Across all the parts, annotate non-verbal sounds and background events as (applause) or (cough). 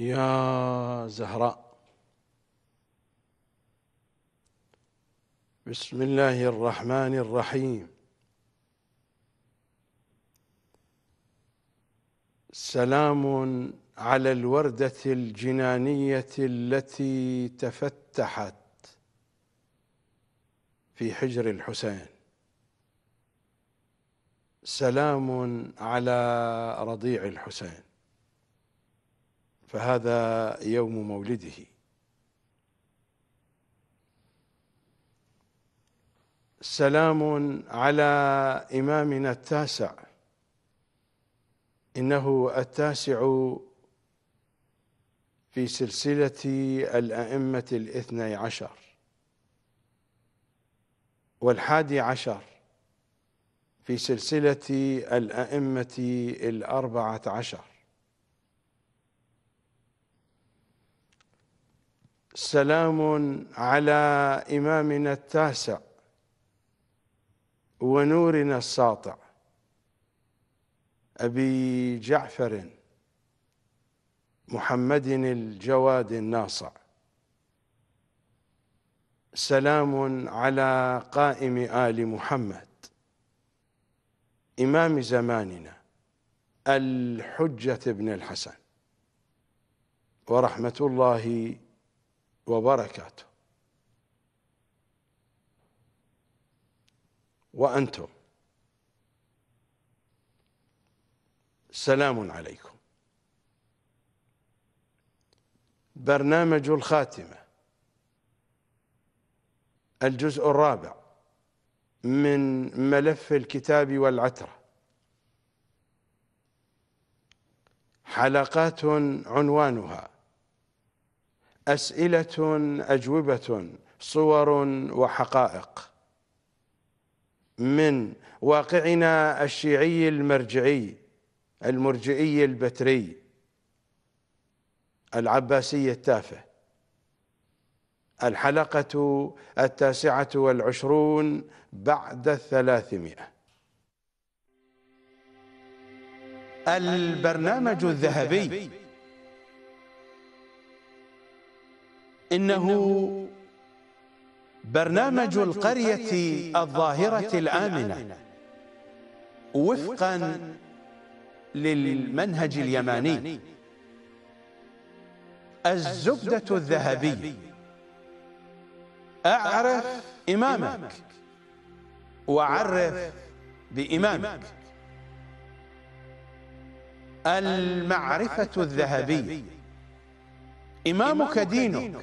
يا زهراء بسم الله الرحمن الرحيم سلام على الورده الجنانيه التي تفتحت في حجر الحسين سلام على رضيع الحسين فهذا يوم مولده سلام على إمامنا التاسع إنه التاسع في سلسلة الأئمة الاثني عشر والحادي عشر في سلسلة الأئمة الأربعة عشر سلام على إمامنا التاسع ونورنا الساطع أبي جعفر محمد الجواد الناصع سلام على قائم آل محمد إمام زماننا الحجة بن الحسن ورحمة الله وبركاته وأنتم سلام عليكم برنامج الخاتمة الجزء الرابع من ملف الكتاب والعترة حلقات عنوانها أسئلة أجوبة صور وحقائق من واقعنا الشيعي المرجعي المرجئي البتري العباسي التافه الحلقة التاسعة والعشرون بعد الثلاثمائة البرنامج الذهبي إنه برنامج القرية الظاهرة الآمنة وفقا للمنهج اليماني الزبدة الذهبي أعرف إمامك وعرف بإمامك المعرفة الذهبية إمامك دينك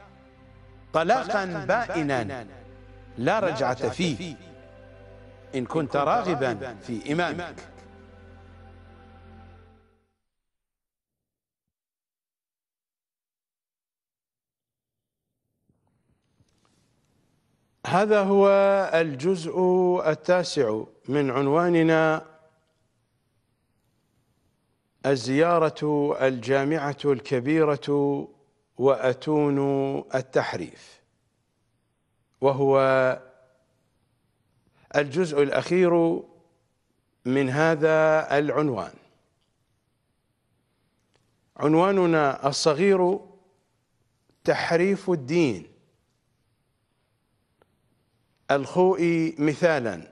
طلاقا بائنا لا رجعة فيه إن كنت راغبا في إمامك هذا هو الجزء التاسع من عنواننا الزيارة الجامعة الكبيرة وأتون التحريف وهو الجزء الأخير من هذا العنوان عنواننا الصغير تحريف الدين الخوء مثالا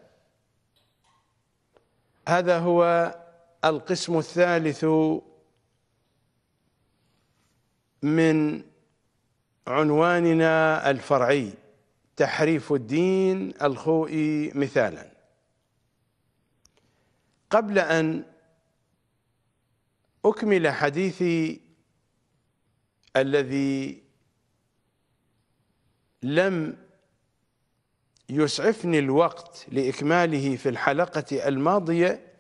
هذا هو القسم الثالث من عنواننا الفرعي تحريف الدين الخوئي مثالا قبل أن أكمل حديثي الذي لم يسعفني الوقت لإكماله في الحلقة الماضية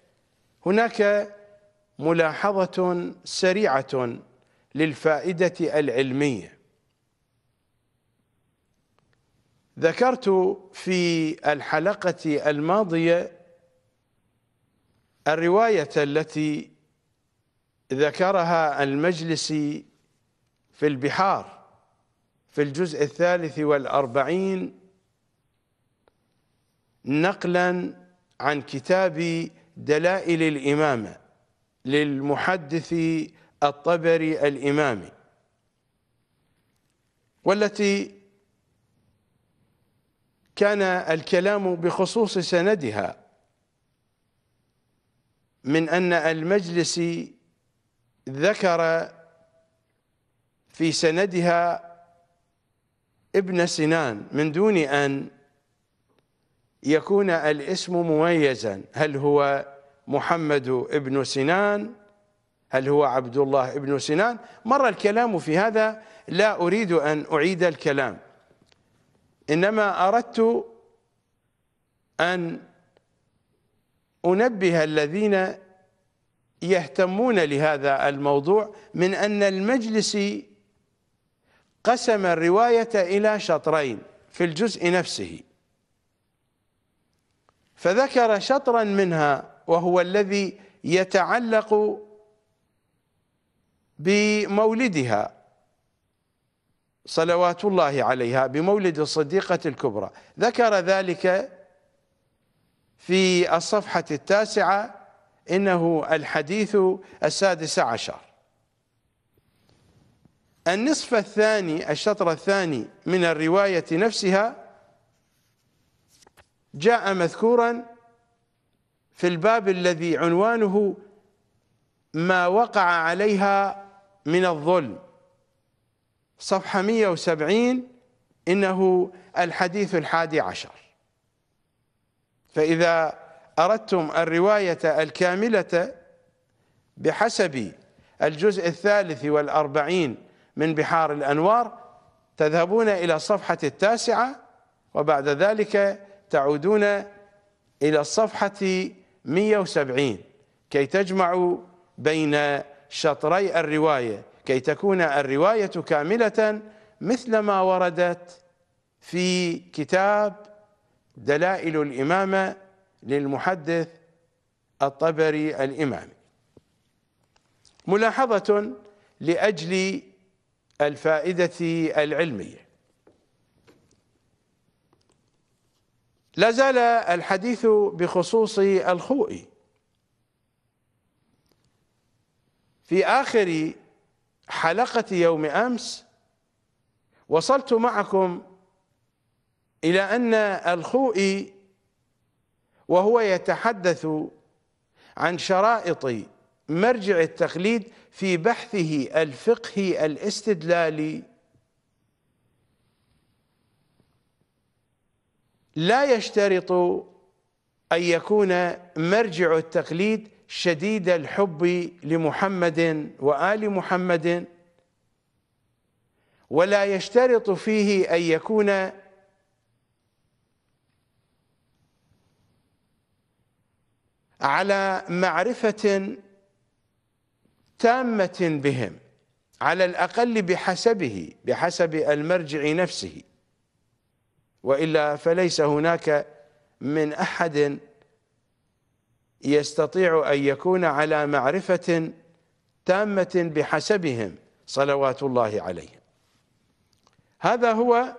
هناك ملاحظة سريعة للفائدة العلمية ذكرت في الحلقة الماضية الرواية التي ذكرها المجلس في البحار في الجزء الثالث والأربعين نقلا عن كتاب دلائل الإمامة للمحدث الطبري الإمامي والتي كان الكلام بخصوص سندها من أن المجلس ذكر في سندها ابن سنان من دون أن يكون الاسم مميزا هل هو محمد ابن سنان هل هو عبد الله بن سنان مر الكلام في هذا لا أريد أن أعيد الكلام إنما أردت أن أنبه الذين يهتمون لهذا الموضوع من أن المجلس قسم الرواية إلى شطرين في الجزء نفسه فذكر شطرا منها وهو الذي يتعلق بمولدها صلوات الله عليها بمولد الصديقة الكبرى ذكر ذلك في الصفحة التاسعة إنه الحديث السادس عشر النصف الثاني الشطر الثاني من الرواية نفسها جاء مذكورا في الباب الذي عنوانه ما وقع عليها من الظلم صفحة 170 إنه الحديث الحادي عشر فإذا أردتم الرواية الكاملة بحسب الجزء الثالث والأربعين من بحار الأنوار تذهبون إلى الصفحة التاسعة وبعد ذلك تعودون إلى الصفحة 170 كي تجمعوا بين شطري الرواية كي تكون الرواية كاملة مثل ما وردت في كتاب دلائل الإمامة للمحدث الطبري الإمامي ملاحظة لأجل الفائدة العلمية لا زال الحديث بخصوص الخوئي في آخر حلقة يوم أمس وصلت معكم إلى أن الخوئي وهو يتحدث عن شرائط مرجع التقليد في بحثه الفقهي الاستدلالي لا يشترط أن يكون مرجع التقليد شديد الحب لمحمد وآل محمد ولا يشترط فيه أن يكون على معرفة تامة بهم على الأقل بحسبه بحسب المرجع نفسه وإلا فليس هناك من أحد يستطيع أن يكون على معرفة تامة بحسبهم صلوات الله عليهم هذا هو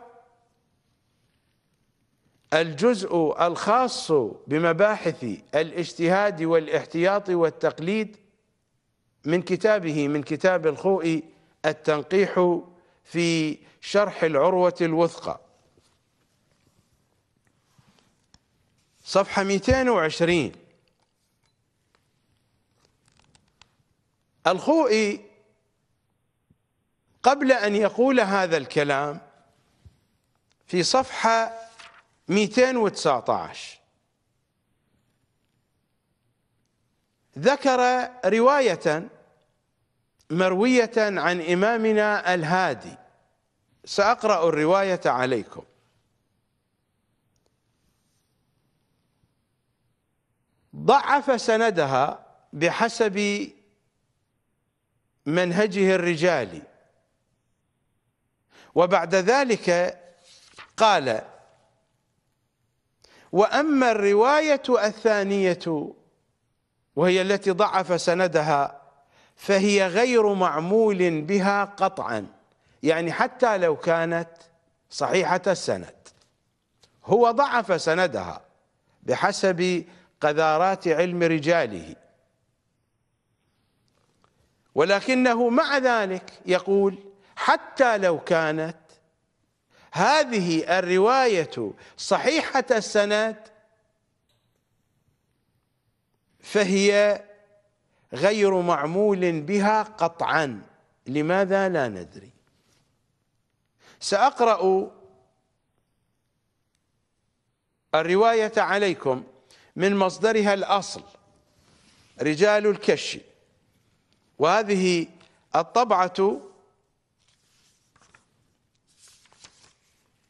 الجزء الخاص بمباحث الاجتهاد والاحتياط والتقليد من كتابه من كتاب الخوئي التنقيح في شرح العروة الوثقى صفحة 220 الخوئي قبل أن يقول هذا الكلام في صفحة 219 ذكر رواية مروية عن إمامنا الهادي سأقرأ الرواية عليكم ضعف سندها بحسب منهجه الرجالي وبعد ذلك قال واما الروايه الثانيه وهي التي ضعف سندها فهي غير معمول بها قطعا يعني حتى لو كانت صحيحه السند هو ضعف سندها بحسب قذارات علم رجاله ولكنه مع ذلك يقول حتى لو كانت هذه الرواية صحيحة السند فهي غير معمول بها قطعا لماذا لا ندري سأقرأ الرواية عليكم من مصدرها الأصل رجال الكشي وهذه الطبعة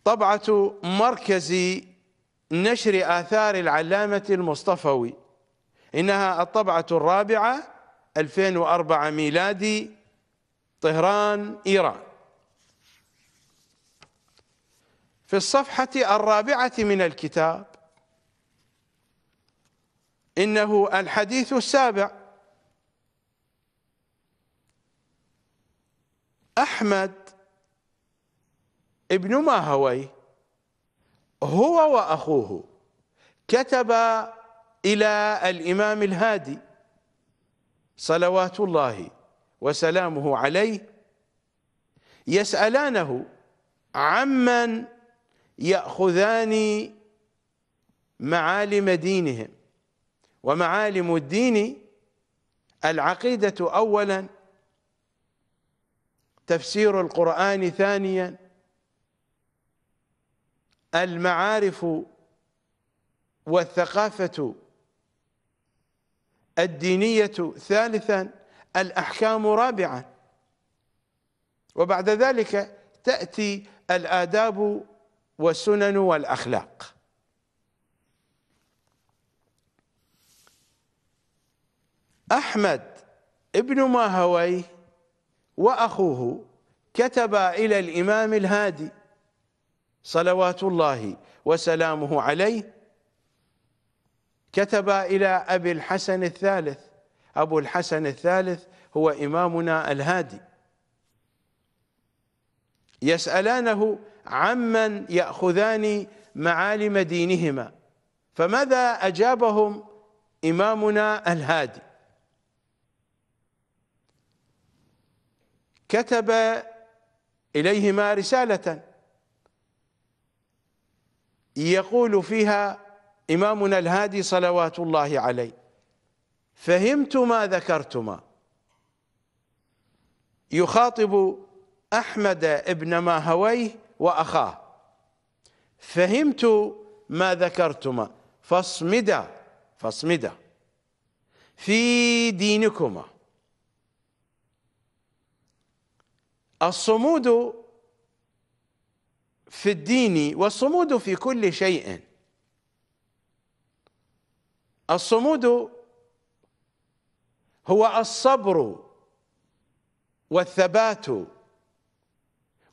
طبعة مركز نشر آثار العلامة المصطفوي إنها الطبعة الرابعة 2004 ميلادي طهران إيران في الصفحة الرابعة من الكتاب إنه الحديث السابع أحمد ابن ماهوي هو وأخوه كتب إلى الإمام الهادي صلوات الله وسلامه عليه يسألانه عمن يأخذان معالم دينهم ومعالم الدين العقيدة أولاً تفسير القرآن ثانيا المعارف والثقافة الدينية ثالثا الأحكام رابعا وبعد ذلك تأتي الآداب والسنن والأخلاق أحمد ابن ماهويه وأخوه كتبا إلى الإمام الهادي صلوات الله وسلامه عليه كتبا إلى أبي الحسن الثالث أبو الحسن الثالث هو إمامنا الهادي يسألانه عمن يأخذان معالم دينهما فماذا أجابهم إمامنا الهادي كتب إليهما رسالة يقول فيها إمامنا الهادي صلوات الله عليه فهمت ما ذكرتما يخاطب أحمد ابن ما هويه وأخاه فهمت ما ذكرتما فاصمدا فاصمدا في دينكما الصمود في الدين والصمود في كل شيء الصمود هو الصبر والثبات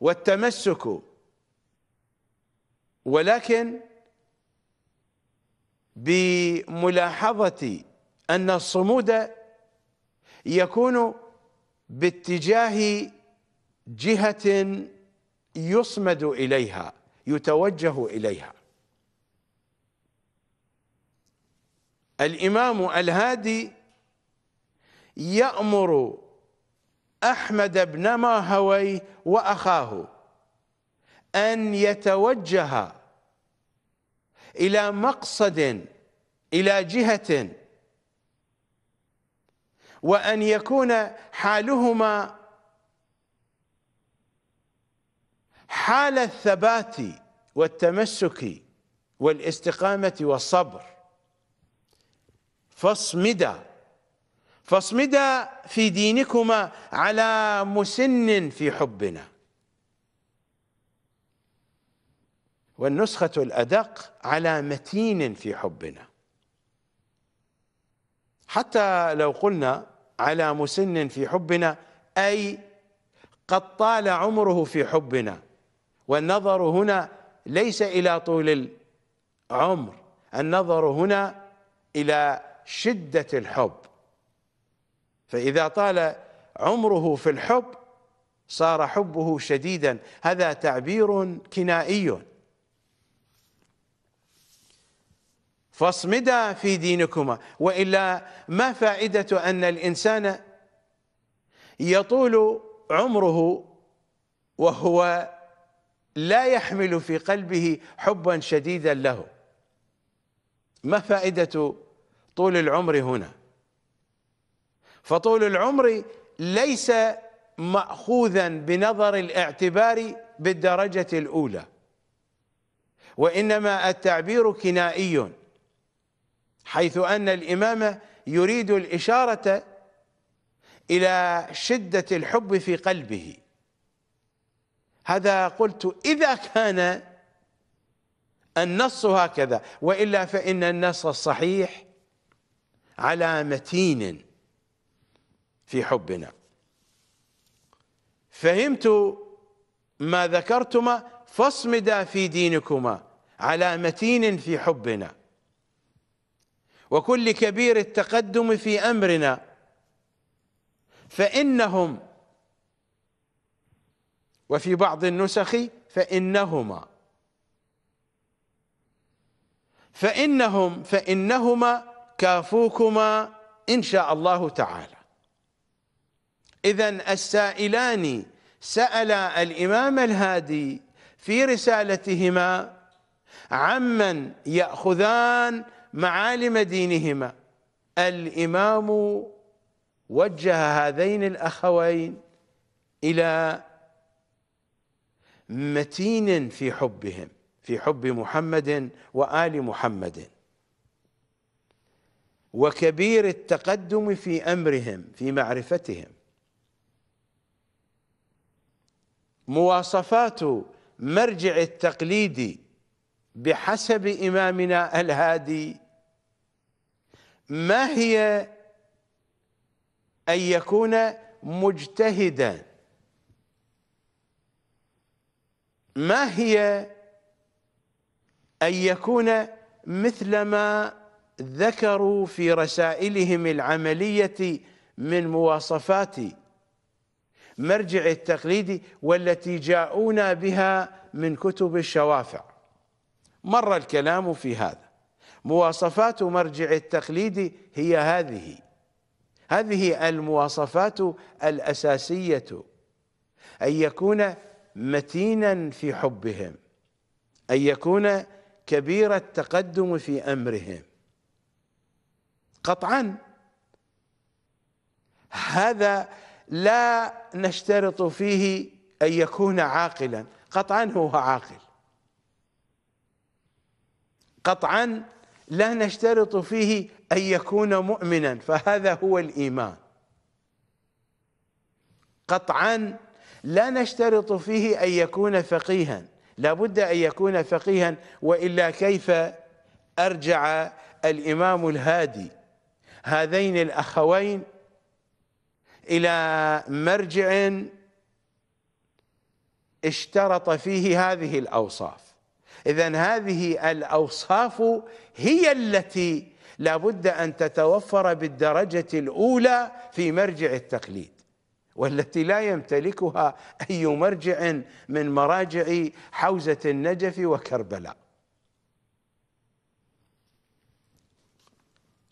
والتمسك ولكن بملاحظة أن الصمود يكون باتجاه جهة يصمد إليها يتوجه إليها الإمام الهادي يأمر أحمد بن ماهوي وأخاه أن يتوجه إلى مقصد إلى جهة وأن يكون حالهما حال الثبات والتمسك والاستقامة والصبر فاصمدا فاصمدا في دينكما على مسن في حبنا والنسخة الأدق على متين في حبنا حتى لو قلنا على مسن في حبنا أي قد طال عمره في حبنا والنظر هنا ليس إلى طول العمر النظر هنا إلى شدة الحب فإذا طال عمره في الحب صار حبه شديدا هذا تعبير كنائي فاصمدا في دينكما والا ما فائده ان الانسان يطول عمره وهو لا يحمل في قلبه حبا شديدا له ما فائدة طول العمر هنا فطول العمر ليس مأخوذا بنظر الاعتبار بالدرجة الأولى وإنما التعبير كنائي حيث أن الإمام يريد الإشارة إلى شدة الحب في قلبه هذا قلت إذا كان النص هكذا وإلا فإن النص الصحيح على متين في حبنا فهمت ما ذكرتما فاصمدا في دينكما على متين في حبنا وكل كبير التقدم في أمرنا فإنهم وفي بعض النسخ فإنهما فإنهم فإنهما كافوكما إن شاء الله تعالى إذا السائلان سألا الإمام الهادي في رسالتهما عمن يأخذان معالم دينهما الإمام وجه هذين الأخوين إلى متين في حبهم في حب محمد وآل محمد وكبير التقدم في أمرهم في معرفتهم مواصفات مرجع التقليد بحسب إمامنا الهادي ما هي أن يكون مجتهدا ما هي أن يكون مثل ما ذكروا في رسائلهم العملية من مواصفات مرجع التقليد والتي جاءونا بها من كتب الشوافع مر الكلام في هذا مواصفات مرجع التقليد هي هذه هذه المواصفات الأساسية أن يكون متينا في حبهم أن يكون كبير التقدم في أمرهم قطعا هذا لا نشترط فيه أن يكون عاقلا قطعا هو عاقل قطعا لا نشترط فيه أن يكون مؤمنا فهذا هو الإيمان قطعا لا نشترط فيه أن يكون فقيها لابد أن يكون فقيها وإلا كيف أرجع الإمام الهادي هذين الأخوين إلى مرجع اشترط فيه هذه الأوصاف إذا هذه الأوصاف هي التي لابد أن تتوفر بالدرجة الأولى في مرجع التقليد والتي لا يمتلكها أي مرجع من مراجع حوزة النجف وكربلاء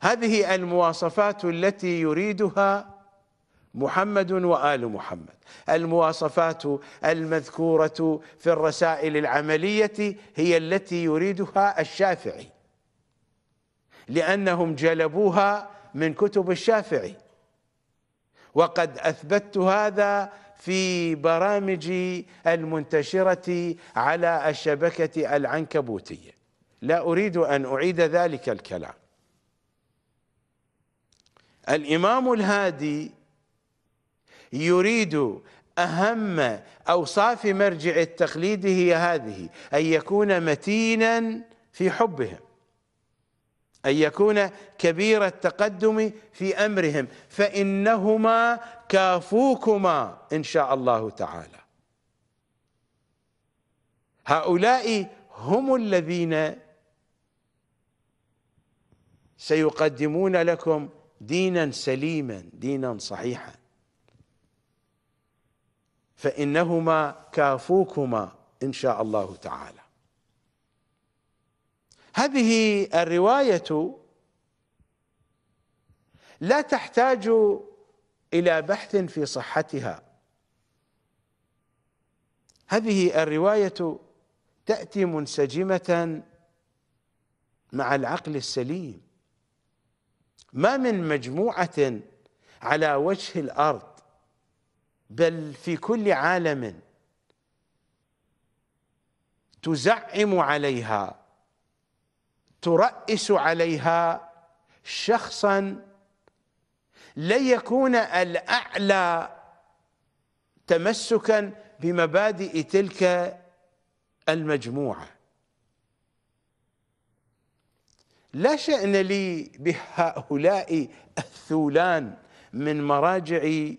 هذه المواصفات التي يريدها محمد وآل محمد المواصفات المذكورة في الرسائل العملية هي التي يريدها الشافعي لأنهم جلبوها من كتب الشافعي وقد اثبتت هذا في برامجي المنتشره على الشبكه العنكبوتيه لا اريد ان اعيد ذلك الكلام الامام الهادي يريد اهم اوصاف مرجع التقليد هي هذه ان يكون متينا في حبهم أن يكون كبير التقدم في أمرهم فإنهما كافوكما إن شاء الله تعالى هؤلاء هم الذين سيقدمون لكم دينا سليما دينا صحيحا فإنهما كافوكما إن شاء الله تعالى هذه الروايه لا تحتاج الى بحث في صحتها هذه الروايه تاتي منسجمه مع العقل السليم ما من مجموعه على وجه الارض بل في كل عالم تزعم عليها ترأس عليها شخصا ليكون الأعلى تمسكا بمبادئ تلك المجموعة لا شأن لي بهؤلاء الثولان من مراجع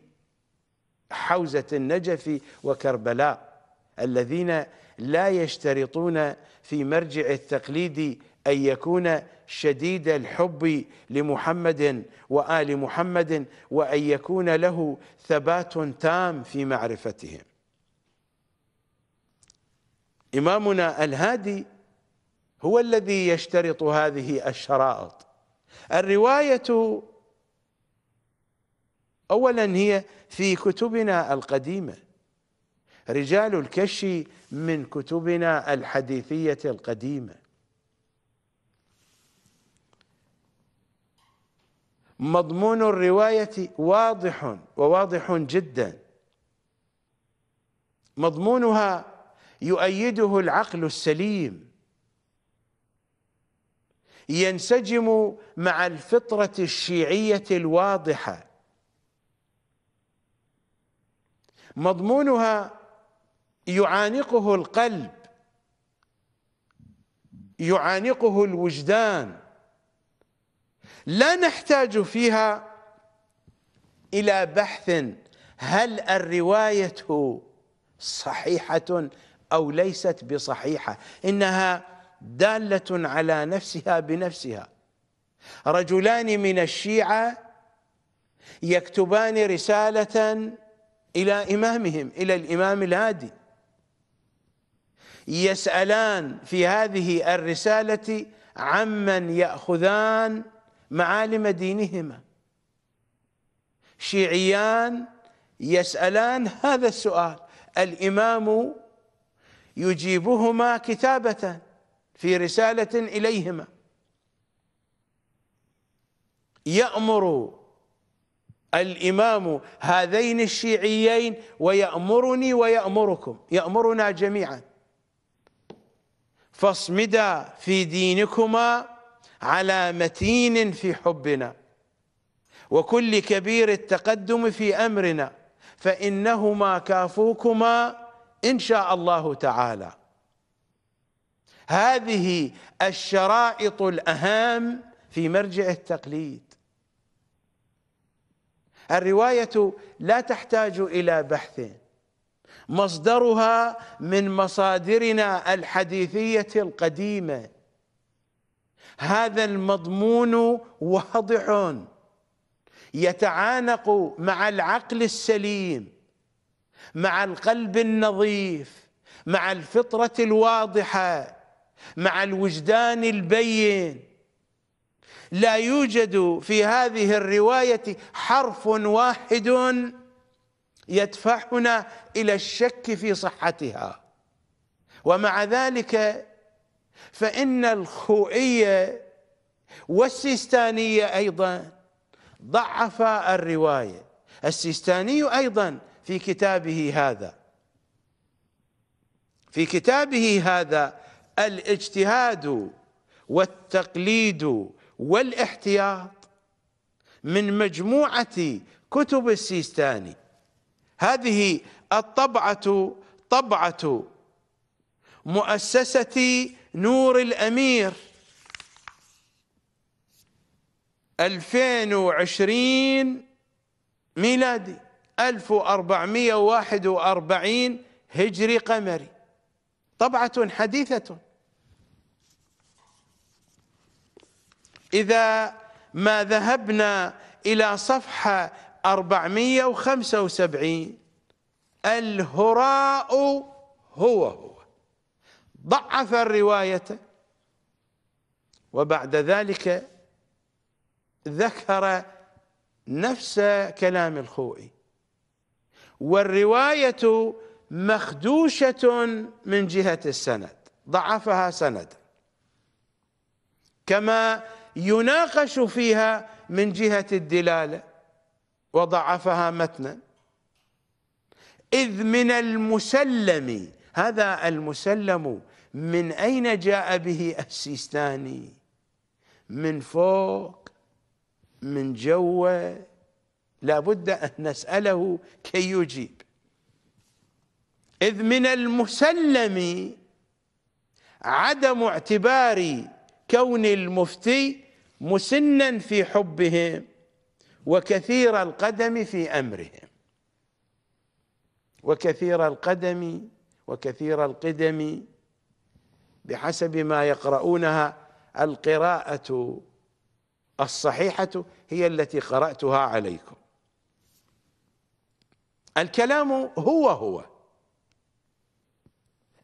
حوزة النجف وكربلاء الذين لا يشترطون في مرجع التقليد أن يكون شديد الحب لمحمد وآل محمد وأن يكون له ثبات تام في معرفتهم إمامنا الهادي هو الذي يشترط هذه الشرائط الرواية أولا هي في كتبنا القديمة رجال الكشي من كتبنا الحديثية القديمة مضمون الرواية واضح وواضح جدا مضمونها يؤيده العقل السليم ينسجم مع الفطرة الشيعية الواضحة مضمونها يعانقه القلب يعانقه الوجدان لا نحتاج فيها إلى بحث هل الرواية صحيحة أو ليست بصحيحة إنها دالة على نفسها بنفسها رجلان من الشيعة يكتبان رسالة إلى إمامهم إلى الإمام الهادي يسألان في هذه الرسالة عمن يأخذان معالم دينهما شيعيان يسألان هذا السؤال الإمام يجيبهما كتابة في رسالة إليهما يأمر الإمام هذين الشيعيين ويأمرني ويأمركم يأمرنا جميعا فاصمدا في دينكما على متين في حبنا وكل كبير التقدم في امرنا فانهما كافوكما ان شاء الله تعالى هذه الشرائط الاهم في مرجع التقليد الروايه لا تحتاج الى بحث مصدرها من مصادرنا الحديثيه القديمه هذا المضمون واضح يتعانق مع العقل السليم مع القلب النظيف مع الفطرة الواضحة مع الوجدان البين لا يوجد في هذه الرواية حرف واحد يدفعنا إلى الشك في صحتها ومع ذلك فإن الخوئية والسيستانية أيضا ضعفا الرواية السيستاني أيضا في كتابه هذا في كتابه هذا الاجتهاد والتقليد والاحتياط من مجموعة كتب السيستاني هذه الطبعة طبعة مؤسسة نور الأمير 2020 ميلادي 1441 هجري قمري طبعة حديثة إذا ما ذهبنا إلى صفحة 475 الهراء هو هو ضعف الرواية وبعد ذلك ذكر نفس كلام الخوئي والرواية مخدوشة من جهة السند ضعفها سندا كما يناقش فيها من جهة الدلالة وضعفها متنا إذ من المسلم هذا المسلم من أين جاء به السيستاني من فوق من جوه لابد أن نسأله كي يجيب إذ من المسلم عدم اعتبار كون المفتي مسنا في حبهم وكثير القدم في أمرهم وكثير القدم وكثير القدم بحسب ما يقرؤونها القراءة الصحيحة هي التي قرأتها عليكم الكلام هو هو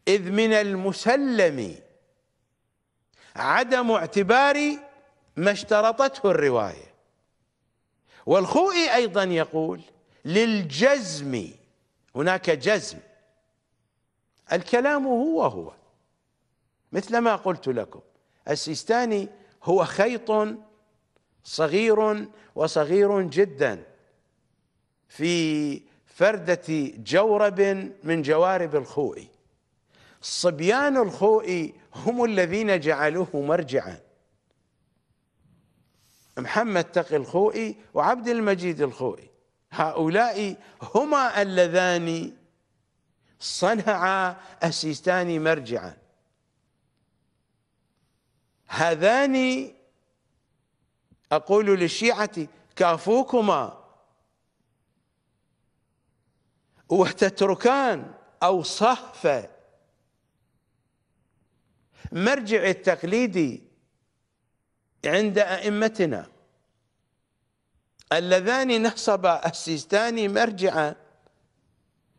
إذ من المسلم عدم اعتبار ما اشترطته الرواية والخوئي أيضا يقول للجزم هناك جزم الكلام هو هو مثل ما قلت لكم السيستاني هو خيط صغير وصغير جدا في فردة جورب من جوارب الخوئي صبيان الخوئي هم الذين جعلوه مرجعا محمد تقي الخوئي وعبد المجيد الخوئي هؤلاء هما اللذان صنعا السيستاني مرجعا هذان أقول للشيعة كافوكما وتتركان أو صهفة مرجع التقليدي عند أئمتنا اللذان نصب السيستان مرجعا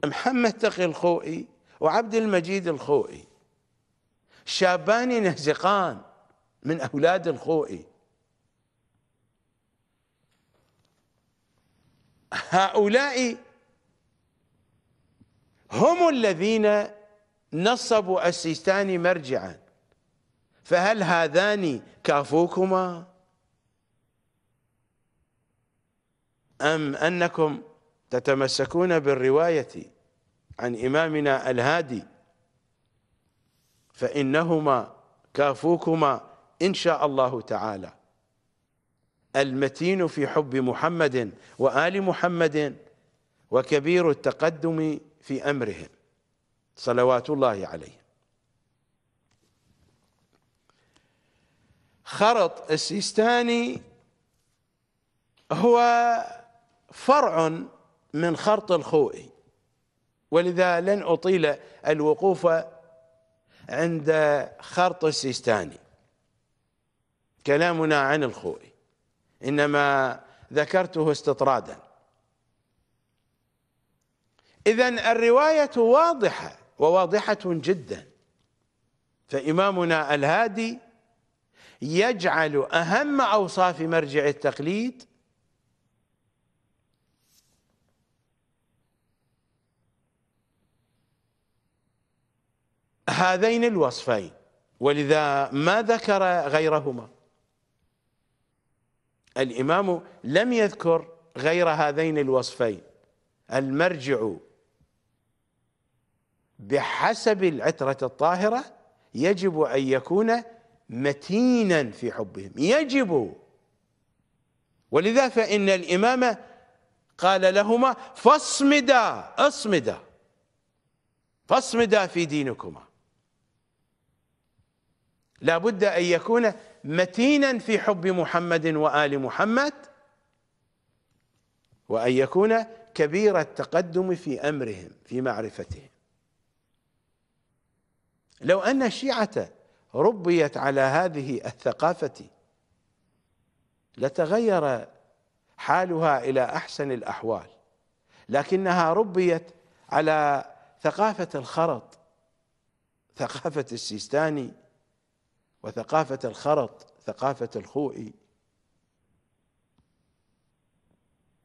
محمد تقي الخوئي وعبد المجيد الخوئي شابان نهزقان من أولاد الخوئي هؤلاء هم الذين نصبوا السيستان مرجعا فهل هذان كافوكما أم أنكم تتمسكون بالرواية عن إمامنا الهادي فإنهما كافوكما إن شاء الله تعالى المتين في حب محمد وآل محمد وكبير التقدم في أمرهم صلوات الله عليه خرط السيستاني هو فرع من خرط الخوئي ولذا لن أطيل الوقوف عند خرط السيستاني كلامنا عن الخوئي إنما ذكرته استطرادا إذا الرواية واضحة وواضحة جدا فإمامنا الهادي يجعل أهم أوصاف مرجع التقليد هذين الوصفين ولذا ما ذكر غيرهما الإمام لم يذكر غير هذين الوصفين المرجع بحسب العترة الطاهرة يجب أن يكون متينا في حبهم يجب ولذا فإن الإمام قال لهما فاصمدا اصمدا فاصمدا في دينكما لا بد أن يكون متينا في حب محمد وآل محمد وأن يكون كبير التقدم في أمرهم في معرفتهم لو أن الشيعة ربيت على هذه الثقافة لتغير حالها إلى أحسن الأحوال لكنها ربيت على ثقافة الخرط ثقافة السيستاني وثقافة الخرط ثقافة الخوئي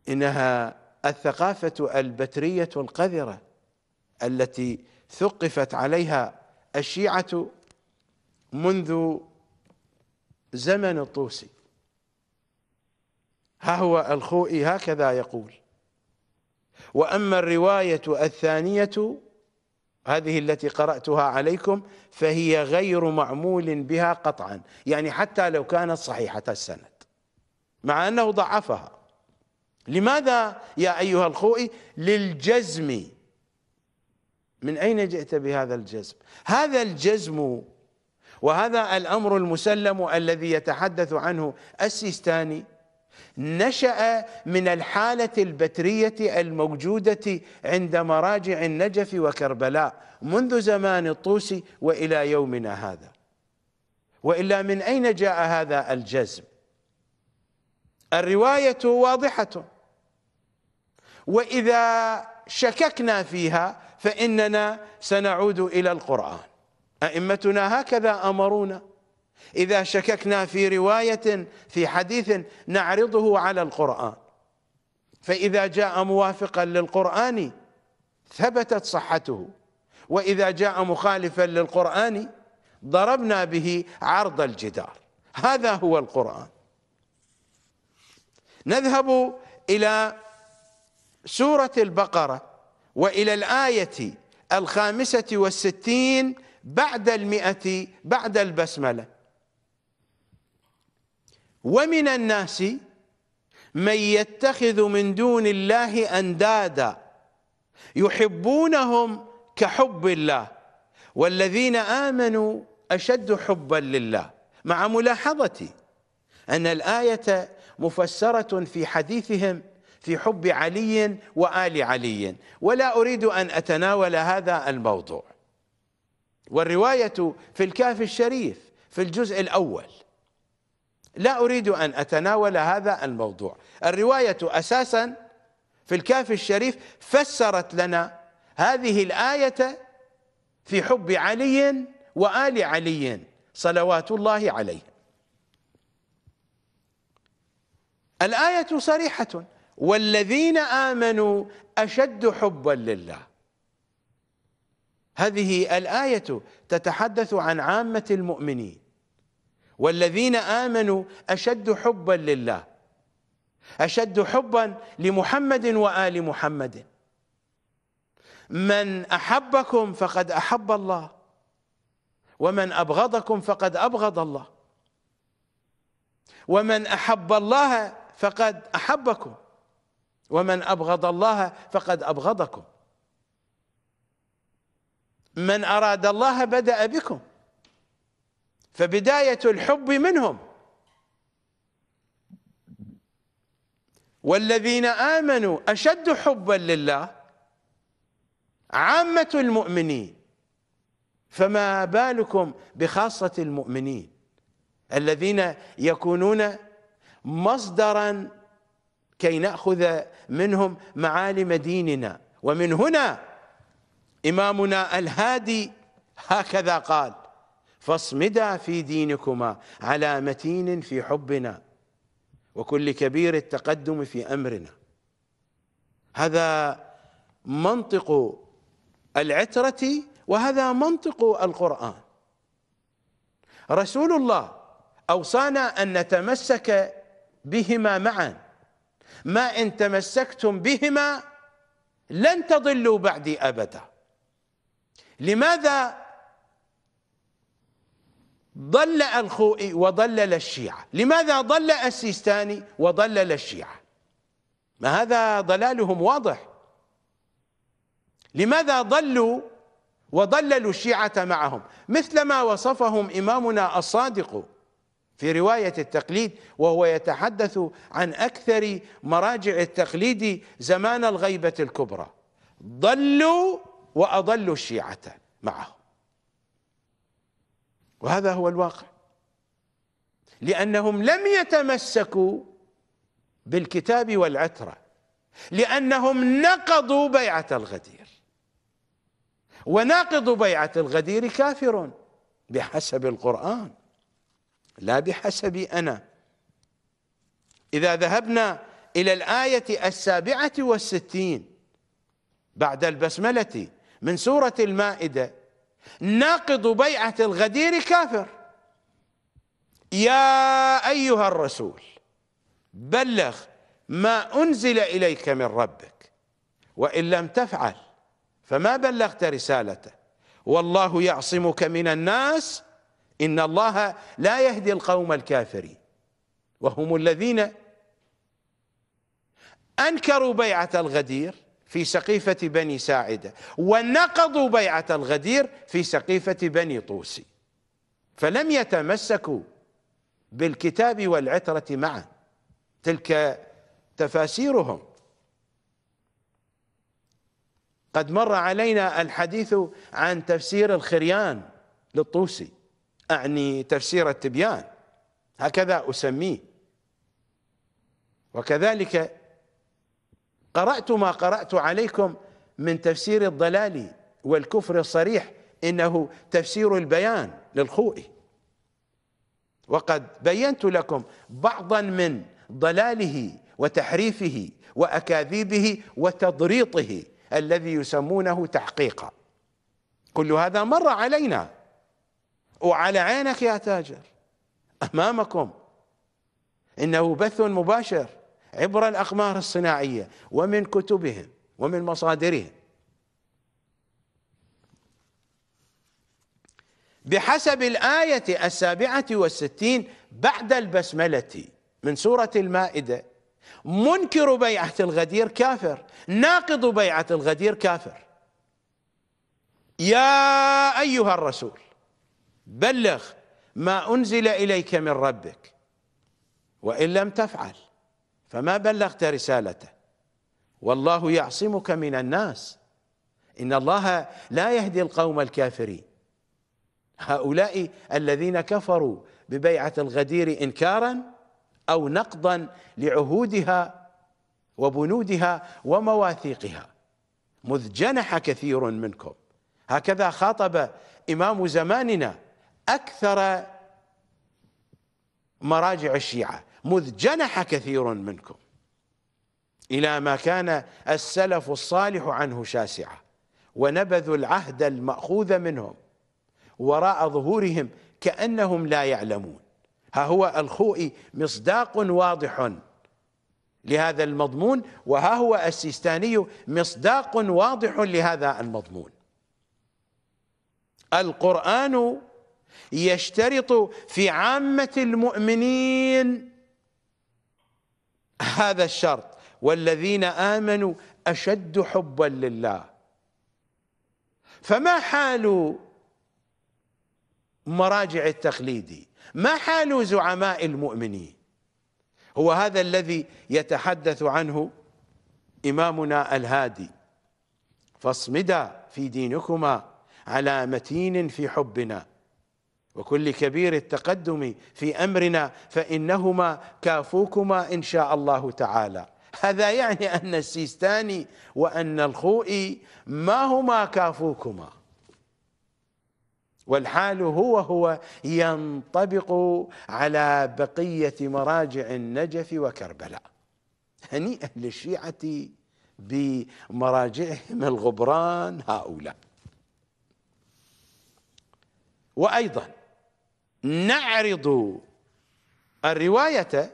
إنها الثقافة البترية القذرة التي ثقفت عليها الشيعة منذ زمن الطوسي ها هو الخوئي هكذا يقول وأما الرواية الثانية هذه التي قرأتها عليكم فهي غير معمول بها قطعا يعني حتى لو كانت صحيحة السند مع أنه ضعفها لماذا يا أيها الخوئي للجزم من أين جئت بهذا الجزم هذا الجزم وهذا الأمر المسلم الذي يتحدث عنه السيستاني نشأ من الحالة البترية الموجودة عند مراجع النجف وكربلاء منذ زمان الطوسي وإلى يومنا هذا وإلا من أين جاء هذا الجزم الرواية واضحة وإذا شككنا فيها فإننا سنعود إلى القرآن أئمتنا هكذا أمرونا إذا شككنا في رواية في حديث نعرضه على القرآن فإذا جاء موافقا للقرآن ثبتت صحته وإذا جاء مخالفا للقرآن ضربنا به عرض الجدار هذا هو القرآن نذهب إلى سورة البقرة وإلى الآية الخامسة والستين بعد المئة بعد البسملة ومن الناس من يتخذ من دون الله اندادا يحبونهم كحب الله والذين امنوا اشد حبا لله مع ملاحظتي ان الايه مفسره في حديثهم في حب علي وال علي ولا اريد ان اتناول هذا الموضوع والروايه في الكاف الشريف في الجزء الاول لا أريد أن أتناول هذا الموضوع الرواية أساسا في الكافي الشريف فسرت لنا هذه الآية في حب علي وآل علي صلوات الله عليه الآية صريحة والذين آمنوا أشد حبا لله هذه الآية تتحدث عن عامة المؤمنين والذين آمنوا أشد حبا لله أشد حبا لمحمد وآل محمد من أحبكم فقد أحب الله ومن أبغضكم فقد أبغض الله ومن أحب الله فقد أحبكم ومن أبغض الله فقد أبغضكم من أراد الله بدأ بكم فبداية الحب منهم والذين آمنوا أشد حبا لله عامة المؤمنين فما بالكم بخاصة المؤمنين الذين يكونون مصدرا كي نأخذ منهم معالم ديننا ومن هنا إمامنا الهادي هكذا قال فاصمدا في دينكما على متين في حبنا وكل كبير التقدم في أمرنا هذا منطق العترة وهذا منطق القرآن رسول الله أوصانا أن نتمسك بهما معا ما إن تمسكتم بهما لن تضلوا بعدي أبدا لماذا ضل الخوئي وضلل الشيعة لماذا ضل السيستاني وضلل الشيعة ما هذا ضلالهم واضح لماذا ضلوا وضللوا الشيعة معهم مثلما وصفهم إمامنا الصادق في رواية التقليد وهو يتحدث عن أكثر مراجع التقليد زمان الغيبة الكبرى ضلوا وأضلوا الشيعة معهم وهذا هو الواقع لأنهم لم يتمسكوا بالكتاب والعترة لأنهم نقضوا بيعة الغدير وناقض بيعة الغدير كافر بحسب القرآن لا بحسبي أنا إذا ذهبنا إلى الآية السابعة والستين بعد البسملة من سورة المائدة ناقض بيعة الغدير كافر يا أيها الرسول بلغ ما أنزل إليك من ربك وإن لم تفعل فما بلغت رسالته والله يعصمك من الناس إن الله لا يهدي القوم الكافرين وهم الذين أنكروا بيعة الغدير في سقيفة بني ساعدة ونقضوا بيعة الغدير في سقيفة بني طوسي فلم يتمسكوا بالكتاب والعترة معا تلك تفاسيرهم قد مر علينا الحديث عن تفسير الخريان للطوسي أعني تفسير التبيان هكذا أسميه وكذلك قرأت ما قرأت عليكم من تفسير الضلال والكفر الصريح إنه تفسير البيان للخوئي وقد بينت لكم بعضا من ضلاله وتحريفه وأكاذيبه وتضريطه الذي يسمونه تحقيقا كل هذا مر علينا وعلى عينك يا تاجر أمامكم إنه بث مباشر عبر الأقمار الصناعية ومن كتبهم ومن مصادرهم بحسب الآية السابعة والستين بعد البسملة من سورة المائدة منكر بيعة الغدير كافر ناقض بيعة الغدير كافر يا أيها الرسول بلغ ما أنزل إليك من ربك وإن لم تفعل فما بلغت رسالته والله يعصمك من الناس إن الله لا يهدي القوم الكافرين هؤلاء الذين كفروا ببيعة الغدير إنكارا أو نقضا لعهودها وبنودها ومواثيقها مذ جنح كثير منكم هكذا خاطب إمام زماننا أكثر مراجع الشيعة مذ جنح كثير منكم إلى ما كان السلف الصالح عنه شاسعة ونبذوا العهد المأخوذ منهم وراء ظهورهم كأنهم لا يعلمون ها هو الخوئي مصداق واضح لهذا المضمون وها هو السيستاني مصداق واضح لهذا المضمون القرآن يشترط في عامة المؤمنين هذا الشرط والذين آمنوا أشد حبا لله فما حال مراجع التقليدي ما حال زعماء المؤمنين هو هذا الذي يتحدث عنه إمامنا الهادي فاصمدا في دينكما على متين في حبنا وكل كبير التقدم في أمرنا فإنهما كافوكما إن شاء الله تعالى هذا يعني أن السيستاني وأن الخوئي ما هما كافوكما والحال هو هو ينطبق على بقية مراجع النجف وكربلاء هنيئا للشيعة بمراجعهم الغبران هؤلاء وأيضا نعرض الرواية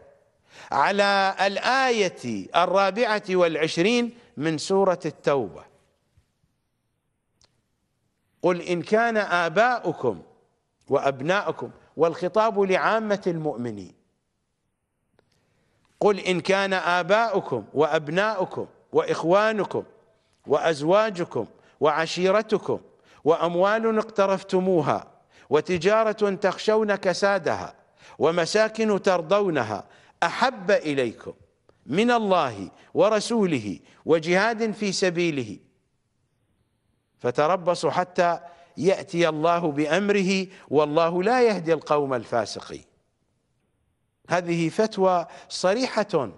على الآية الرابعة والعشرين من سورة التوبة قل إن كان آباؤكم وأبناؤكم والخطاب لعامة المؤمنين قل إن كان آباؤكم وأبناؤكم وإخوانكم وأزواجكم وعشيرتكم وأموال اقترفتموها وتجارة تخشون كسادها ومساكن ترضونها أحب إليكم من الله ورسوله وجهاد في سبيله فتربصوا حتى يأتي الله بأمره والله لا يهدي القوم الفاسقين هذه فتوى صريحة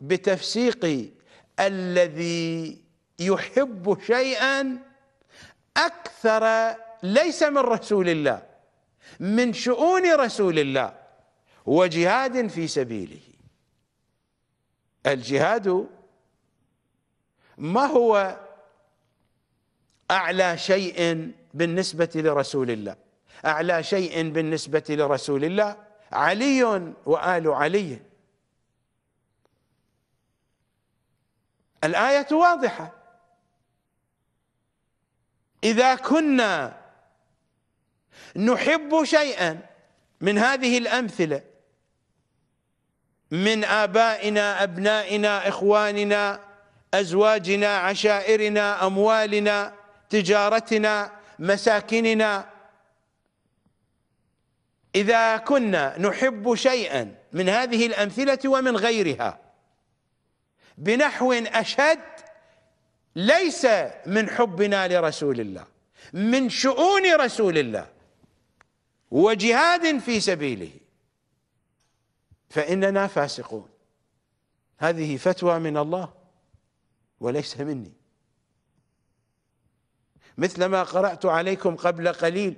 بتفسيق الذي يحب شيئا اكثر ليس من رسول الله من شؤون رسول الله وجهاد في سبيله الجهاد ما هو اعلى شيء بالنسبه لرسول الله اعلى شيء بالنسبه لرسول الله علي وال علي الايه واضحه إذا كنا نحب شيئا من هذه الأمثلة من آبائنا أبنائنا إخواننا أزواجنا عشائرنا أموالنا تجارتنا مساكننا إذا كنا نحب شيئا من هذه الأمثلة ومن غيرها بنحو أشد ليس من حبنا لرسول الله من شؤون رسول الله وجهاد في سبيله فإننا فاسقون هذه فتوى من الله وليس مني مثل ما قرأت عليكم قبل قليل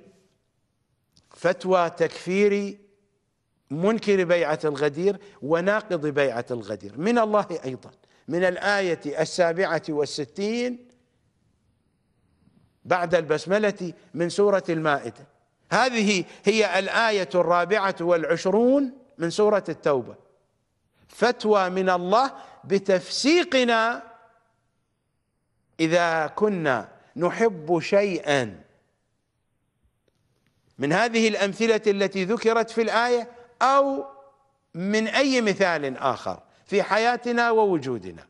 فتوى تكفير منكر بيعة الغدير وناقض بيعة الغدير من الله أيضا من الآية السابعة والستين بعد البسملة من سورة المائدة هذه هي الآية الرابعة والعشرون من سورة التوبة فتوى من الله بتفسيقنا إذا كنا نحب شيئا من هذه الأمثلة التي ذكرت في الآية أو من أي مثال آخر في حياتنا ووجودنا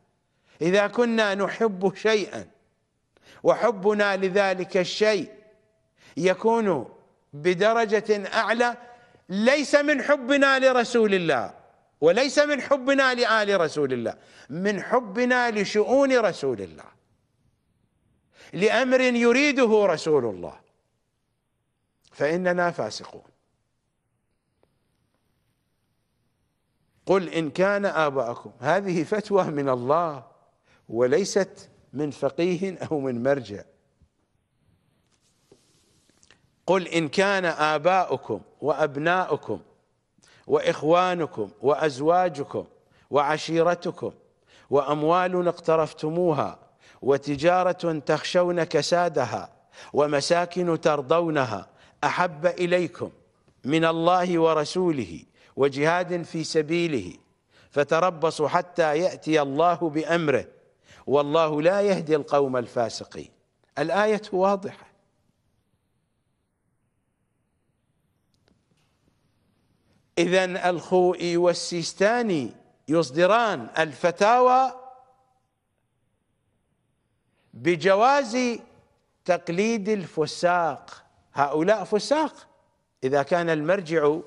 إذا كنا نحب شيئا وحبنا لذلك الشيء يكون بدرجة أعلى ليس من حبنا لرسول الله وليس من حبنا لآل رسول الله من حبنا لشؤون رسول الله لأمر يريده رسول الله فإننا فاسقون قل إن كان آباءكم هذه فتوى من الله وليست من فقيه أو من مرجع قل إن كان آباؤكم وأبناؤكم وإخوانكم وأزواجكم وعشيرتكم وأموال اقترفتموها وتجارة تخشون كسادها ومساكن ترضونها أحب إليكم من الله ورسوله وجهاد في سبيله فتربصوا حتى يأتي الله بأمره والله لا يهدي القوم الفاسقين الآية واضحة إذا الخوئي والسيستاني يصدران الفتاوى بجواز تقليد الفساق هؤلاء فساق إذا كان المرجع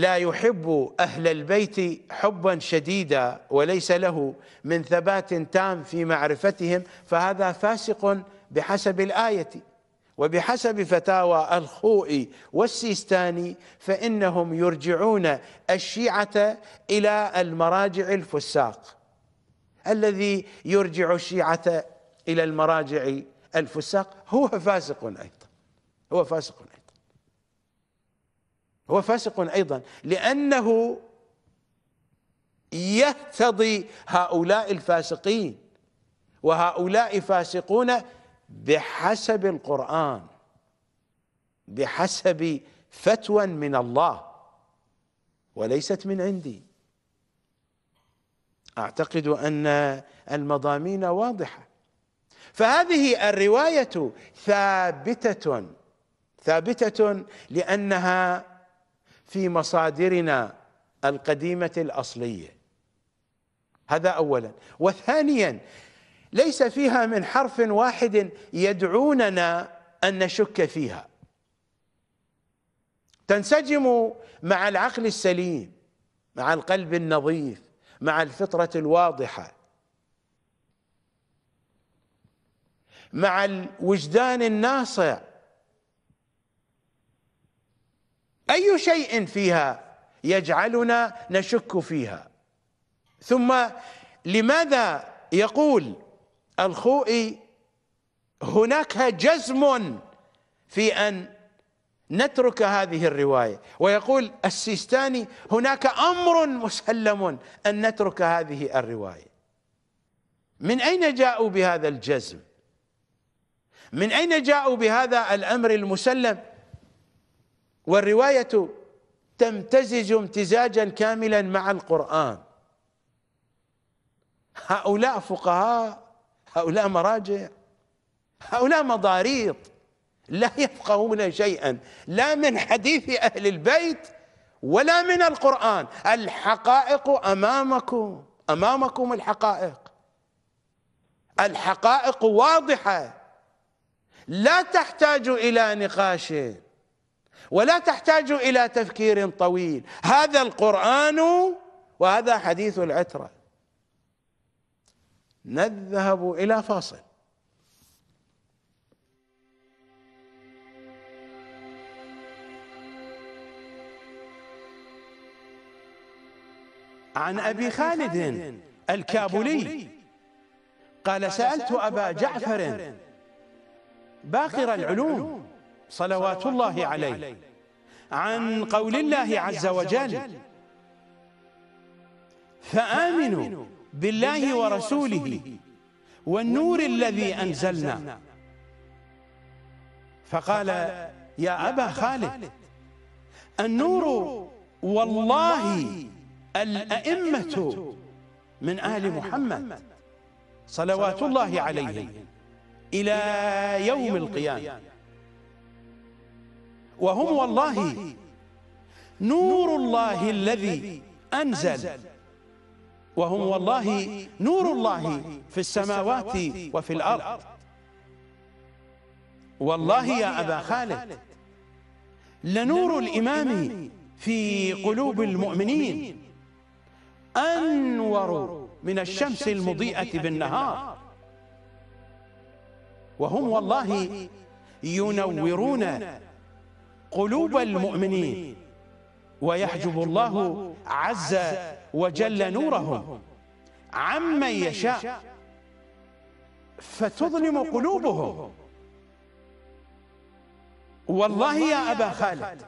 لا يحب أهل البيت حبا شديدا وليس له من ثبات تام في معرفتهم فهذا فاسق بحسب الآية وبحسب فتاوى الخوئي والسيستاني فإنهم يرجعون الشيعة إلى المراجع الفساق الذي يرجع الشيعة إلى المراجع الفساق هو فاسق أيضا هو فاسق هو فاسق ايضا لانه يهتضي هؤلاء الفاسقين وهؤلاء فاسقون بحسب القران بحسب فتوى من الله وليست من عندي اعتقد ان المضامين واضحه فهذه الروايه ثابته ثابته لانها في مصادرنا القديمة الأصلية هذا أولا وثانيا ليس فيها من حرف واحد يدعوننا أن نشك فيها تنسجم مع العقل السليم مع القلب النظيف مع الفطرة الواضحة مع الوجدان الناصع أي شيء فيها يجعلنا نشك فيها ثم لماذا يقول الخوئي هناك جزم في أن نترك هذه الرواية ويقول السيستاني هناك أمر مسلم أن نترك هذه الرواية من أين جاءوا بهذا الجزم من أين جاءوا بهذا الأمر المسلم والرواية تمتزج امتزاجا كاملا مع القرآن هؤلاء فقهاء هؤلاء مراجع هؤلاء مضاريط لا يفقهون شيئا لا من حديث أهل البيت ولا من القرآن الحقائق أمامكم أمامكم الحقائق الحقائق واضحة لا تحتاج إلى نقاش ولا تحتاج الى تفكير طويل هذا القران وهذا حديث العتره نذهب الى فاصل عن ابي خالد الكابولي قال سالت ابا جعفر باقر العلوم صلوات الله عليه عن قول الله عز وجل فآمنوا بالله ورسوله والنور الذي أنزلنا فقال يا أبا خالد النور والله الأئمة من أهل محمد صلوات الله عليهم إلى يوم القيامة وهم والله نور الله الذي أنزل وهم والله نور الله في السماوات وفي الأرض والله يا أبا خالد لنور الإمام في قلوب المؤمنين أنور من الشمس المضيئة بالنهار وهم والله ينورون قلوب المؤمنين ويحجب الله عز وجل نورهم عمن يشاء فتظلم قلوبهم والله يا أبا خالد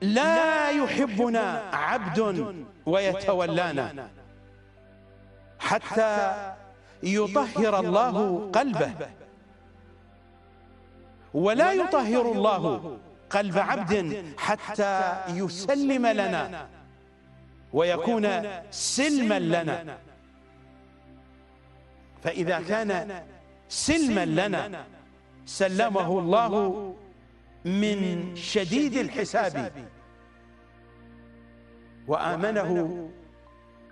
لا يحبنا عبد ويتولانا حتى يطهر الله قلبه ولا يطهر الله قلب عبد حتى يسلم لنا ويكون سلما لنا فإذا كان سلما لنا سلمه الله من شديد الحساب وآمنه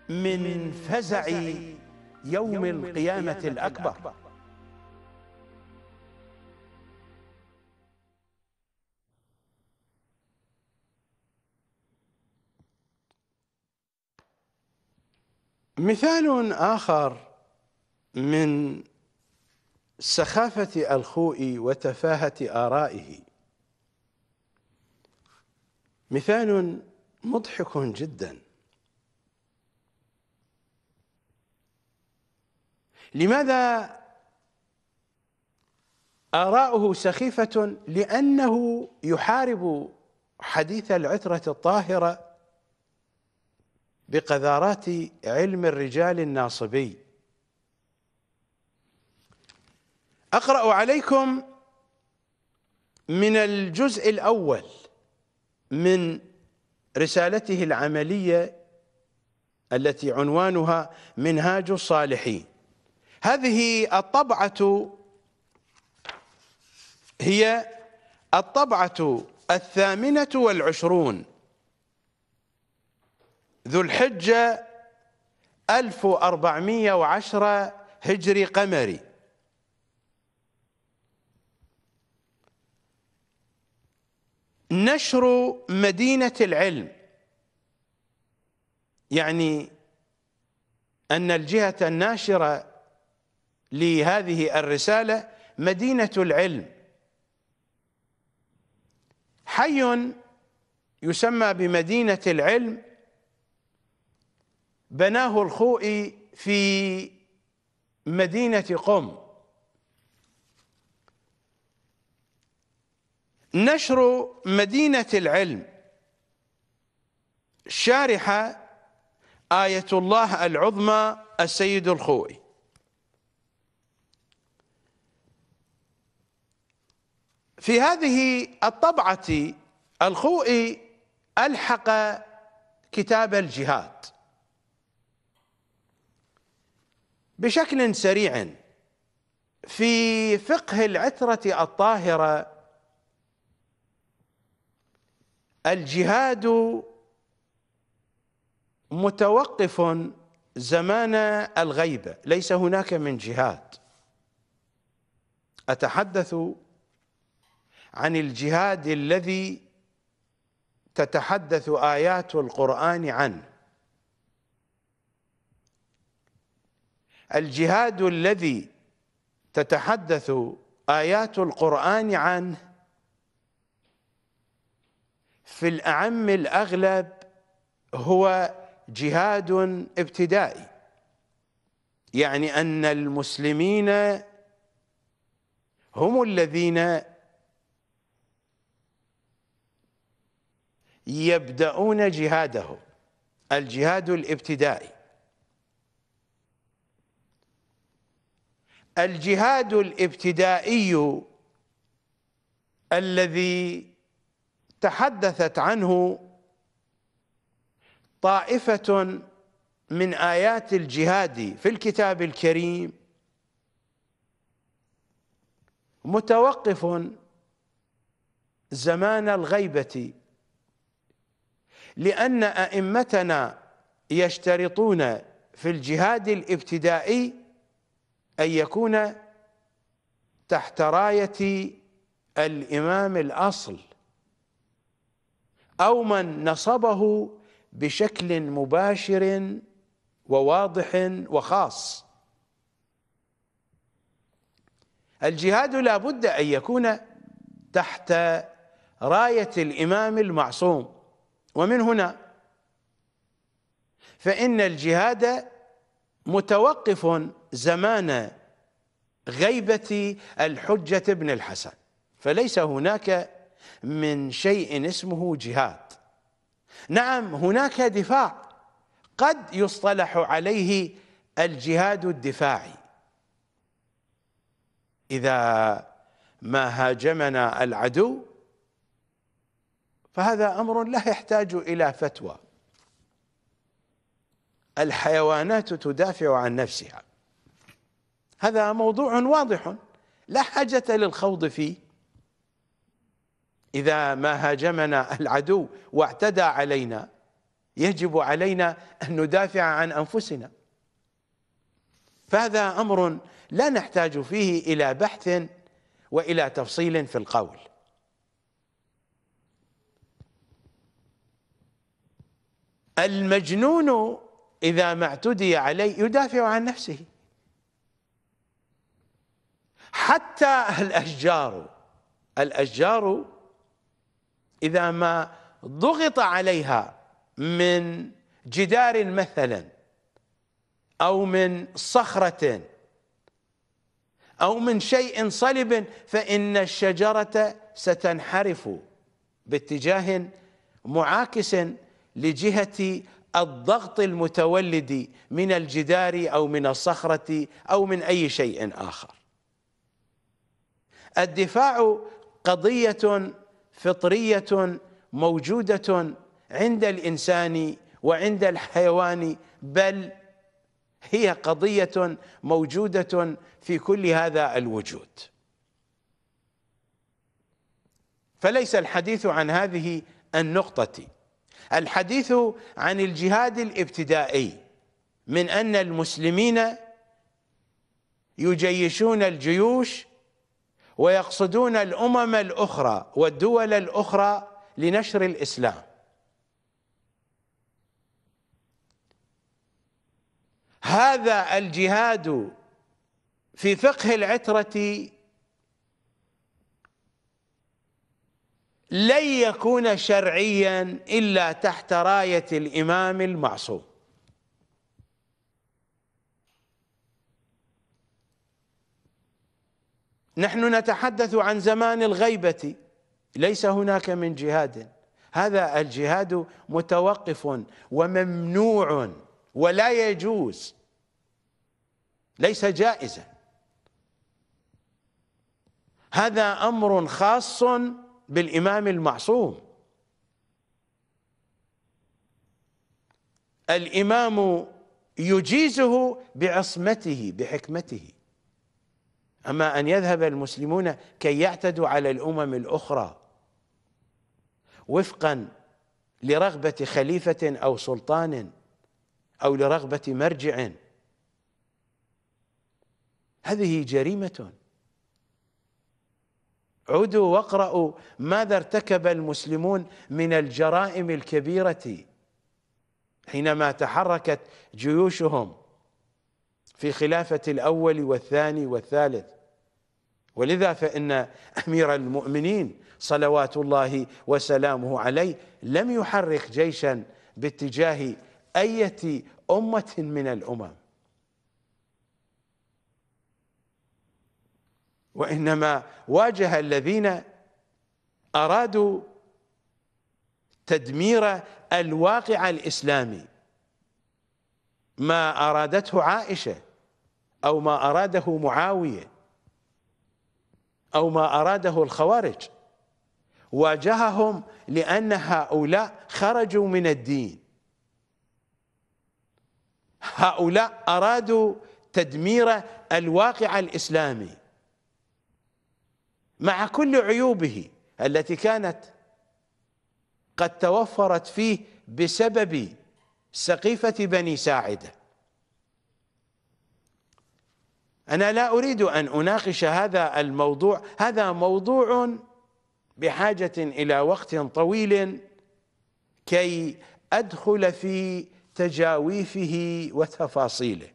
من فزع يوم القيامة الأكبر مثال آخر من سخافة الخوئي وتفاهة آرائه مثال مضحك جدا لماذا آراؤه سخيفة لأنه يحارب حديث العترة الطاهرة بقذارات علم الرجال الناصبي أقرأ عليكم من الجزء الأول من رسالته العملية التي عنوانها منهاج الصالحين هذه الطبعة هي الطبعة الثامنة والعشرون ذو الحجة 1410 هجري قمري نشر مدينة العلم يعني أن الجهة الناشرة لهذه الرسالة مدينة العلم حي يسمى بمدينة العلم بناه الخوئي في مدينة قم نشر مدينة العلم شارحة آية الله العظمى السيد الخوئي في هذه الطبعة الخوئي ألحق كتاب الجهاد بشكل سريع في فقه العترة الطاهرة الجهاد متوقف زمان الغيبة ليس هناك من جهاد أتحدث عن الجهاد الذي تتحدث آيات القرآن عنه الجهاد الذي تتحدث آيات القرآن عنه في الأعم الأغلب هو جهاد ابتدائي يعني أن المسلمين هم الذين يبدأون جهادهم الجهاد الابتدائي الجهاد الابتدائي الذي تحدثت عنه طائفة من آيات الجهاد في الكتاب الكريم متوقف زمان الغيبة لأن أئمتنا يشترطون في الجهاد الابتدائي أن يكون تحت راية الإمام الأصل أو من نصبه بشكل مباشر وواضح وخاص الجهاد لا بد أن يكون تحت راية الإمام المعصوم ومن هنا فإن الجهاد متوقف زمان غيبة الحجة بن الحسن فليس هناك من شيء اسمه جهاد نعم هناك دفاع قد يصطلح عليه الجهاد الدفاعي إذا ما هاجمنا العدو فهذا أمر لا يحتاج إلى فتوى الحيوانات تدافع عن نفسها هذا موضوع واضح لا حاجة للخوض فيه إذا ما هاجمنا العدو واعتدى علينا يجب علينا أن ندافع عن أنفسنا فهذا أمر لا نحتاج فيه إلى بحث وإلى تفصيل في القول المجنون إذا ما اعتدي عليه يدافع عن نفسه حتى الأشجار الأشجار إذا ما ضغط عليها من جدار مثلا أو من صخرة أو من شيء صلب فإن الشجرة ستنحرف باتجاه معاكس لجهة الضغط المتولد من الجدار أو من الصخرة أو من أي شيء آخر الدفاع قضية فطرية موجودة عند الإنسان وعند الحيوان بل هي قضية موجودة في كل هذا الوجود فليس الحديث عن هذه النقطة الحديث عن الجهاد الابتدائي من أن المسلمين يجيشون الجيوش ويقصدون الامم الاخرى والدول الاخرى لنشر الاسلام هذا الجهاد في فقه العتره لن يكون شرعيا الا تحت رايه الامام المعصوم نحن نتحدث عن زمان الغيبة ليس هناك من جهاد هذا الجهاد متوقف وممنوع ولا يجوز ليس جائزا هذا أمر خاص بالإمام المعصوم الإمام يجيزه بعصمته بحكمته أما أن يذهب المسلمون كي يعتدوا على الأمم الأخرى وفقا لرغبة خليفة أو سلطان أو لرغبة مرجع هذه جريمة عودوا واقرأوا ماذا ارتكب المسلمون من الجرائم الكبيرة حينما تحركت جيوشهم في خلافة الأول والثاني والثالث ولذا فإن أمير المؤمنين صلوات الله وسلامه عليه لم يحرك جيشا باتجاه أية أمة من الأمم وإنما واجه الذين أرادوا تدمير الواقع الإسلامي ما أرادته عائشة أو ما أراده معاوية أو ما أراده الخوارج واجههم لأن هؤلاء خرجوا من الدين هؤلاء أرادوا تدمير الواقع الإسلامي مع كل عيوبه التي كانت قد توفرت فيه بسبب سقيفة بني ساعده أنا لا أريد أن أناقش هذا الموضوع هذا موضوع بحاجة إلى وقت طويل كي أدخل في تجاويفه وتفاصيله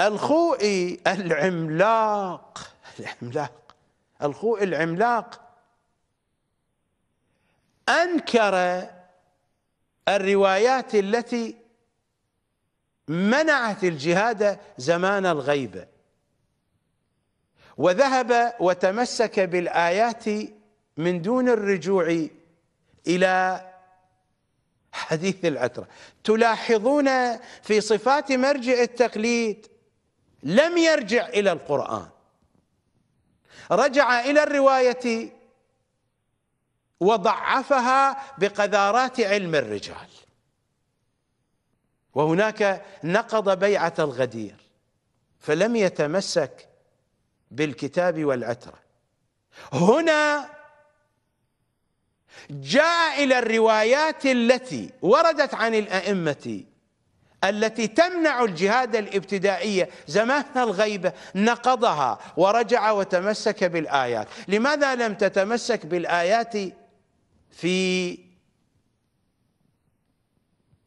الخوئي العملاق العملاق الخوئي العملاق أنكر الروايات التي منعت الجهاد زمان الغيبة وذهب وتمسك بالآيات من دون الرجوع إلى حديث العترة تلاحظون في صفات مرجع التقليد لم يرجع إلى القرآن رجع إلى الرواية وضعفها بقذارات علم الرجال وهناك نقض بيعة الغدير فلم يتمسك بالكتاب والعترة هنا جاء إلى الروايات التي وردت عن الأئمة التي تمنع الجهاد الابتدائية زمان الغيبة نقضها ورجع وتمسك بالآيات لماذا لم تتمسك بالآيات في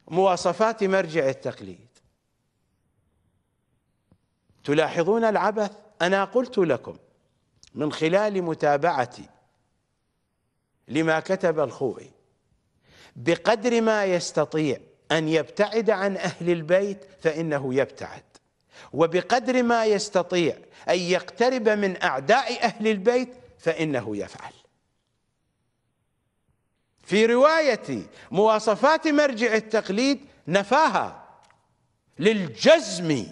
مواصفات مرجع التقليد تلاحظون العبث أنا قلت لكم من خلال متابعتي لما كتب الخوئي بقدر ما يستطيع أن يبتعد عن أهل البيت فإنه يبتعد وبقدر ما يستطيع أن يقترب من أعداء أهل البيت فإنه يفعل في رواية مواصفات مرجع التقليد نفاها للجزم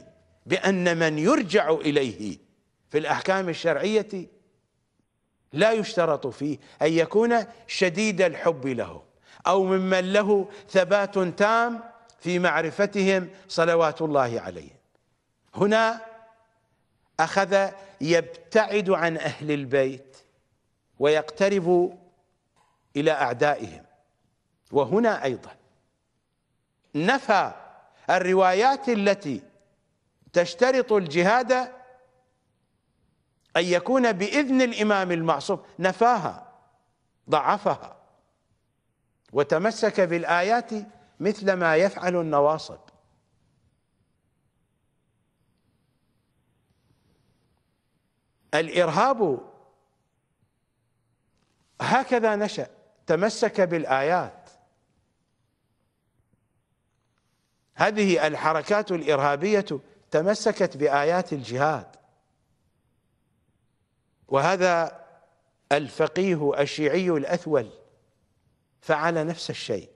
بأن من يرجع إليه في الأحكام الشرعية لا يشترط فيه أن يكون شديد الحب له أو ممن له ثبات تام في معرفتهم صلوات الله عليهم هنا أخذ يبتعد عن أهل البيت ويقترب إلى أعدائهم وهنا أيضا نفى الروايات التي تشترط الجهاد أن يكون بإذن الإمام المعصوم نفاها ضعفها وتمسك بالآيات مثل ما يفعل النواصب الإرهاب هكذا نشأ تمسك بالايات هذه الحركات الارهابيه تمسكت بايات الجهاد وهذا الفقيه الشيعي الاثول فعل نفس الشيء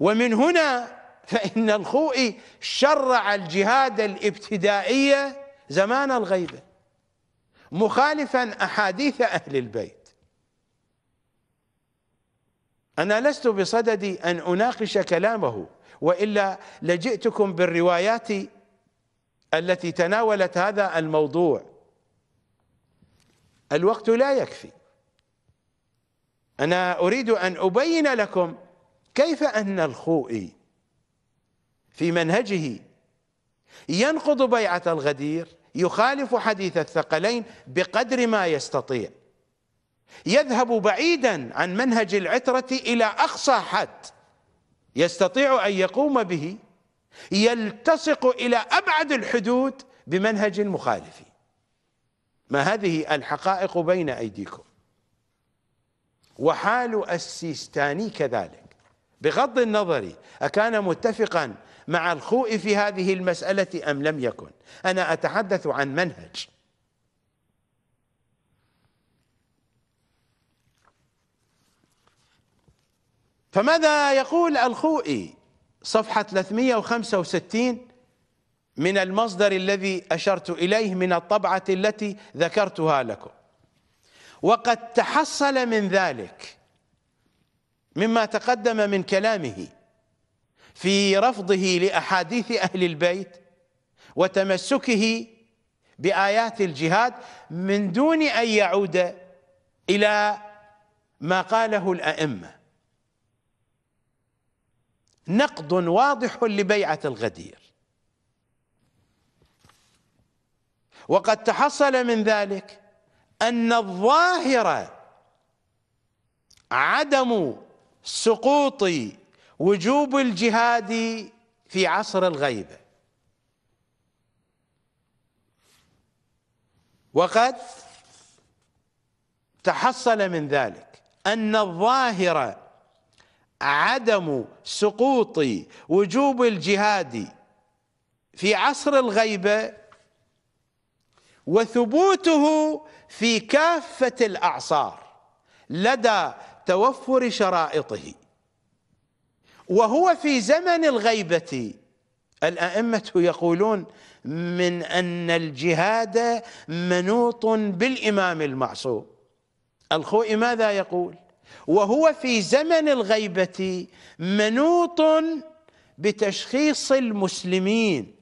ومن هنا فإن الخوئي شرع الجهاد الابتدائية زمان الغيبة مخالفا أحاديث أهل البيت أنا لست بصدد أن أناقش كلامه وإلا لجئتكم بالروايات التي تناولت هذا الموضوع الوقت لا يكفي أنا أريد أن أبين لكم كيف أن الخوئي في منهجه ينقض بيعة الغدير يخالف حديث الثقلين بقدر ما يستطيع يذهب بعيدا عن منهج العترة إلى أقصى حد يستطيع أن يقوم به يلتصق إلى أبعد الحدود بمنهج المخالف ما هذه الحقائق بين أيديكم وحال السيستاني كذلك بغض النظر أكان متفقا مع الخوء في هذه المسألة أم لم يكن أنا أتحدث عن منهج فماذا يقول الخوئي صفحة 365 من المصدر الذي أشرت إليه من الطبعة التي ذكرتها لكم وقد تحصل من ذلك مما تقدم من كلامه في رفضه لأحاديث أهل البيت وتمسكه بآيات الجهاد من دون أن يعود إلى ما قاله الأئمة نقد واضح لبيعة الغدير وقد تحصل من ذلك أن الظاهر عدم سقوط وجوب الجهاد في عصر الغيبة وقد تحصل من ذلك أن الظاهر عدم سقوط وجوب الجهاد في عصر الغيبة وثبوته في كافة الأعصار لدى توفر شرائطه وهو في زمن الغيبة الأئمة يقولون من أن الجهاد منوط بالإمام المعصوم الخوئي ماذا يقول وهو في زمن الغيبة منوط بتشخيص المسلمين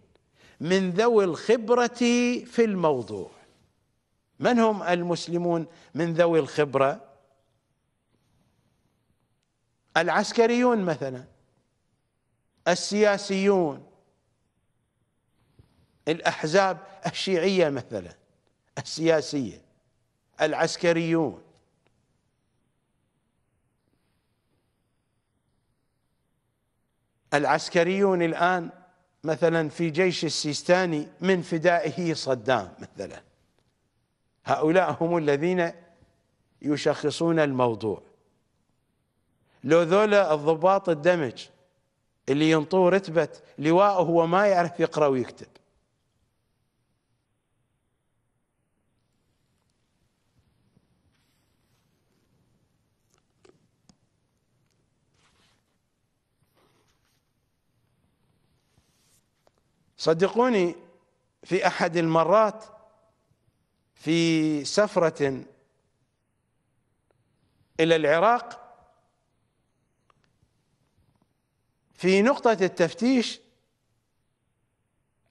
من ذوي الخبرة في الموضوع من هم المسلمون من ذوي الخبرة العسكريون مثلا السياسيون الأحزاب الشيعية مثلا السياسية العسكريون العسكريون الآن مثلا في جيش السيستاني من فدائه صدام مثلا هؤلاء هم الذين يشخصون الموضوع لو ذولا الضباط الدمج اللي ينطوه رتبة لواءه وما يعرف يقرأ ويكتب صدقوني في احد المرات في سفره الى العراق في نقطه التفتيش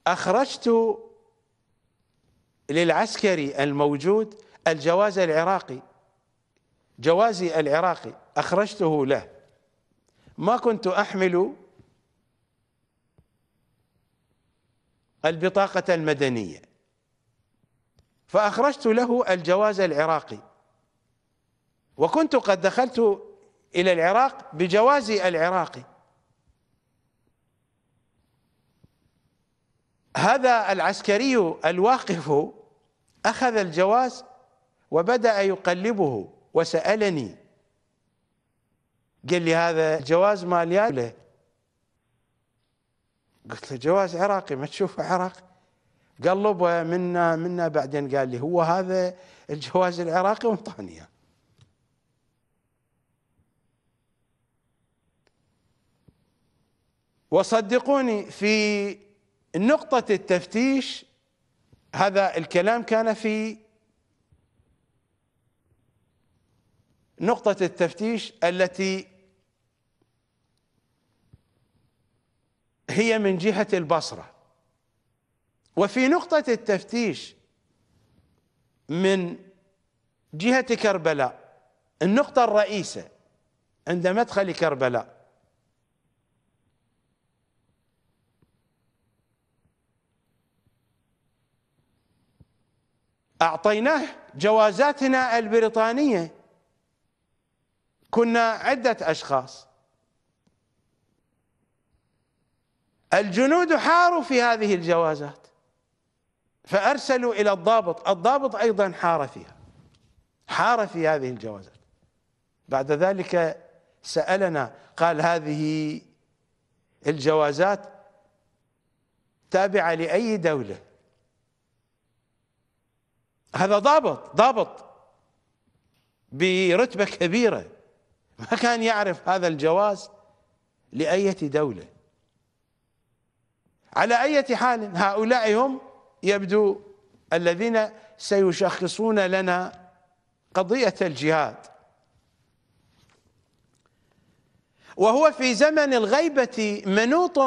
اخرجت للعسكري الموجود الجواز العراقي جوازي العراقي اخرجته له ما كنت احمل البطاقة المدنية فأخرجت له الجواز العراقي وكنت قد دخلت إلى العراق بجوازي العراقي هذا العسكري الواقف أخذ الجواز وبدأ يقلبه وسألني قال لي هذا الجواز مالي له قلت له جواز عراقي ما تشوفه عراقي قلبه منا منا بعدين قال لي هو هذا الجواز العراقي وانطاني اياه وصدقوني في نقطة التفتيش هذا الكلام كان في نقطة التفتيش التي هي من جهة البصرة وفي نقطة التفتيش من جهة كربلاء النقطة الرئيسة عند مدخل كربلاء أعطيناه جوازاتنا البريطانية كنا عدة أشخاص الجنود حاروا في هذه الجوازات فأرسلوا إلى الضابط الضابط أيضا حار فيها حار في هذه الجوازات بعد ذلك سألنا قال هذه الجوازات تابعة لأي دولة هذا ضابط ضابط برتبة كبيرة ما كان يعرف هذا الجواز لأية دولة على أي حال هؤلاء هم يبدو الذين سيشخصون لنا قضية الجهاد وهو في زمن الغيبة منوط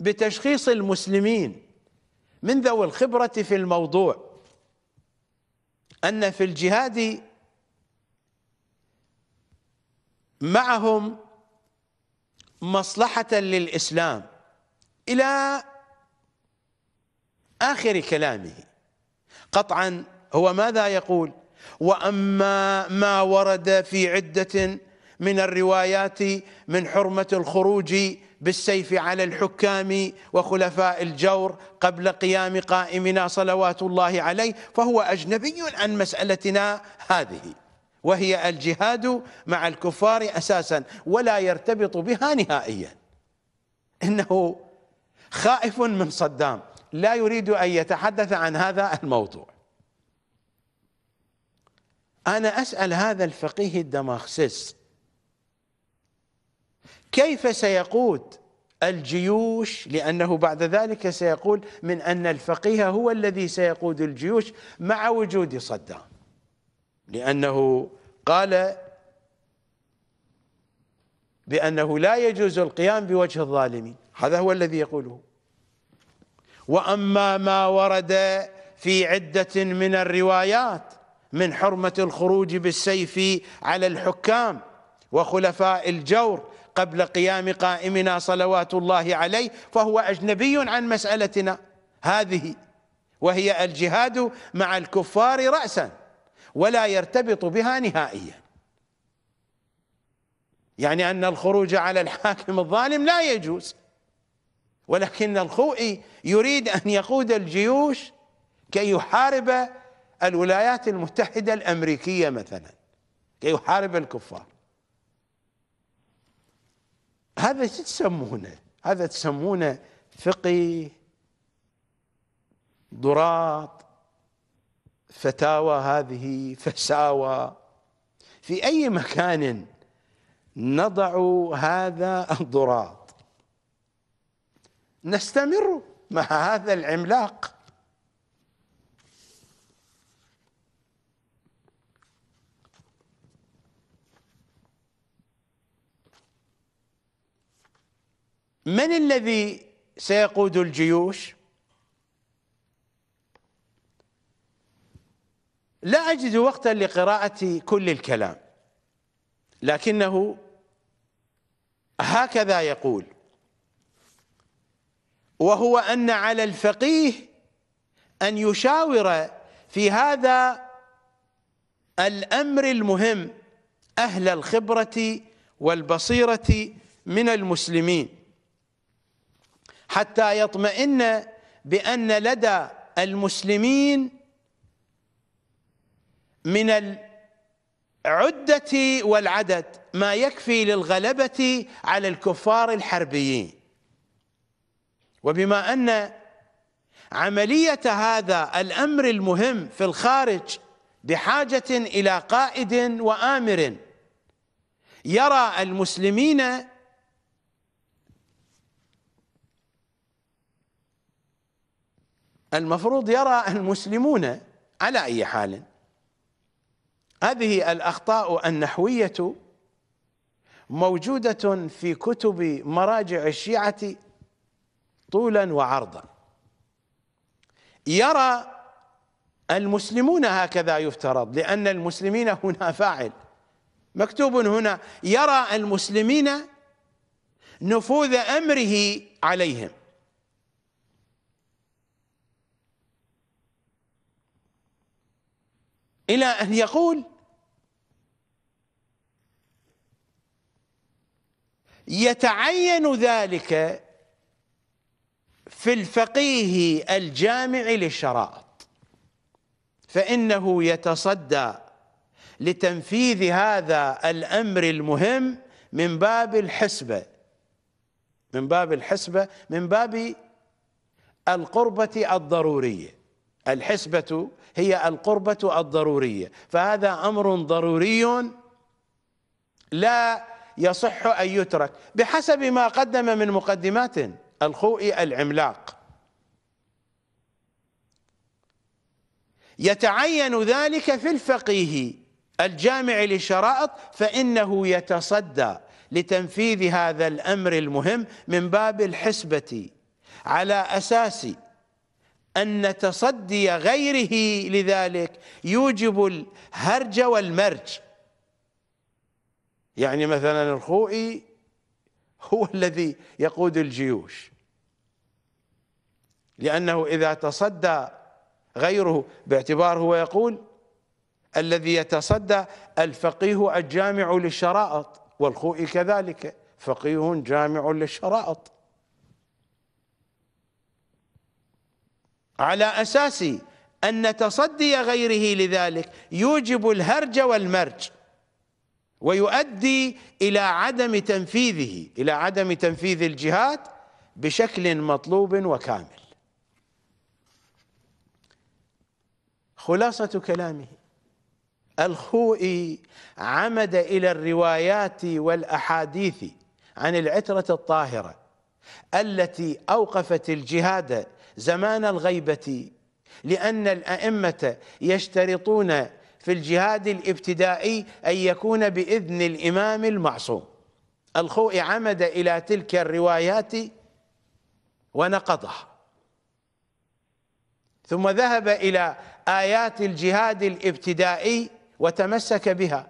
بتشخيص المسلمين من ذوي الخبرة في الموضوع أن في الجهاد معهم مصلحة للإسلام إلى آخر كلامه قطعا هو ماذا يقول وأما ما ورد في عدة من الروايات من حرمة الخروج بالسيف على الحكام وخلفاء الجور قبل قيام قائمنا صلوات الله عليه فهو أجنبي عن مسألتنا هذه وهي الجهاد مع الكفار أساسا ولا يرتبط بها نهائيا إنه خائف من صدام لا يريد ان يتحدث عن هذا الموضوع انا اسال هذا الفقيه الدماخسس كيف سيقود الجيوش لانه بعد ذلك سيقول من ان الفقيه هو الذي سيقود الجيوش مع وجود صدام لانه قال بانه لا يجوز القيام بوجه الظالمين هذا هو الذي يقوله وأما ما ورد في عدة من الروايات من حرمة الخروج بالسيف على الحكام وخلفاء الجور قبل قيام قائمنا صلوات الله عليه فهو أجنبي عن مسألتنا هذه وهي الجهاد مع الكفار رأسا ولا يرتبط بها نهائيا يعني أن الخروج على الحاكم الظالم لا يجوز ولكن الخوئي يريد أن يقود الجيوش كي يحارب الولايات المتحدة الأمريكية مثلا كي يحارب الكفار هذا شو تسمونه هذا تسمونه فقه ضراط فتاوى هذه فساوى في أي مكان نضع هذا الضراط نستمر مع هذا العملاق من الذي سيقود الجيوش لا أجد وقتا لقراءة كل الكلام لكنه هكذا يقول وهو أن على الفقيه أن يشاور في هذا الأمر المهم أهل الخبرة والبصيرة من المسلمين حتى يطمئن بأن لدى المسلمين من العدة والعدد ما يكفي للغلبة على الكفار الحربيين وبما أن عملية هذا الأمر المهم في الخارج بحاجة إلى قائد وآمر يرى المسلمين المفروض يرى المسلمون على أي حال هذه الأخطاء النحوية موجودة في كتب مراجع الشيعة طولا وعرضا يرى المسلمون هكذا يفترض لأن المسلمين هنا فاعل مكتوب هنا يرى المسلمين نفوذ أمره عليهم إلى أن يقول يتعين ذلك في الفقيه الجامع للشرائط فإنه يتصدى لتنفيذ هذا الأمر المهم من باب الحسبة من باب الحسبة من باب القربة الضرورية الحسبة هي القربة الضرورية فهذا أمر ضروري لا يصح أن يترك بحسب ما قدم من مقدمات الخوئي العملاق يتعين ذلك في الفقيه الجامع للشرائط فإنه يتصدى لتنفيذ هذا الأمر المهم من باب الحسبة على أساس أن تصدي غيره لذلك يوجب الهرج والمرج يعني مثلا الخوئي هو الذي يقود الجيوش لأنه إذا تصدى غيره باعتبار هو يقول الذي يتصدى الفقيه الجامع للشرائط والخوئي كذلك فقيه جامع للشرائط على أساس أن تصدي غيره لذلك يوجب الهرج والمرج ويؤدي إلى عدم تنفيذه إلى عدم تنفيذ الجهاد بشكل مطلوب وكامل خلاصة كلامه الخوئي عمد إلى الروايات والأحاديث عن العترة الطاهرة التي أوقفت الجهاد زمان الغيبة لأن الأئمة يشترطون في الجهاد الابتدائي أن يكون بإذن الإمام المعصوم الخوئي عمد إلى تلك الروايات ونقضها ثم ذهب إلى آيات الجهاد الابتدائي وتمسك بها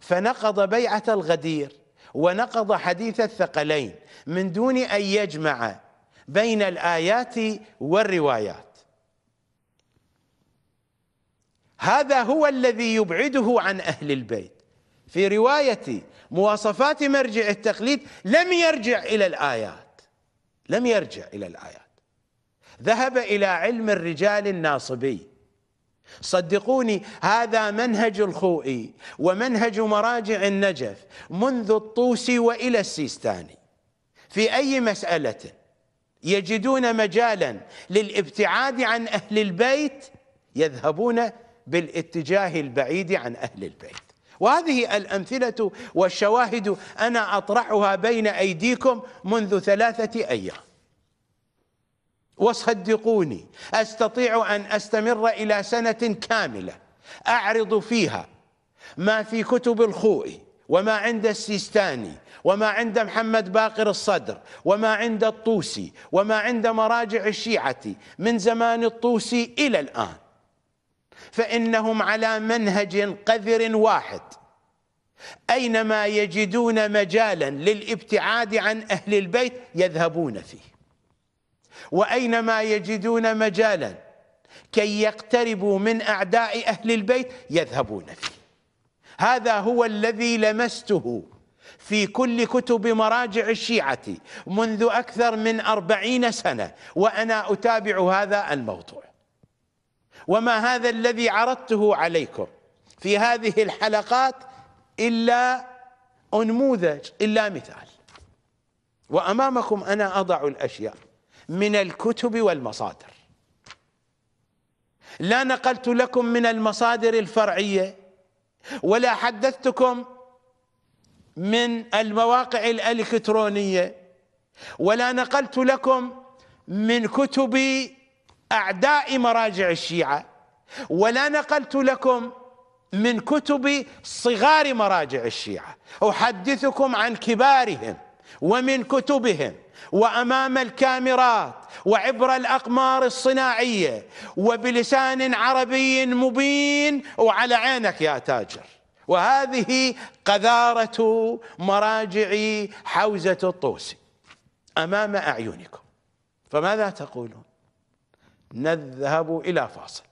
فنقض بيعة الغدير ونقض حديث الثقلين من دون أن يجمع بين الآيات والروايات هذا هو الذي يبعده عن أهل البيت في رواية مواصفات مرجع التقليد لم يرجع إلى الآيات لم يرجع إلى الآيات ذهب إلى علم الرجال الناصبي صدقوني هذا منهج الخوئي ومنهج مراجع النجف منذ الطوسي وإلى السيستاني في أي مسألة يجدون مجالا للابتعاد عن أهل البيت يذهبون بالاتجاه البعيد عن أهل البيت وهذه الأمثلة والشواهد أنا أطرحها بين أيديكم منذ ثلاثة أيام وصدقوني استطيع ان استمر الى سنه كامله اعرض فيها ما في كتب الخوئي وما عند السيستاني وما عند محمد باقر الصدر وما عند الطوسي وما عند مراجع الشيعة من زمان الطوسي إلى الآن فإنهم على منهج قذر واحد أينما يجدون مجالا للابتعاد عن أهل البيت يذهبون فيه وأينما يجدون مجالا كي يقتربوا من أعداء أهل البيت يذهبون فيه هذا هو الذي لمسته في كل كتب مراجع الشيعة منذ أكثر من أربعين سنة وأنا أتابع هذا الموضوع وما هذا الذي عرضته عليكم في هذه الحلقات إلا أنموذج إلا مثال وأمامكم أنا أضع الأشياء من الكتب والمصادر لا نقلت لكم من المصادر الفرعيه ولا حدثتكم من المواقع الالكترونيه ولا نقلت لكم من كتب اعداء مراجع الشيعه ولا نقلت لكم من كتب صغار مراجع الشيعه احدثكم عن كبارهم ومن كتبهم وامام الكاميرات وعبر الاقمار الصناعيه وبلسان عربي مبين وعلى عينك يا تاجر وهذه قذاره مراجع حوزه الطوسي امام اعينكم فماذا تقولون نذهب الى فاصل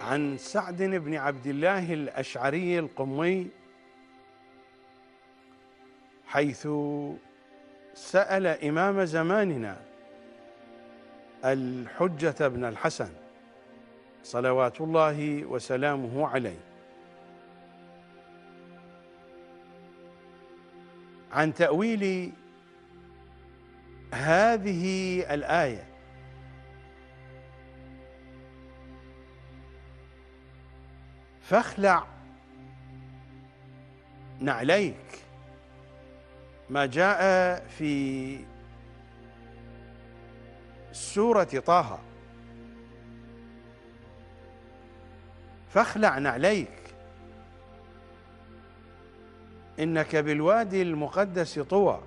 عن سعد بن عبد الله الاشعري القمي حيث سأل إمام زماننا الحجة بن الحسن صلوات الله وسلامه عليه عن تأويل هذه الآية فاخلع نعليك ما جاء في سورة طه فاخلع نعليك إنك بالوادي المقدس طوى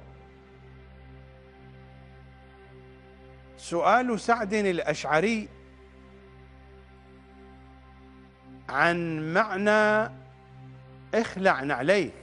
سؤال سعد الأشعري عن معنى اخلع نعليك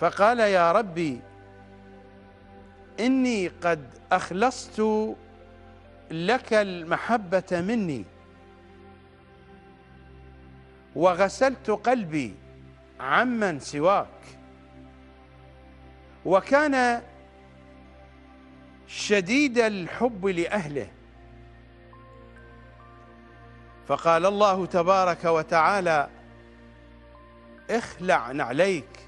فقال يا ربي إني قد أخلصت لك المحبة مني وغسلت قلبي عمن سواك وكان شديد الحب لأهله فقال الله تبارك وتعالى اخلع نعليك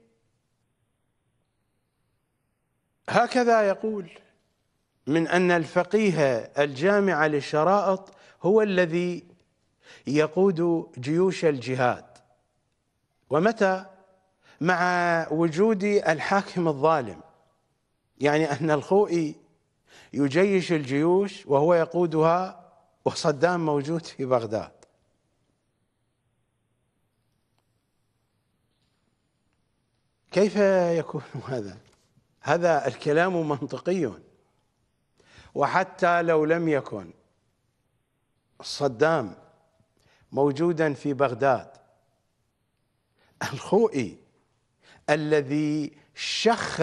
هكذا يقول من أن الفقيه الجامع للشرائط هو الذي يقود جيوش الجهاد ومتى مع وجود الحاكم الظالم يعني أن الخوئي يجيش الجيوش وهو يقودها وصدام موجود في بغداد كيف يكون هذا؟ هذا الكلام منطقي وحتى لو لم يكن صدام موجودا في بغداد الخوئي الذي شخ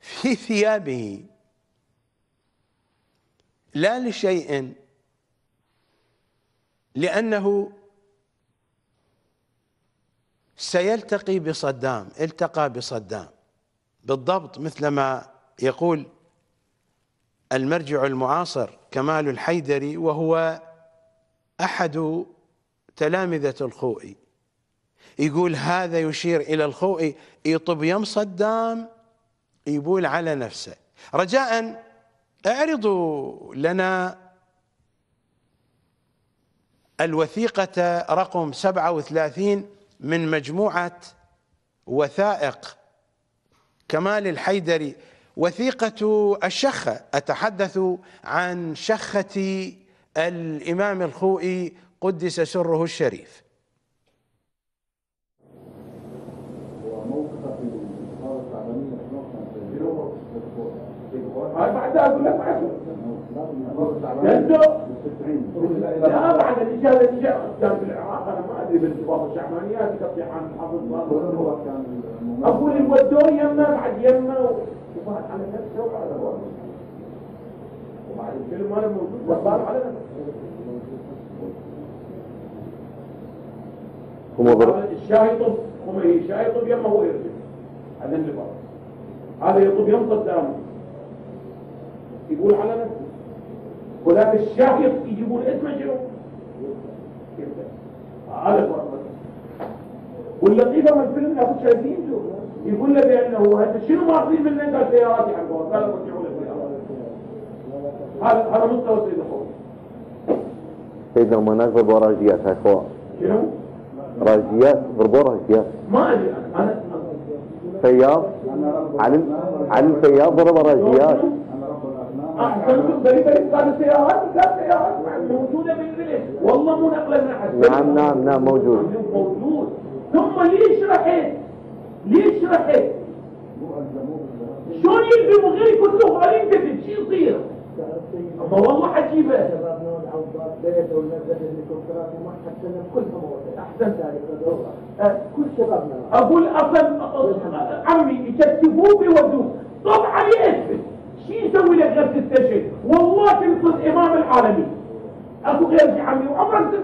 في ثيابه لا لشيء لأنه سيلتقي بصدام التقى بصدام بالضبط مثلما يقول المرجع المعاصر كمال الحيدري وهو أحد تلامذة الخوئي يقول هذا يشير إلى الخوئي يطب يم صدام يبول على نفسه رجاء اعرضوا لنا الوثيقة رقم 37 من مجموعة وثائق كمال الحيدري وثيقة الشخة أتحدث عن شخة الإمام الخوئي قدس سره الشريف بعدها لا بعد الإجابة اللي جاء في العراق أنا ما أدري بالانتباه الشعبانيات يقضي عن الحفظ أقول ودوه يمه بعد يمه وفاهم على نفسه وعلى وقته وبعد الفيلم هذا موجود وفاهم على نفسه هم الشايطب هم إيه؟ الشايطب يما هو يرجع هذا اللي هذا يطب يمضى الدم يقول على نفسه ولا بالشهيق يجيبون اسم شنو هذا على مرة واللطيفة من الفيلم لابد شايفين يقول لك انه انت شنو ماخذين من انت السيارات يا حبيبي يعني؟ قال رجعوا هذا هذا مستوى سيدنا خوف سيدنا ضربوا راجيات هاي اخوان شنو؟ راجيات ضربوا راجيات ما ادري انا سياط علم علم فياض ضرب راجيات احسنتم من بريد سيارات كان سيارات موجودة بالفلس والله مو نقلة من أحد. نعم نعم نعم موجود موجود ثم ليش رحت ليش رحت شلون يلبي مغيري كله غالين بفت شي يصير اما والله عجيبة كل شبابنا اقول اصلا عمي يكتبوه بيودوه طبعا يثبت شو يسوي لك غير تستشهد والله تنقذ امام العالمين اكو غير عمي وعمرك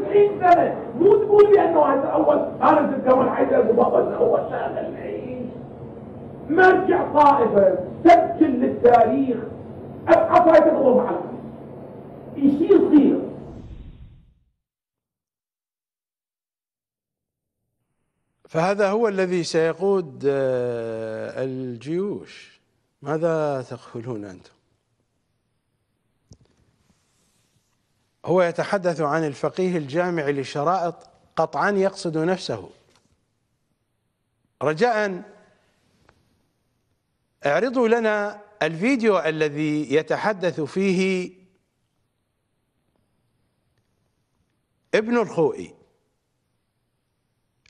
90 سنه مو تقول لي انه هذا اول انا تتكون حيدر ابو بابا اول شغل مرجع طائفه سجل للتاريخ ابحث هاي تضرب على ايش يصير فهذا هو الذي سيقود آه، الجيوش ماذا تقولون أنتم هو يتحدث عن الفقيه الجامع للشرائط قطعا يقصد نفسه رجاء اعرضوا لنا الفيديو الذي يتحدث فيه ابن الخوئي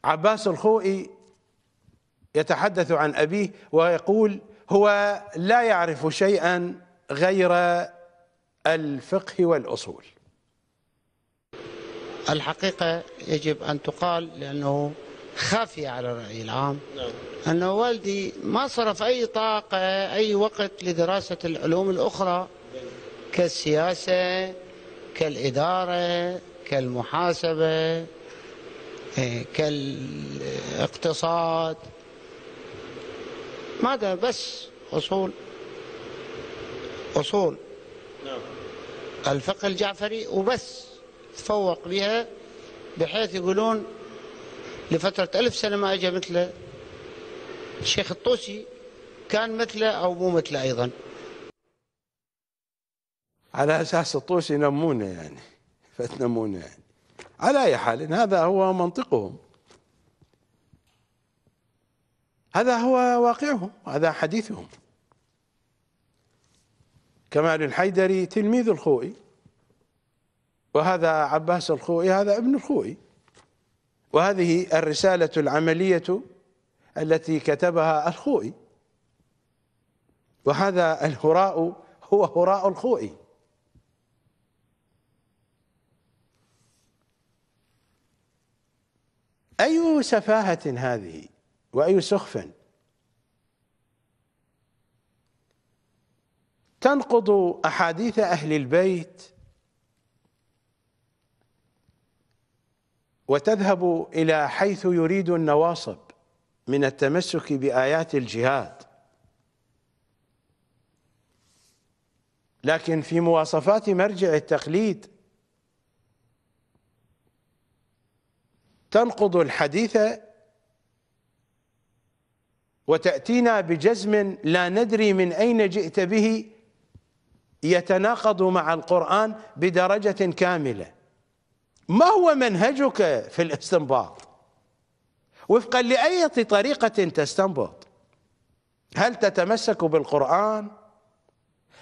عباس الخوئي يتحدث عن أبيه ويقول هو لا يعرف شيئا غير الفقه والأصول الحقيقة يجب أن تقال لأنه خافية على الرأي العام نعم. والدي ما صرف أي طاقة أي وقت لدراسة العلوم الأخرى كالسياسة كالإدارة كالمحاسبة إيه، كالاقتصاد ماذا بس أصول أصول نعم. الفقه الجعفري وبس تفوق بها بحيث يقولون لفترة ألف سنة ما أجا مثله الشيخ الطوسي كان مثله أو مو مثله أيضا على أساس الطوسي ينمونه يعني فتنمونة (laughs) يعني على أي حال هذا هو منطقهم هذا هو واقعهم هذا حديثهم كمال الحيدري تلميذ الخوئي وهذا عباس الخوئي هذا ابن الخوئي وهذه الرسالة العملية التي كتبها الخوئي وهذا الهراء هو هراء الخوئي أي سفاهة هذه وأي سخف تنقض أحاديث أهل البيت وتذهب إلى حيث يريد النواصب من التمسك بآيات الجهاد لكن في مواصفات مرجع التقليد تنقض الحديث وتأتينا بجزم لا ندري من أين جئت به يتناقض مع القرآن بدرجة كاملة ما هو منهجك في الاستنباط وفقا لأي طريقة تستنبط هل تتمسك بالقرآن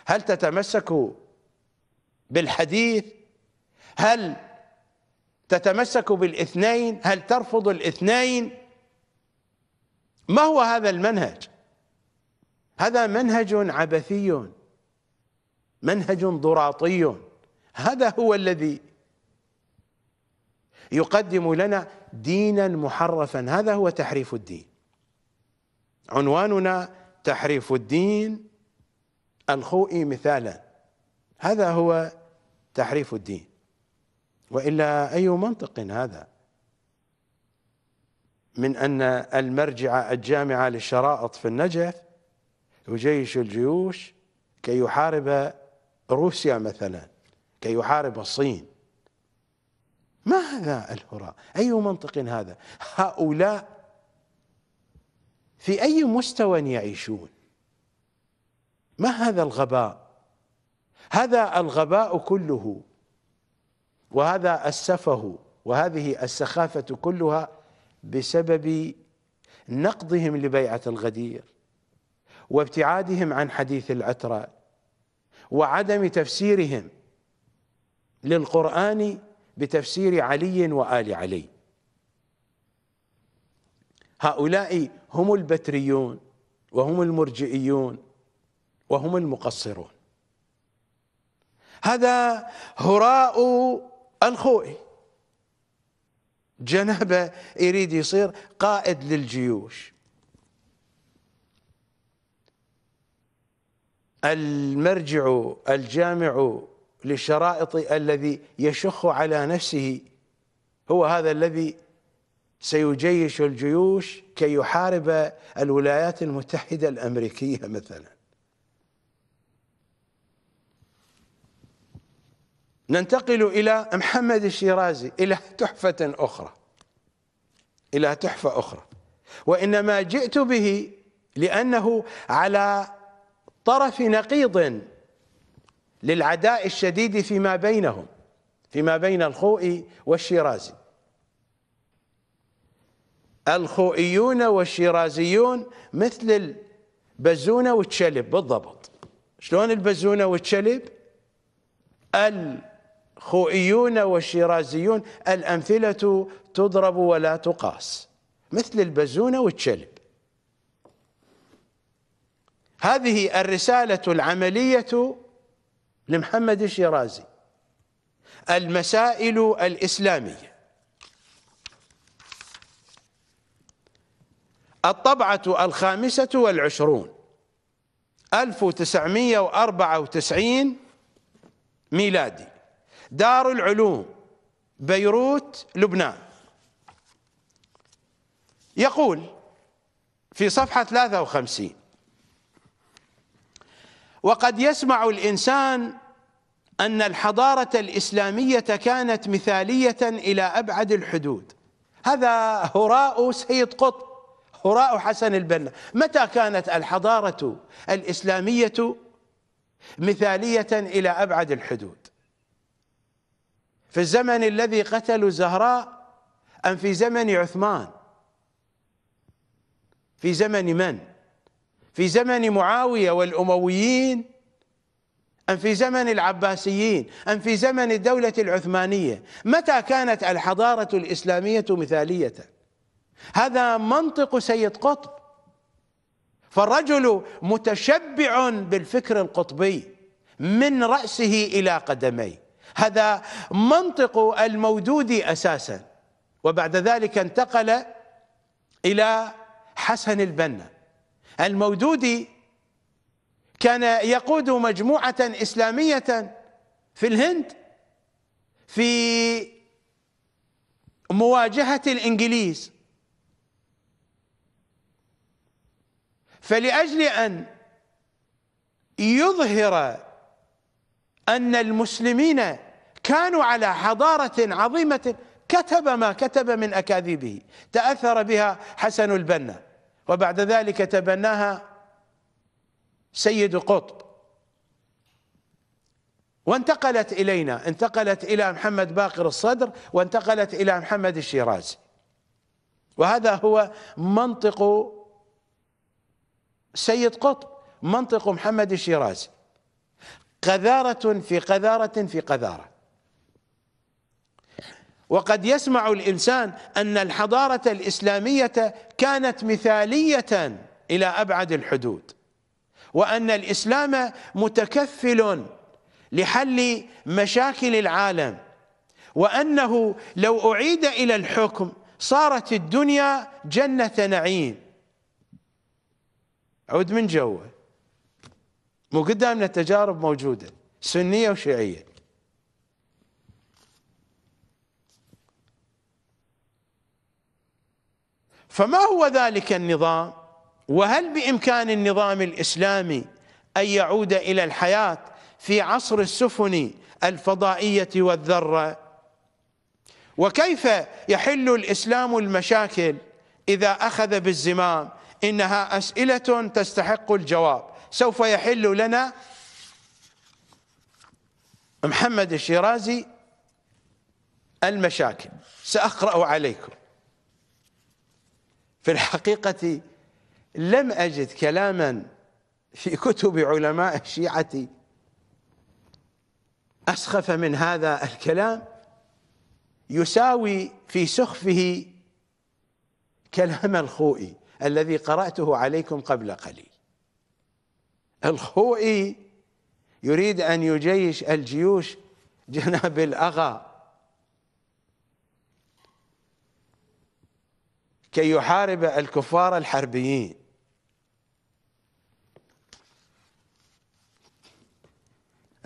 هل تتمسك بالحديث هل تتمسك بالاثنين هل ترفض الاثنين ما هو هذا المنهج هذا منهج عبثي منهج ضراطي هذا هو الذي يقدم لنا دينا محرفا هذا هو تحريف الدين عنواننا تحريف الدين الخوئي مثالا هذا هو تحريف الدين وإلا أي منطق هذا من أن المرجعة الجامعة للشرائط في النجف يجيش الجيوش كي يحارب روسيا مثلا كي يحارب الصين ما هذا الهراء أي منطق هذا هؤلاء في أي مستوى يعيشون ما هذا الغباء هذا الغباء كله وهذا السفه وهذه السخافة كلها بسبب نقضهم لبيعة الغدير وابتعادهم عن حديث العترة وعدم تفسيرهم للقرآن بتفسير علي وآل علي هؤلاء هم البتريون وهم المرجئيون وهم المقصرون هذا هراء الخوئي جنابه يريد يصير قائد للجيوش المرجع الجامع للشرائط الذي يشخ على نفسه هو هذا الذي سيجيش الجيوش كي يحارب الولايات المتحدة الأمريكية مثلا ننتقل إلى محمد الشيرازي إلى تحفة أخرى إلى تحفة أخرى وإنما جئت به لأنه على طرف نقيض للعداء الشديد فيما بينهم فيما بين الخوئي والشيرازي الخوئيون والشيرازيون مثل البزونة والشلب بالضبط شلون البزونة والشلب ال خوئيون والشيرازيون الأمثلة تضرب ولا تقاس مثل البزونة والشلب هذه الرسالة العملية لمحمد الشيرازي المسائل الإسلامية الطبعة الخامسة والعشرون 1994 ميلادي دار العلوم بيروت لبنان يقول في صفحة 53 وقد يسمع الإنسان أن الحضارة الإسلامية كانت مثالية إلى أبعد الحدود هذا هراء سيد قطب هراء حسن البنا متى كانت الحضارة الإسلامية مثالية إلى أبعد الحدود في الزمن الذي قتلوا الزهراء أم في زمن عثمان في زمن من في زمن معاوية والأمويين أم في زمن العباسيين أم في زمن الدولة العثمانية متى كانت الحضارة الإسلامية مثالية هذا منطق سيد قطب فالرجل متشبع بالفكر القطبي من رأسه إلى قدميه هذا منطق المودودي أساسا وبعد ذلك انتقل إلى حسن البنا المودودي كان يقود مجموعة إسلامية في الهند في مواجهة الإنجليز فلأجل أن يظهر أن المسلمين كانوا على حضارة عظيمة كتب ما كتب من أكاذيبه تأثر بها حسن البنا وبعد ذلك تبناها سيد قطب وانتقلت إلينا انتقلت إلى محمد باقر الصدر وانتقلت إلى محمد الشيرازي وهذا هو منطق سيد قطب منطق محمد الشيرازي قذارة في قذارة في قذارة وقد يسمع الإنسان أن الحضارة الإسلامية كانت مثالية إلى أبعد الحدود وأن الإسلام متكفل لحل مشاكل العالم وأنه لو أعيد إلى الحكم صارت الدنيا جنة نعيم عود من جوه مو قدامنا تجارب موجودة سنية وشيعية فما هو ذلك النظام وهل بإمكان النظام الإسلامي أن يعود إلى الحياة في عصر السفن الفضائية والذرة وكيف يحل الإسلام المشاكل إذا أخذ بالزمام إنها أسئلة تستحق الجواب سوف يحل لنا محمد الشيرازي المشاكل سأقرأ عليكم في الحقيقة لم أجد كلاما في كتب علماء الشيعة أسخف من هذا الكلام يساوي في سخفه كلام الخوئي الذي قرأته عليكم قبل قليل الخوئي يريد أن يجيش الجيوش جناب الأغا كي يحارب الكفار الحربيين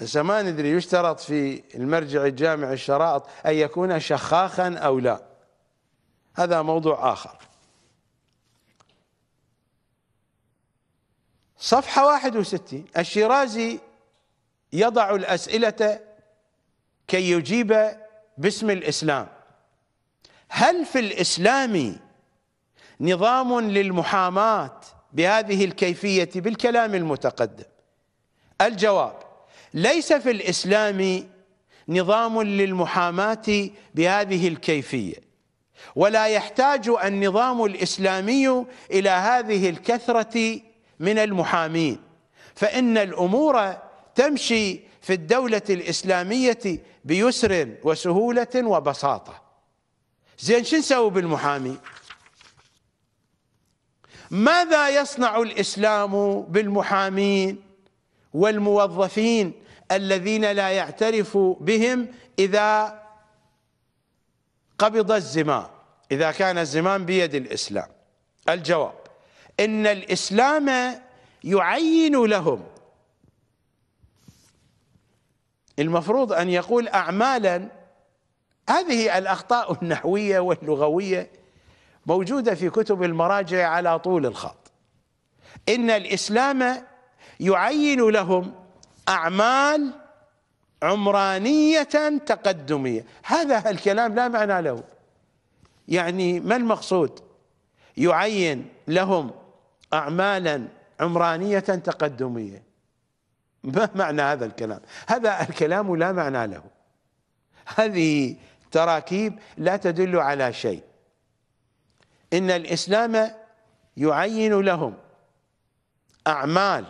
هسه ما ندري يشترط في المرجع الجامع الشرائط أن يكون شخاخا أو لا هذا موضوع آخر صفحة 61 الشيرازي يضع الأسئلة كي يجيب باسم الإسلام هل في الإسلام نظام للمحاماة بهذه الكيفية بالكلام المتقدم الجواب ليس في الإسلام نظام للمحاماة بهذه الكيفية ولا يحتاج النظام الإسلامي إلى هذه الكثرة من المحامين فإن الأمور تمشي في الدولة الإسلامية بيسر وسهولة وبساطة زين شو نسوي بالمحامي؟ ماذا يصنع الإسلام بالمحامين والموظفين الذين لا يعترف بهم إذا قبض الزمام إذا كان الزمام بيد الإسلام الجواب إن الإسلام يعين لهم المفروض أن يقول أعمالا هذه الأخطاء النحوية واللغوية موجودة في كتب المراجع على طول الخط إن الإسلام يعين لهم أعمال عمرانية تقدمية هذا الكلام لا معنى له يعني ما المقصود يعين لهم أعمالا عمرانية تقدمية ما معنى هذا الكلام هذا الكلام لا معنى له هذه تراكيب لا تدل على شيء إن الإسلام يعين لهم أعمال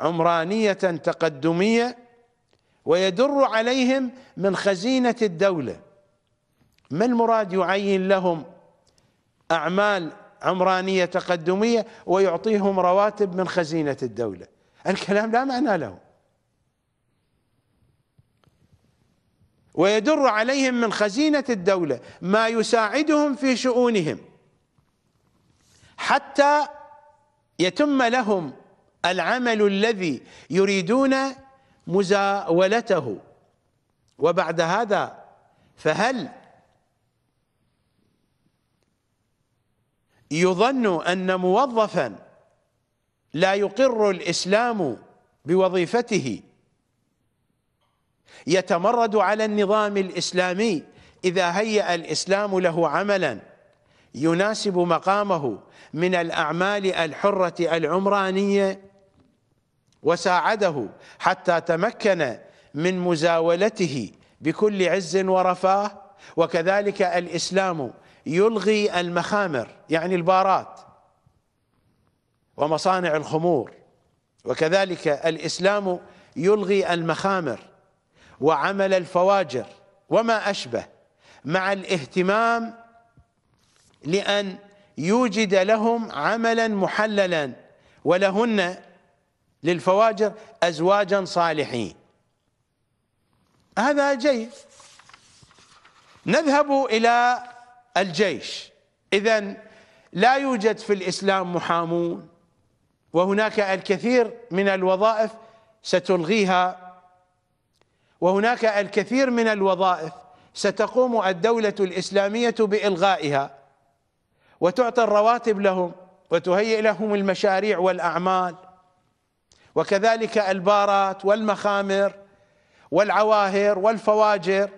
عمرانية تقدمية ويدر عليهم من خزينة الدولة ما المراد يعين لهم أعمال عمرانية تقدمية ويعطيهم رواتب من خزينة الدولة الكلام لا معنى له ويدر عليهم من خزينة الدولة ما يساعدهم في شؤونهم حتى يتم لهم العمل الذي يريدون مزاولته وبعد هذا فهل يظن أن موظفا لا يقر الإسلام بوظيفته يتمرد على النظام الاسلامي اذا هيأ الاسلام له عملا يناسب مقامه من الاعمال الحره العمرانيه وساعده حتى تمكن من مزاولته بكل عز ورفاه وكذلك الاسلام يلغي المخامر يعني البارات ومصانع الخمور وكذلك الاسلام يلغي المخامر وعمل الفواجر وما أشبه مع الاهتمام لأن يوجد لهم عملا محللا ولهن للفواجر أزواجا صالحين هذا جيد نذهب إلى الجيش إذا لا يوجد في الإسلام محامون وهناك الكثير من الوظائف ستلغيها وهناك الكثير من الوظائف ستقوم الدولة الإسلامية بإلغائها وتعطى الرواتب لهم وتهيئ لهم المشاريع والأعمال وكذلك البارات والمخامر والعواهر والفواجر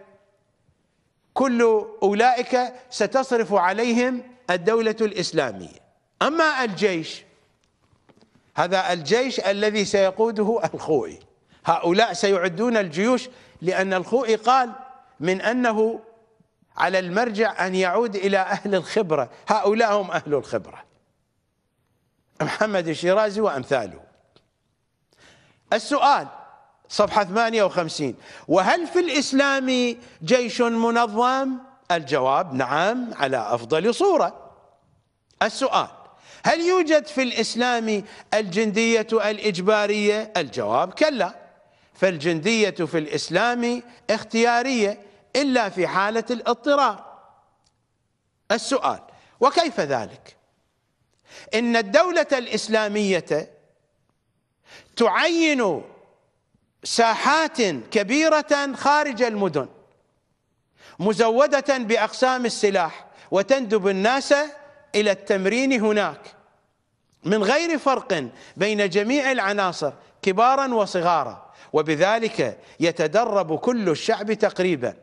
كل أولئك ستصرف عليهم الدولة الإسلامية أما الجيش هذا الجيش الذي سيقوده الخوئي هؤلاء سيعدون الجيوش لأن الخوئي قال من أنه على المرجع أن يعود إلى أهل الخبرة هؤلاء هم أهل الخبرة محمد الشيرازي وأمثاله السؤال صفحة 58 وهل في الإسلام جيش منظم؟ الجواب نعم على أفضل صورة السؤال هل يوجد في الإسلام الجندية الإجبارية؟ الجواب كلا فالجندية في الإسلام اختيارية إلا في حالة الاضطرار السؤال وكيف ذلك إن الدولة الإسلامية تعين ساحات كبيرة خارج المدن مزودة بأقسام السلاح وتندب الناس إلى التمرين هناك من غير فرق بين جميع العناصر كبارا وصغارا وبذلك يتدرب كل الشعب تقريبا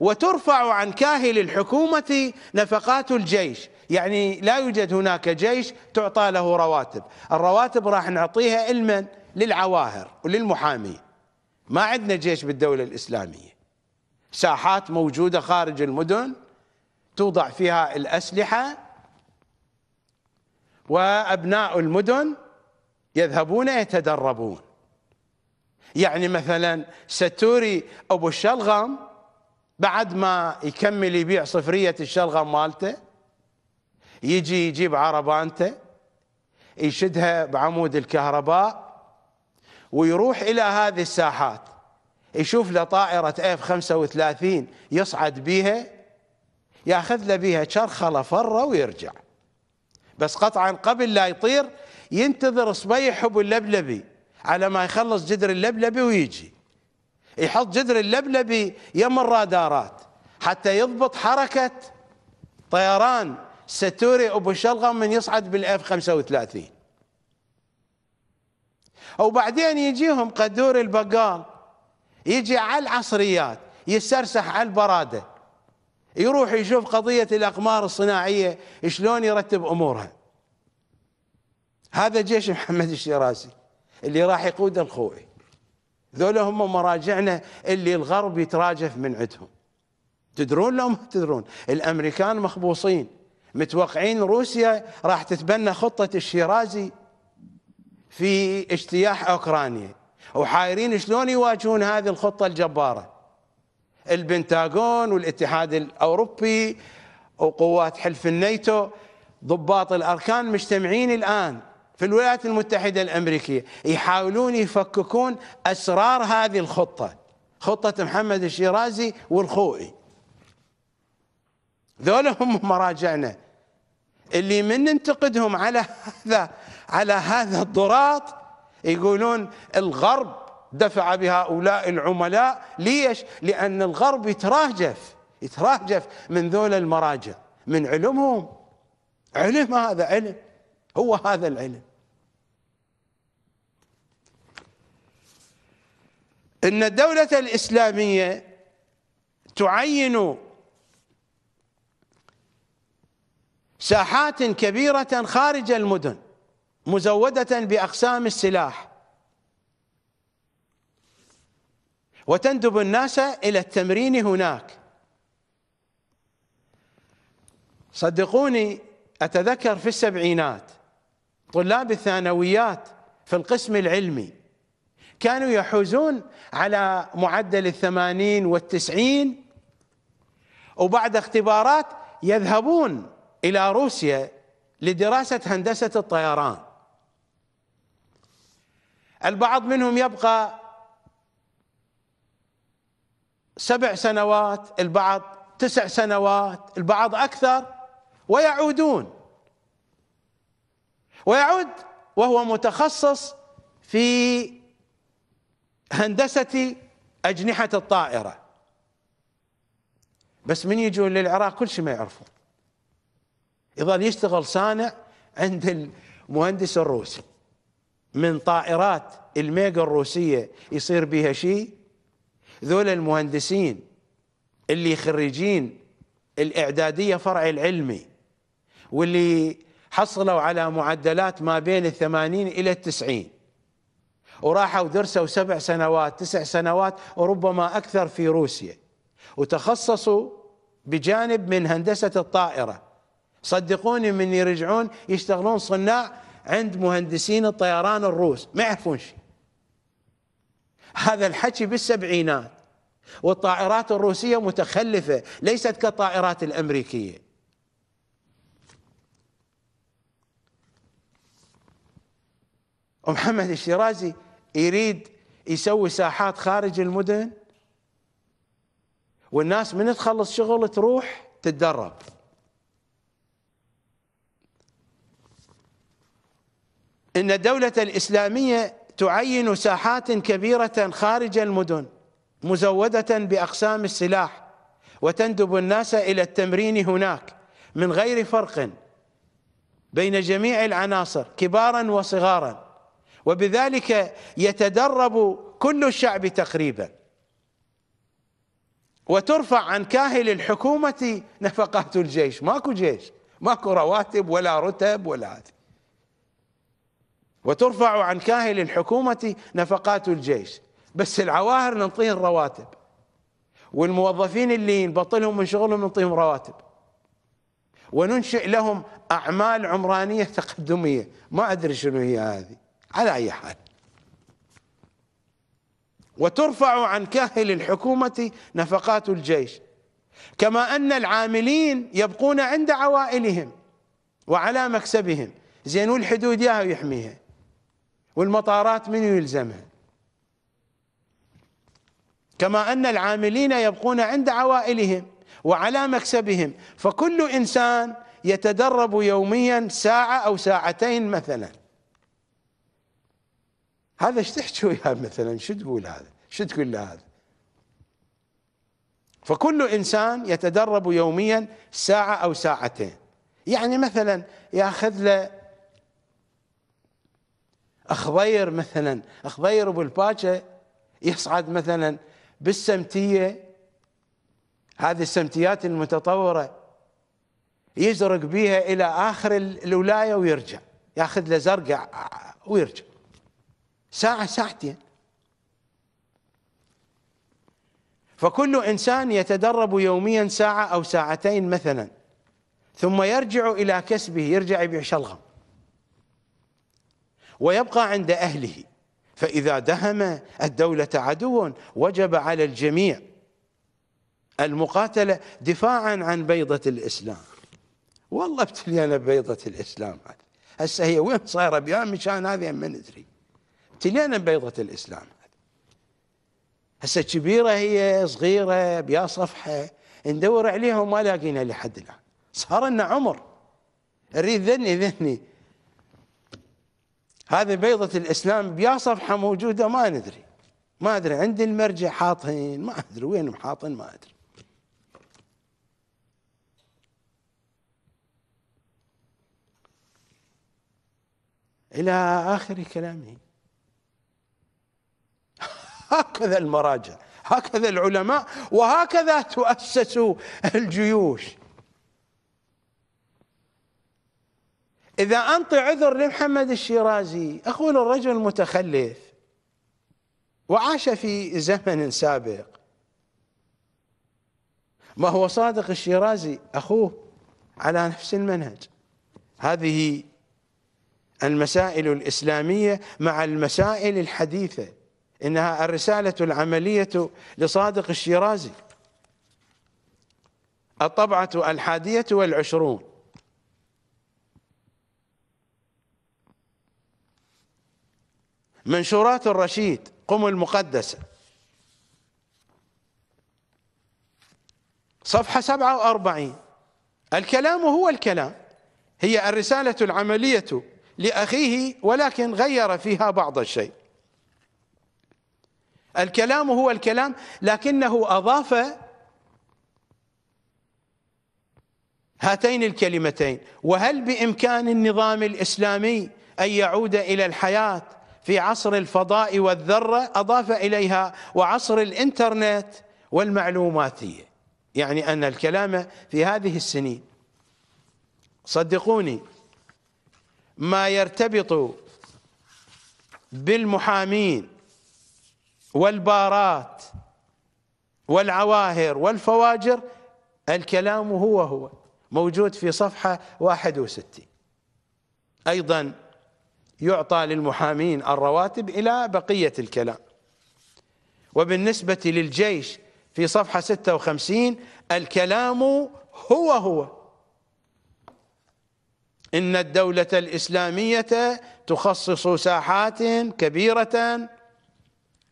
وترفع عن كاهل الحكومة نفقات الجيش يعني لا يوجد هناك جيش تعطى له رواتب الرواتب راح نعطيها علما للعواهر وللمحامي ما عندنا جيش بالدولة الإسلامية ساحات موجودة خارج المدن توضع فيها الأسلحة وأبناء المدن يذهبون يتدربون يعني مثلا ستوري ابو الشلغم بعد ما يكمل يبيع صفريه الشلغم مالته يجي يجيب عربانته يشدها بعمود الكهرباء ويروح الى هذه الساحات يشوف له طائره اف 35 يصعد بيها ياخذ له بيها شرخله فره ويرجع بس قطعا قبل لا يطير ينتظر صبيح ابو اللبلبي على ما يخلص جذر اللبلبي ويجي يحط جذر اللبلبي يم الرادارات حتى يضبط حركة طيران ستوري أبو شلغم من يصعد بالأف 35 وبعدين يجيهم قدور البقال يجي على العصريات يسرسح على البرادة يروح يشوف قضية الأقمار الصناعية شلون يرتب أمورها هذا جيش محمد الشيرازي اللي راح يقود الخوئي ذولا هم مراجعنا اللي الغرب يتراجف من عندهم تدرون لو ما تدرون الامريكان مخبوصين متوقعين روسيا راح تتبنى خطه الشيرازي في اجتياح اوكرانيا وحايرين شلون يواجهون هذه الخطه الجباره البنتاغون والاتحاد الاوروبي وقوات حلف الناتو ضباط الاركان مجتمعين الان في الولايات المتحدة الأمريكية يحاولون يفككون أسرار هذه الخطة خطة محمد الشيرازي والخوئي ذولا هم مراجعنا اللي من ننتقدهم على هذا على هذا الضراط يقولون الغرب دفع بهؤلاء العملاء ليش لأن الغرب يتراجف يتراجف من ذول المراجع من علمهم علم هذا علم هو هذا العلم ان الدولة الاسلامية تعين ساحات كبيرة خارج المدن مزودة باقسام السلاح وتندب الناس الى التمرين هناك صدقوني اتذكر في السبعينات طلاب الثانويات في القسم العلمي كانوا يحوزون على معدل الثمانين والتسعين وبعد اختبارات يذهبون إلى روسيا لدراسة هندسة الطيران البعض منهم يبقى سبع سنوات البعض تسع سنوات البعض أكثر ويعودون ويعود وهو متخصص في هندسة أجنحة الطائرة بس من يجون للعراق كل شيء ما يعرفون يظل يشتغل صانع عند المهندس الروسي من طائرات الميجا الروسية يصير بها شيء ذول المهندسين اللي خريجين الإعدادية فرع العلمي واللي حصلوا على معدلات ما بين الثمانين إلى التسعين وراحوا درسوا سبع سنوات تسع سنوات وربما أكثر في روسيا وتخصصوا بجانب من هندسة الطائرة صدقوني من يرجعون يشتغلون صناع عند مهندسين الطيران الروس ما يعرفون شيء هذا الحكي بالسبعينات والطائرات الروسية متخلفة ليست كالطائرات الأمريكية محمد الشيرازي يريد يسوي ساحات خارج المدن والناس من تخلص شغل تروح تتدرب ان الدوله الاسلاميه تعين ساحات كبيره خارج المدن مزوده باقسام السلاح وتندب الناس الى التمرين هناك من غير فرق بين جميع العناصر كبارا وصغارا وبذلك يتدرب كل الشعب تقريبا وترفع عن كاهل الحكومة نفقات الجيش ماكو جيش ماكو رواتب ولا رتب ولا هذه وترفع عن كاهل الحكومة نفقات الجيش بس العواهر ننطيهم رواتب والموظفين اللي نبطلهم من شغلهم نعطيهم رواتب وننشئ لهم أعمال عمرانية تقدمية ما أدري شنو هي هذه على أي حال وترفع عن كاهل الحكومة نفقات الجيش كما أن العاملين يبقون عند عوائلهم وعلى مكسبهم زين والحدود ياه يحميها والمطارات من يلزمها كما أن العاملين يبقون عند عوائلهم وعلى مكسبهم فكل إنسان يتدرب يوميا ساعة أو ساعتين مثلا هذا ايش تحكي وياه مثلا شو تقول هذا شو تقول له هذا فكل انسان يتدرب يوميا ساعه او ساعتين يعني مثلا ياخذ له اخضير مثلا اخضير ابو الباجه يصعد مثلا بالسمتيه هذه السمتيات المتطوره يزرق بها الى اخر الولايه ويرجع ياخذ له زرقاء ويرجع ساعة ساعتين فكل إنسان يتدرب يوميا ساعة أو ساعتين مثلا ثم يرجع إلى كسبه يرجع يبيع شلغم ويبقى عند أهله فإذا دهم الدولة عدو وجب على الجميع المقاتلة دفاعا عن بيضة الإسلام والله ابتلينا بيضة الإسلام هسه هي وين صايرة بيان مشان هذه ما ندري تنين بيضة الإسلام هسه كبيرة هي صغيرة بيا صفحة ندور عليها وما لاقينا لحد الآن صار لنا عمر نريد ذني ذني هذه بيضة الإسلام بيا صفحة موجودة ما ندري ما أدري عند المرجع حاطين ما أدري وين حاطين ما أدري إلى آخر كلامي هكذا المراجع هكذا العلماء وهكذا تؤسس الجيوش إذا أنطي عذر لمحمد الشيرازي أقول الرجل متخلف وعاش في زمن سابق ما هو صادق الشيرازي أخوه على نفس المنهج هذه المسائل الإسلامية مع المسائل الحديثة إنها الرسالة العملية لصادق الشيرازي الطبعة الحادية والعشرون منشورات الرشيد قم المقدسة صفحة 47 الكلام هو الكلام هي الرسالة العملية لأخيه ولكن غير فيها بعض الشيء الكلام هو الكلام لكنه أضاف هاتين الكلمتين وهل بإمكان النظام الإسلامي أن يعود إلى الحياة في عصر الفضاء والذرة أضاف إليها وعصر الإنترنت والمعلوماتية يعني أن الكلام في هذه السنين صدقوني ما يرتبط بالمحامين والبارات والعواهر والفواجر الكلام هو هو موجود في صفحة 61 أيضا يعطى للمحامين الرواتب إلى بقية الكلام وبالنسبة للجيش في صفحة 56 الكلام هو هو إن الدولة الإسلامية تخصص ساحات كبيرة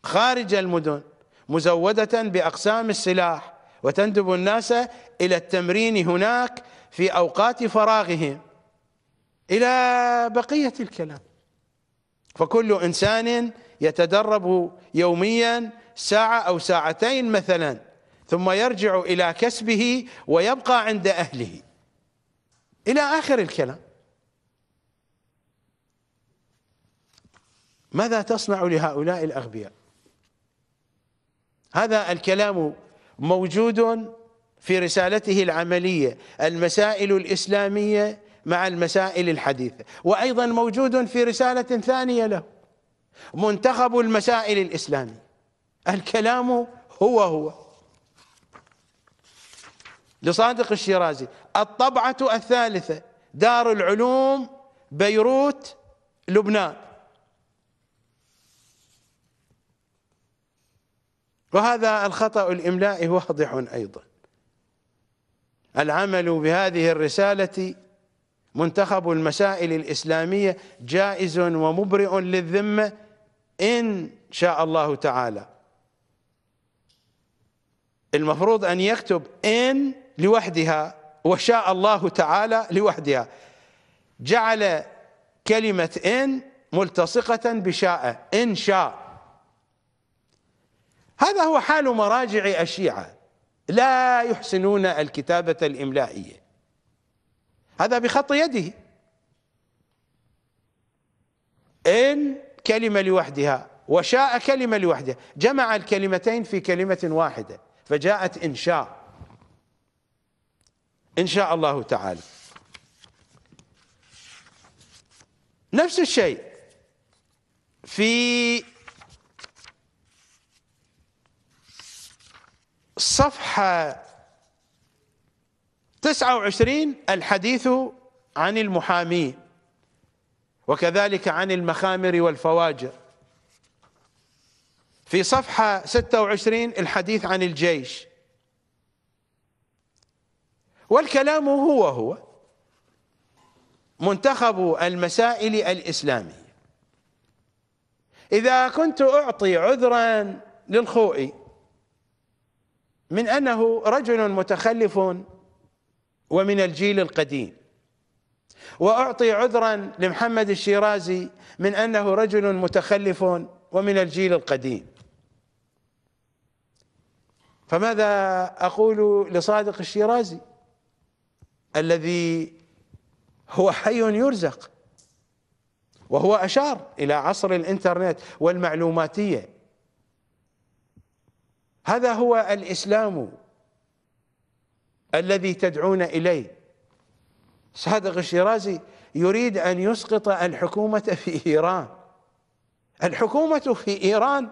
خارج المدن مزودة بأقسام السلاح وتندب الناس إلى التمرين هناك في أوقات فراغهم إلى بقية الكلام فكل إنسان يتدرب يوميا ساعة أو ساعتين مثلا ثم يرجع إلى كسبه ويبقى عند أهله إلى آخر الكلام ماذا تصنع لهؤلاء الأغبياء هذا الكلام موجود في رسالته العملية المسائل الإسلامية مع المسائل الحديثة وأيضا موجود في رسالة ثانية له منتخب المسائل الإسلامية الكلام هو هو لصادق الشيرازي الطبعة الثالثة دار العلوم بيروت لبنان وهذا الخطأ الإملائي واضح أيضا العمل بهذه الرسالة منتخب المسائل الإسلامية جائز ومبرئ للذمة إن شاء الله تعالى المفروض أن يكتب إن لوحدها وشاء الله تعالى لوحدها جعل كلمة إن ملتصقة بشاء إن شاء هذا هو حال مراجع الشيعة لا يحسنون الكتابة الإملائية هذا بخط يده إن كلمة لوحدها وشاء كلمة لوحدها جمع الكلمتين في كلمة واحدة فجاءت إن شاء إن شاء الله تعالى نفس الشيء في صفحة 29 الحديث عن المحامي وكذلك عن المخامر والفواجر في صفحة 26 الحديث عن الجيش والكلام هو هو منتخب المسائل الإسلامية إذا كنت أعطي عذرا للخوئي من انه رجل متخلف ومن الجيل القديم واعطي عذرا لمحمد الشيرازي من انه رجل متخلف ومن الجيل القديم فماذا اقول لصادق الشيرازي الذي هو حي يرزق وهو اشار الى عصر الانترنت والمعلوماتيه هذا هو الإسلام الذي تدعون إليه صادق الشيرازي يريد أن يسقط الحكومة في إيران الحكومة في إيران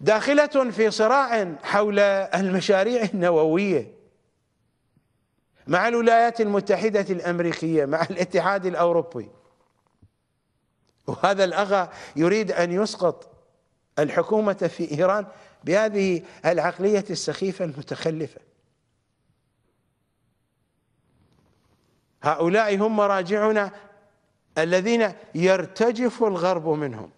داخلة في صراع حول المشاريع النووية مع الولايات المتحدة الأمريكية مع الاتحاد الأوروبي وهذا الأغا يريد أن يسقط الحكومة في إيران بهذه العقلية السخيفة المتخلفة هؤلاء هم مراجعنا الذين يرتجف الغرب منهم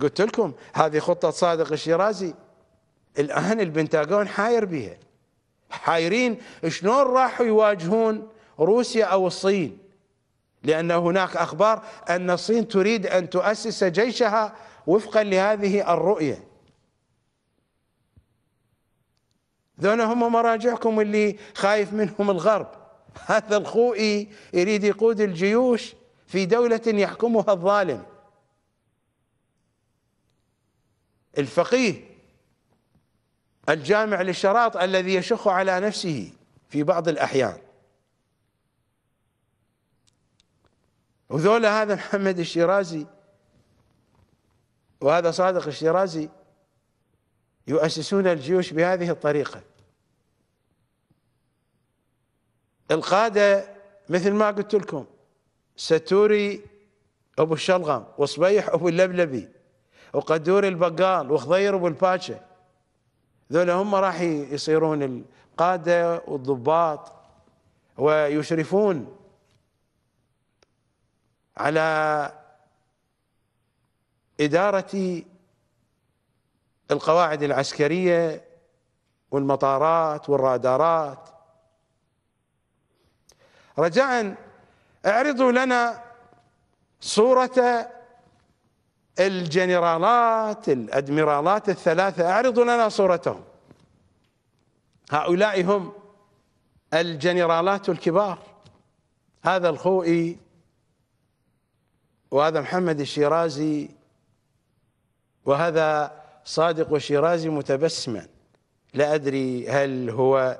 قلت لكم هذه خطة صادق الشيرازي الآن البنتاغون حاير بها حايرين شلون راحوا يواجهون روسيا أو الصين لأن هناك أخبار أن الصين تريد أن تؤسس جيشها وفقا لهذه الرؤية ذولا هم مراجعكم اللي خايف منهم الغرب (laughs) هذا الخوئي يريد يقود الجيوش في دولة يحكمها الظالم الفقيه الجامع للشراط الذي يشخ على نفسه في بعض الأحيان وذولا هذا محمد الشيرازي وهذا صادق الشيرازي يؤسسون الجيوش بهذه الطريقة القادة مثل ما قلت لكم ستوري أبو الشلغم وصبيح أبو اللبلبي وقدوري البقال وخضير أبو الباشا ذولا هم راح يصيرون القادة والضباط ويشرفون على إدارة القواعد العسكرية والمطارات والرادارات رجاء اعرضوا لنا صورة الجنرالات الأدميرالات الثلاثة اعرضوا لنا صورتهم هؤلاء هم الجنرالات الكبار هذا الخوئي وهذا محمد الشيرازي وهذا صادق شيرازي متبسما لا أدري هل هو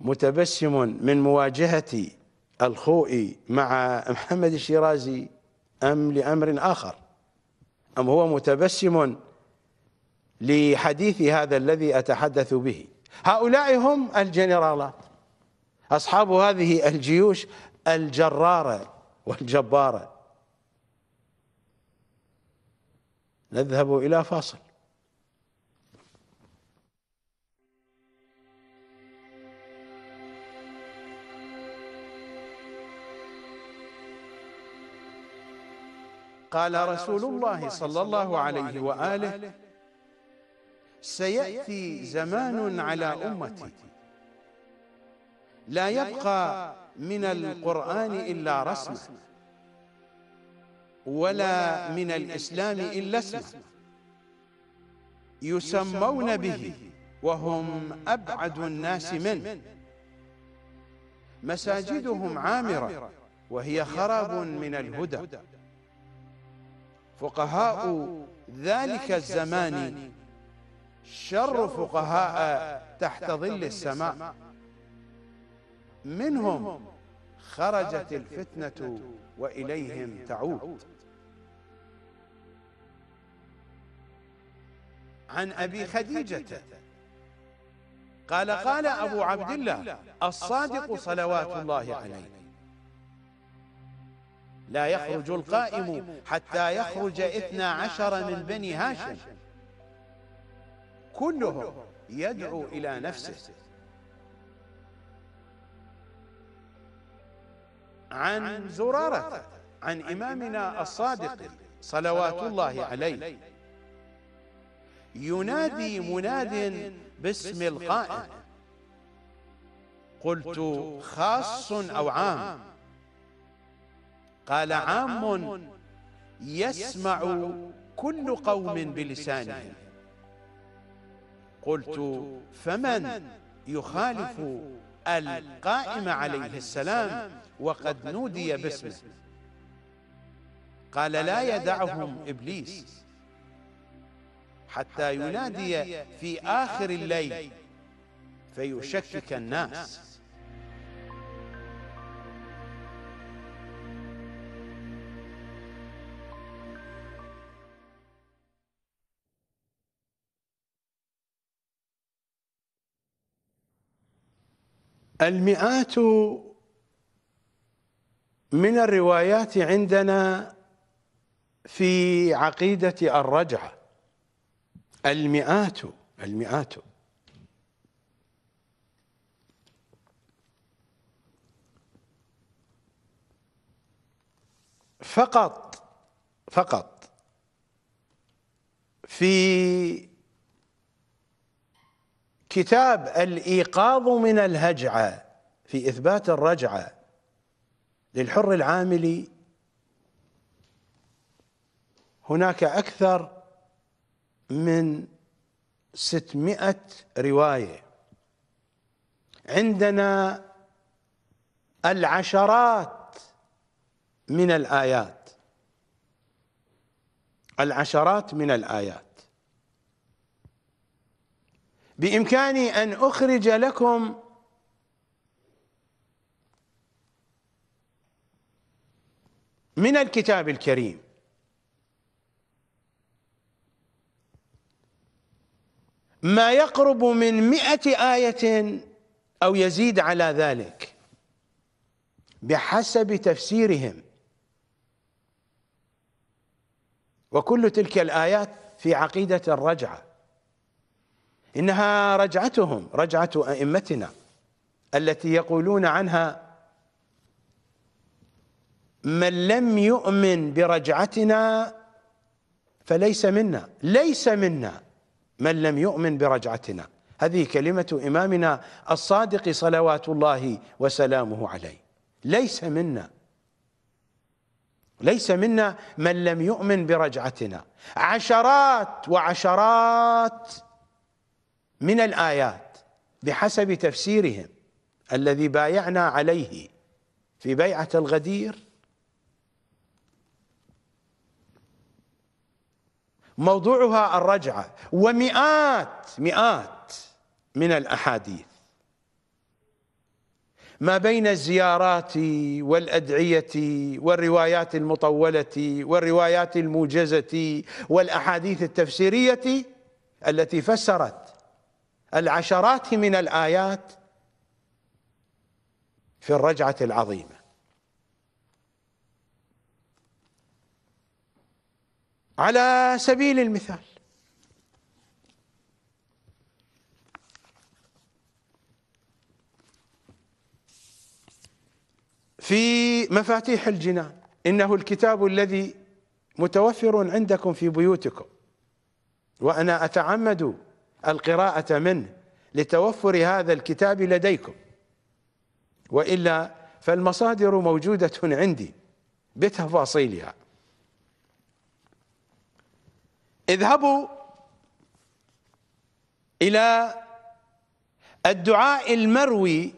متبسم من مواجهة الخوئي مع محمد الشيرازي أم لأمر آخر أم هو متبسم لحديث هذا الذي أتحدث به هؤلاء هم الجنرالات أصحاب هذه الجيوش الجرارة والجبارة نذهب إلى فاصل قال رسول الله صلى الله عليه وآله سيأتي زمان على أمتي لا يبقى من القرآن إلا رسمه ولا من الإسلام إلا اسمه يسمون به وهم أبعد الناس منه مساجدهم عامرة وهي خراب من الهدى فقهاء ذلك الزمان شر فقهاء تحت ظل السماء منهم خرجت الفتنة وإليهم تعود عن أبي خديجة قال قال أبو عبد الله الصادق صلوات الله عليه لا يخرج القائم حتى يخرج إثنى عشر من بني هاشم كلهم يدعو إلى نفسه عن زرارة عن إمامنا الصادق صلوات الله عليه ينادي مناد باسم القائد قلت خاص أو عام قال عام يسمع كل قوم بلسانه قلت فمن يخالف القائم عليه السلام وقد نودي باسمه قال لا يدعهم إبليس حتى ينادي في آخر الليل فيشكك الناس المئات من الروايات عندنا في عقيدة الرجعة المئات المئات فقط فقط في كتاب الإيقاظ من الهجعة في إثبات الرجعة للحر العاملي هناك أكثر من 600 رواية عندنا العشرات من الآيات العشرات من الآيات بإمكاني أن أخرج لكم من الكتاب الكريم ما يقرب من مئة آية أو يزيد على ذلك بحسب تفسيرهم وكل تلك الآيات في عقيدة الرجعة إنها رجعتهم رجعة أئمتنا التي يقولون عنها من لم يؤمن برجعتنا فليس منا ليس منا من لم يؤمن برجعتنا هذه كلمة إمامنا الصادق صلوات الله وسلامه عليه ليس منا ليس منا من لم يؤمن برجعتنا عشرات وعشرات من الآيات بحسب تفسيرهم الذي بايعنا عليه في بيعة الغدير موضوعها الرجعة ومئات مئات من الأحاديث ما بين الزيارات والأدعية والروايات المطولة والروايات الموجزة والأحاديث التفسيرية التي فسرت العشرات من الآيات في الرجعة العظيمة على سبيل المثال في مفاتيح الجنان انه الكتاب الذي متوفر عندكم في بيوتكم وانا اتعمد القراءه منه لتوفر هذا الكتاب لديكم والا فالمصادر موجوده عندي بتفاصيلها اذهبوا إلى الدعاء المروي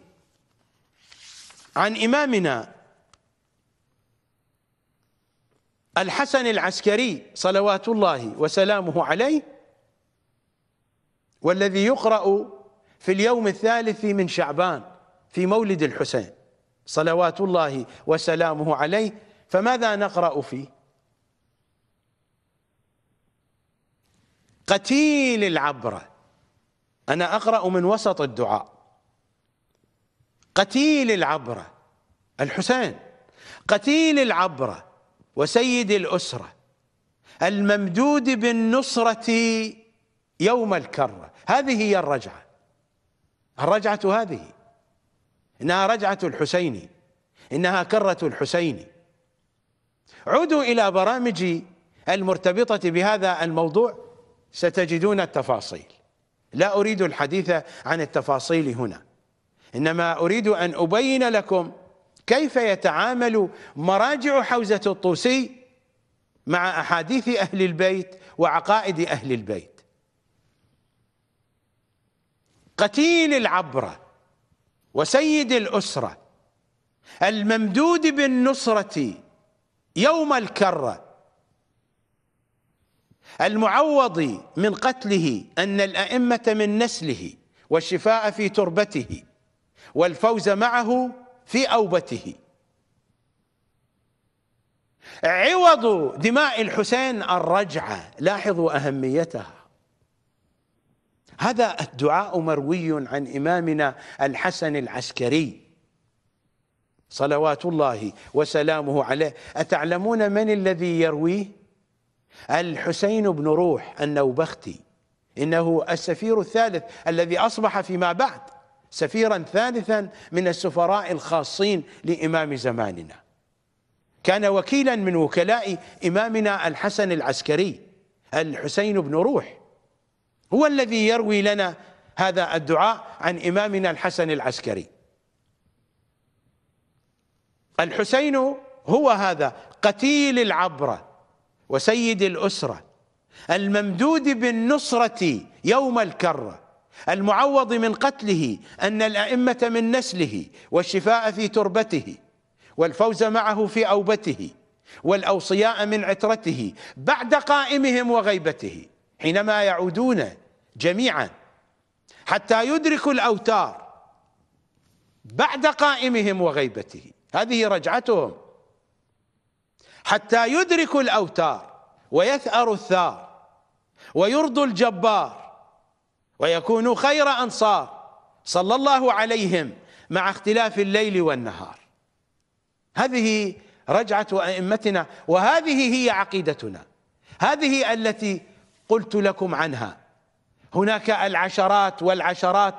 عن إمامنا الحسن العسكري صلوات الله وسلامه عليه والذي يقرأ في اليوم الثالث من شعبان في مولد الحسين صلوات الله وسلامه عليه فماذا نقرأ فيه قتيل العبرة أنا أقرأ من وسط الدعاء قتيل العبرة الحسين قتيل العبرة وسيد الأسرة الممدود بالنصرة يوم الكرة هذه هي الرجعة الرجعة هذه إنها رجعة الحسين إنها كرة الحسين عودوا إلى برامجي المرتبطة بهذا الموضوع ستجدون التفاصيل لا أريد الحديث عن التفاصيل هنا إنما أريد أن أبين لكم كيف يتعامل مراجع حوزة الطوسي مع أحاديث أهل البيت وعقائد أهل البيت قتيل العبرة وسيد الأسرة الممدود بالنصرة يوم الكره المعوض من قتله أن الأئمة من نسله والشفاء في تربته والفوز معه في أوبته عوض دماء الحسين الرجعة لاحظوا أهميتها هذا الدعاء مروي عن إمامنا الحسن العسكري صلوات الله وسلامه عليه أتعلمون من الذي يرويه الحسين بن روح النوبختي إنه السفير الثالث الذي أصبح فيما بعد سفيرا ثالثا من السفراء الخاصين لإمام زماننا كان وكيلا من وكلاء إمامنا الحسن العسكري الحسين بن روح هو الذي يروي لنا هذا الدعاء عن إمامنا الحسن العسكري الحسين هو هذا قتيل العبره وسيد الأسرة الممدود بالنصرة يوم الكرة المعوض من قتله أن الأئمة من نسله والشفاء في تربته والفوز معه في أوبته والأوصياء من عترته بعد قائمهم وغيبته حينما يعودون جميعا حتى يدركوا الأوتار بعد قائمهم وغيبته هذه رجعتهم حتى يدرك الأوتار ويثأر الثار ويرضوا الجبار ويكونوا خير أنصار صلى الله عليهم مع اختلاف الليل والنهار هذه رجعة أئمتنا وهذه هي عقيدتنا هذه التي قلت لكم عنها هناك العشرات والعشرات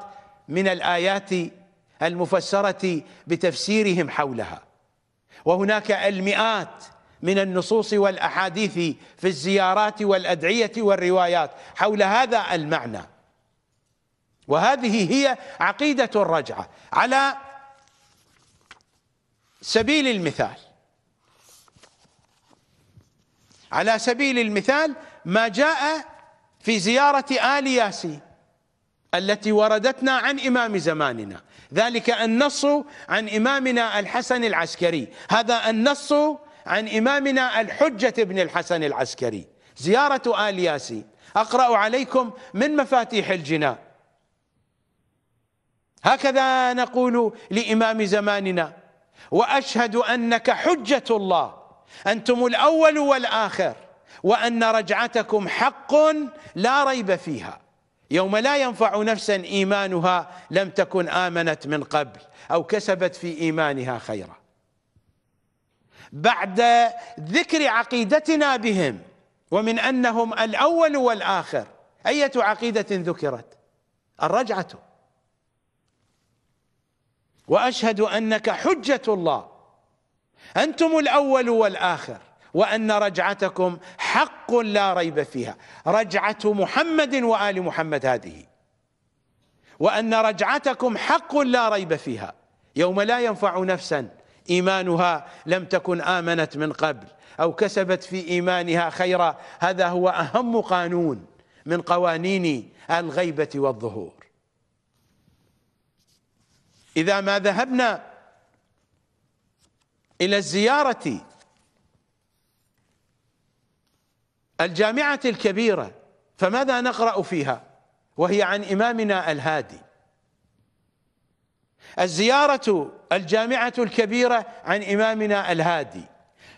من الآيات المفسرة بتفسيرهم حولها وهناك المئات من النصوص والاحاديث في الزيارات والادعيه والروايات حول هذا المعنى وهذه هي عقيده الرجعه على سبيل المثال على سبيل المثال ما جاء في زياره ال ياسين التي وردتنا عن امام زماننا ذلك النص عن امامنا الحسن العسكري هذا النص عن إمامنا الحجة بن الحسن العسكري زيارة آل ياسين أقرأ عليكم من مفاتيح الجنان هكذا نقول لإمام زماننا وأشهد أنك حجة الله أنتم الأول والآخر وأن رجعتكم حق لا ريب فيها يوم لا ينفع نفسا إيمانها لم تكن آمنت من قبل أو كسبت في إيمانها خيرا بعد ذكر عقيدتنا بهم ومن أنهم الأول والآخر أية عقيدة ذكرت الرجعة وأشهد أنك حجة الله أنتم الأول والآخر وأن رجعتكم حق لا ريب فيها رجعة محمد وآل محمد هذه وأن رجعتكم حق لا ريب فيها يوم لا ينفع نفسا إيمانها لم تكن آمنت من قبل أو كسبت في إيمانها خيرا هذا هو أهم قانون من قوانين الغيبة والظهور إذا ما ذهبنا إلى الزيارة الجامعة الكبيرة فماذا نقرأ فيها وهي عن إمامنا الهادي الزيارة الجامعة الكبيرة عن إمامنا الهادي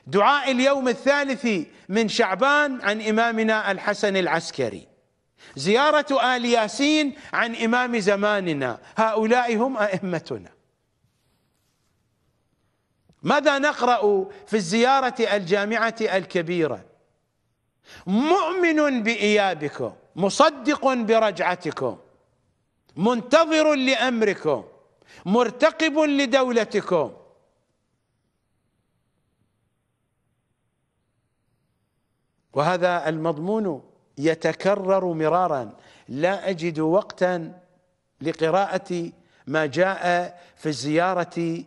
دعاء اليوم الثالث من شعبان عن إمامنا الحسن العسكري زيارة آل ياسين عن إمام زماننا هؤلاء هم أئمتنا ماذا نقرأ في الزيارة الجامعة الكبيرة مؤمن بإيابكم مصدق برجعتكم منتظر لأمركم مرتقب لدولتكم وهذا المضمون يتكرر مرارا لا أجد وقتا لقراءة ما جاء في الزيارة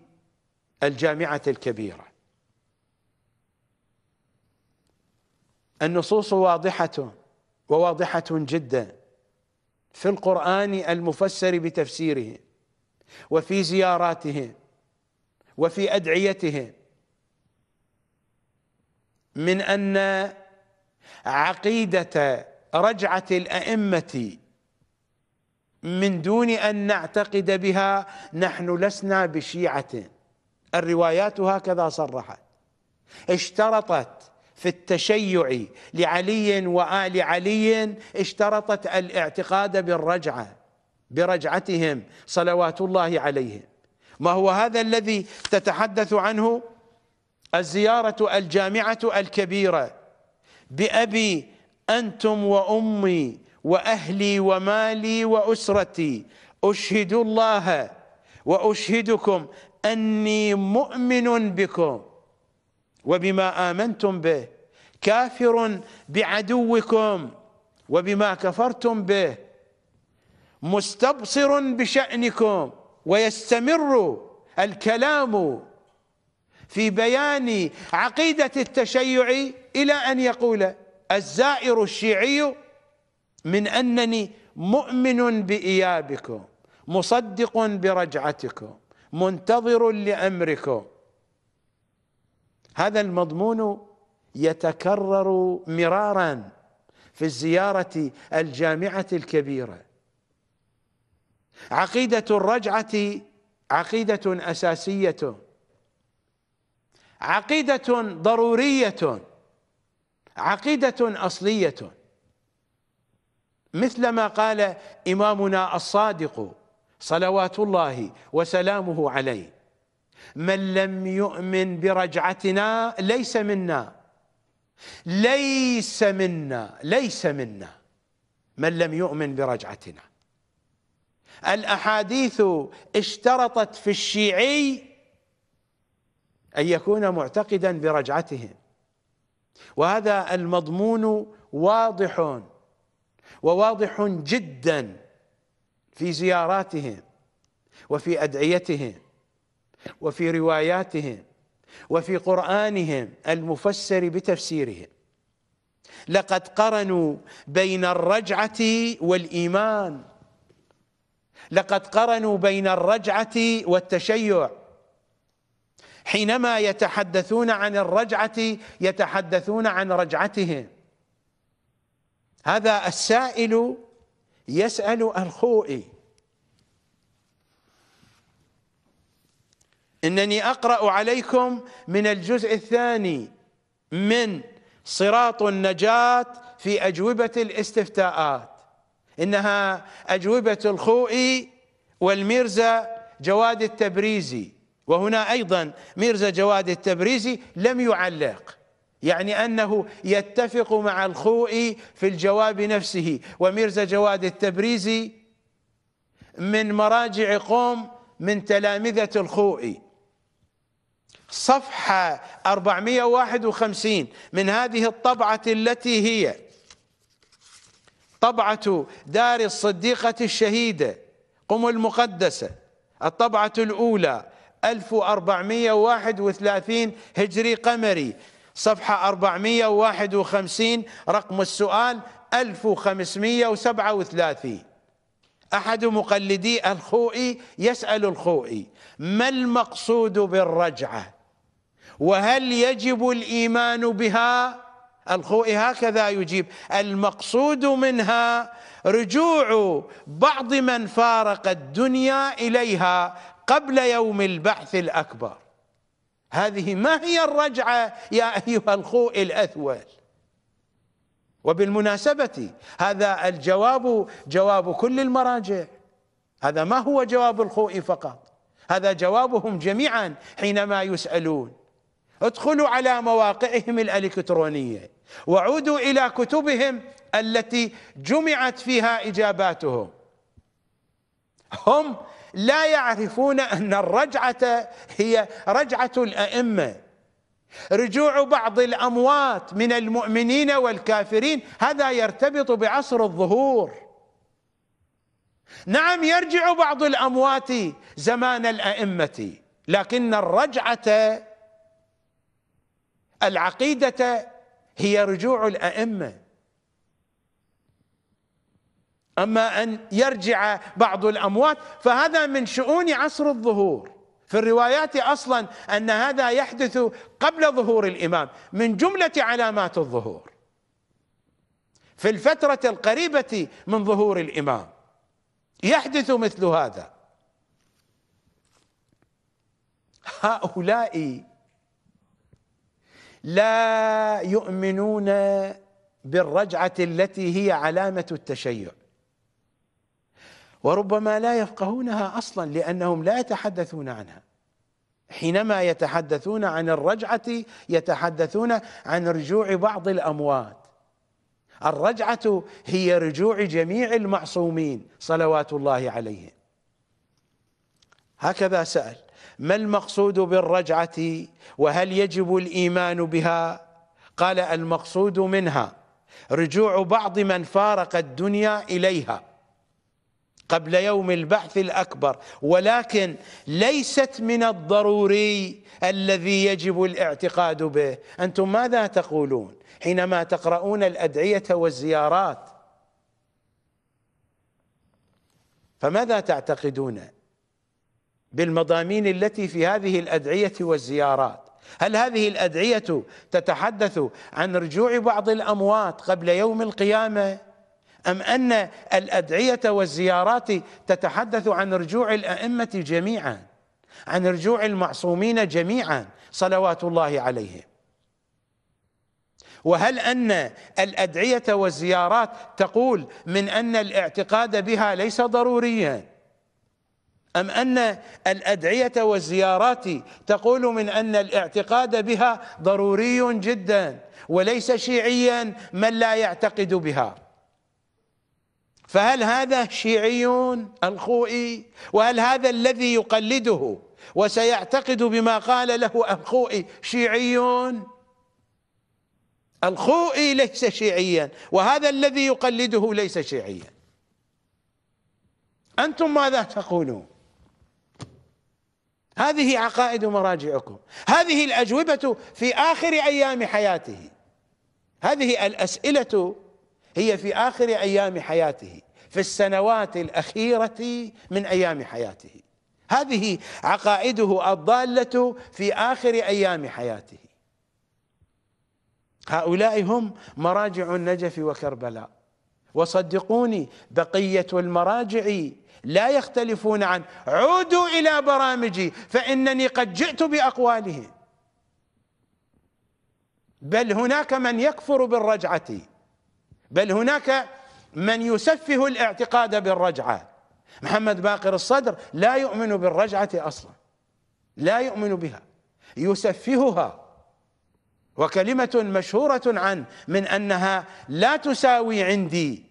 الجامعة الكبيرة النصوص واضحة وواضحة جدا في القرآن المفسر بتفسيره وفي زياراتهم وفي أدعيتهم من أن عقيدة رجعة الأئمة من دون أن نعتقد بها نحن لسنا بشيعة الروايات هكذا صرحت اشترطت في التشيع لعلي وآل علي اشترطت الاعتقاد بالرجعة برجعتهم صلوات الله عليهم ما هو هذا الذي تتحدث عنه الزيارة الجامعة الكبيرة بأبي أنتم وأمي وأهلي ومالي وأسرتي أشهد الله وأشهدكم أني مؤمن بكم وبما آمنتم به كافر بعدوكم وبما كفرتم به مستبصر بشأنكم ويستمر الكلام في بيان عقيدة التشيع إلى أن يقول الزائر الشيعي من أنني مؤمن بإيابكم مصدق برجعتكم منتظر لأمركم هذا المضمون يتكرر مرارا في الزيارة الجامعة الكبيرة عقيدة الرجعة عقيدة أساسية عقيدة ضرورية عقيدة أصلية مثل ما قال إمامنا الصادق صلوات الله وسلامه عليه من لم يؤمن برجعتنا ليس منا ليس منا ليس منا من لم يؤمن برجعتنا الأحاديث اشترطت في الشيعي أن يكون معتقدا برجعتهم وهذا المضمون واضح وواضح جدا في زياراتهم وفي أدعيتهم وفي رواياتهم وفي قرآنهم المفسر بتفسيرهم لقد قرنوا بين الرجعة والإيمان لقد قرنوا بين الرجعة والتشيع حينما يتحدثون عن الرجعة يتحدثون عن رجعتهم هذا السائل يسأل الخوئي إنني أقرأ عليكم من الجزء الثاني من صراط النجاة في أجوبة الاستفتاءات إنها أجوبة الخوئي والميرزا جواد التبريزي وهنا أيضا ميرزا جواد التبريزي لم يعلق يعني أنه يتفق مع الخوئي في الجواب نفسه وميرزا جواد التبريزي من مراجع قوم من تلامذة الخوئي صفحة 451 من هذه الطبعة التي هي طبعة دار الصديقة الشهيدة قم المقدسة الطبعة الأولى 1431 هجري قمري صفحة 451 رقم السؤال 1537 أحد مقلدي الخوئي يسأل الخوئي ما المقصود بالرجعة وهل يجب الإيمان بها الخوئي هكذا يجيب المقصود منها رجوع بعض من فارق الدنيا اليها قبل يوم البعث الاكبر هذه ما هي الرجعه يا ايها الخوئي الاثول وبالمناسبه هذا الجواب جواب كل المراجع هذا ما هو جواب الخوئي فقط هذا جوابهم جميعا حينما يسالون ادخلوا على مواقعهم الالكترونيه وعودوا إلى كتبهم التي جمعت فيها إجاباتهم هم لا يعرفون أن الرجعة هي رجعة الأئمة رجوع بعض الأموات من المؤمنين والكافرين هذا يرتبط بعصر الظهور نعم يرجع بعض الاموات زمان الائمه لكن الرجعه العقيده هي رجوع الأئمة أما أن يرجع بعض الأموات فهذا من شؤون عصر الظهور في الروايات أصلا أن هذا يحدث قبل ظهور الإمام من جملة علامات الظهور في الفترة القريبة من ظهور الإمام يحدث مثل هذا هؤلاء لا يؤمنون بالرجعة التي هي علامة التشيع وربما لا يفقهونها أصلا لأنهم لا يتحدثون عنها حينما يتحدثون عن الرجعة يتحدثون عن رجوع بعض الأموات الرجعة هي رجوع جميع المعصومين صلوات الله عليهم هكذا سأل ما المقصود بالرجعه وهل يجب الايمان بها قال المقصود منها رجوع بعض من فارق الدنيا اليها قبل يوم البعث الاكبر ولكن ليست من الضروري الذي يجب الاعتقاد به انتم ماذا تقولون حينما تقرؤون الادعيه والزيارات فماذا تعتقدون بالمضامين التي في هذه الأدعية والزيارات هل هذه الأدعية تتحدث عن رجوع بعض الأموات قبل يوم القيامة أم أن الأدعية والزيارات تتحدث عن رجوع الأئمة جميعا عن رجوع المعصومين جميعا صلوات الله عليهم وهل أن الأدعية والزيارات تقول من أن الاعتقاد بها ليس ضروريا أم أن الأدعية والزيارات تقول من أن الاعتقاد بها ضروري جدا وليس شيعيا من لا يعتقد بها فهل هذا شيعي الخوئي وهل هذا الذي يقلده وسيعتقد بما قال له الخوئي شيعي الخوئي ليس شيعيا وهذا الذي يقلده ليس شيعيا أنتم ماذا تقولون هذه عقائد مراجعكم هذه الأجوبة في آخر أيام حياته هذه الأسئلة هي في آخر أيام حياته في السنوات الأخيرة من أيام حياته هذه عقائده الضالة في آخر أيام حياته هؤلاء هم مراجع النجف وكربلاء وصدقوني بقية المراجع لا يختلفون عنه عودوا إلى برامجي فإنني قد جئت بأقواله بل هناك من يكفر بالرجعة بل هناك من يسفه الاعتقاد بالرجعة محمد باقر الصدر لا يؤمن بالرجعة أصلا لا يؤمن بها يسفهها وكلمة مشهورة عنه من أنها لا تساوي عندي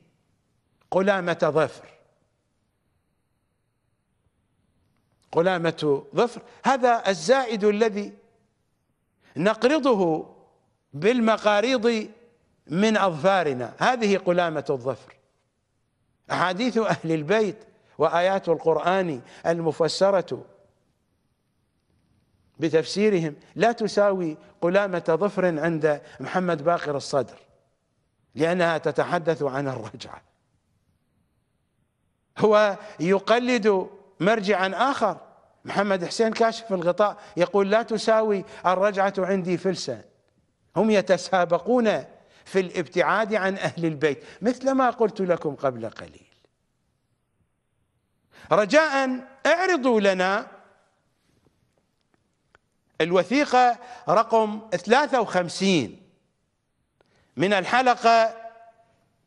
قلامة ظفر قلامة ظفر هذا الزائد الذي نقرضه بالمقاريض من أظفارنا هذه قلامة الظفر أحاديث أهل البيت وآيات القرآن المفسرة بتفسيرهم لا تساوي قلامة ظفر عند محمد باقر الصدر لأنها تتحدث عن الرجعة هو يقلد مرجعا آخر محمد حسين كاشف الغطاء يقول لا تساوي الرجعة عندي فلسة هم يتسابقون في الابتعاد عن أهل البيت مثل ما قلت لكم قبل قليل رجاء اعرضوا لنا الوثيقة رقم 53 من الحلقة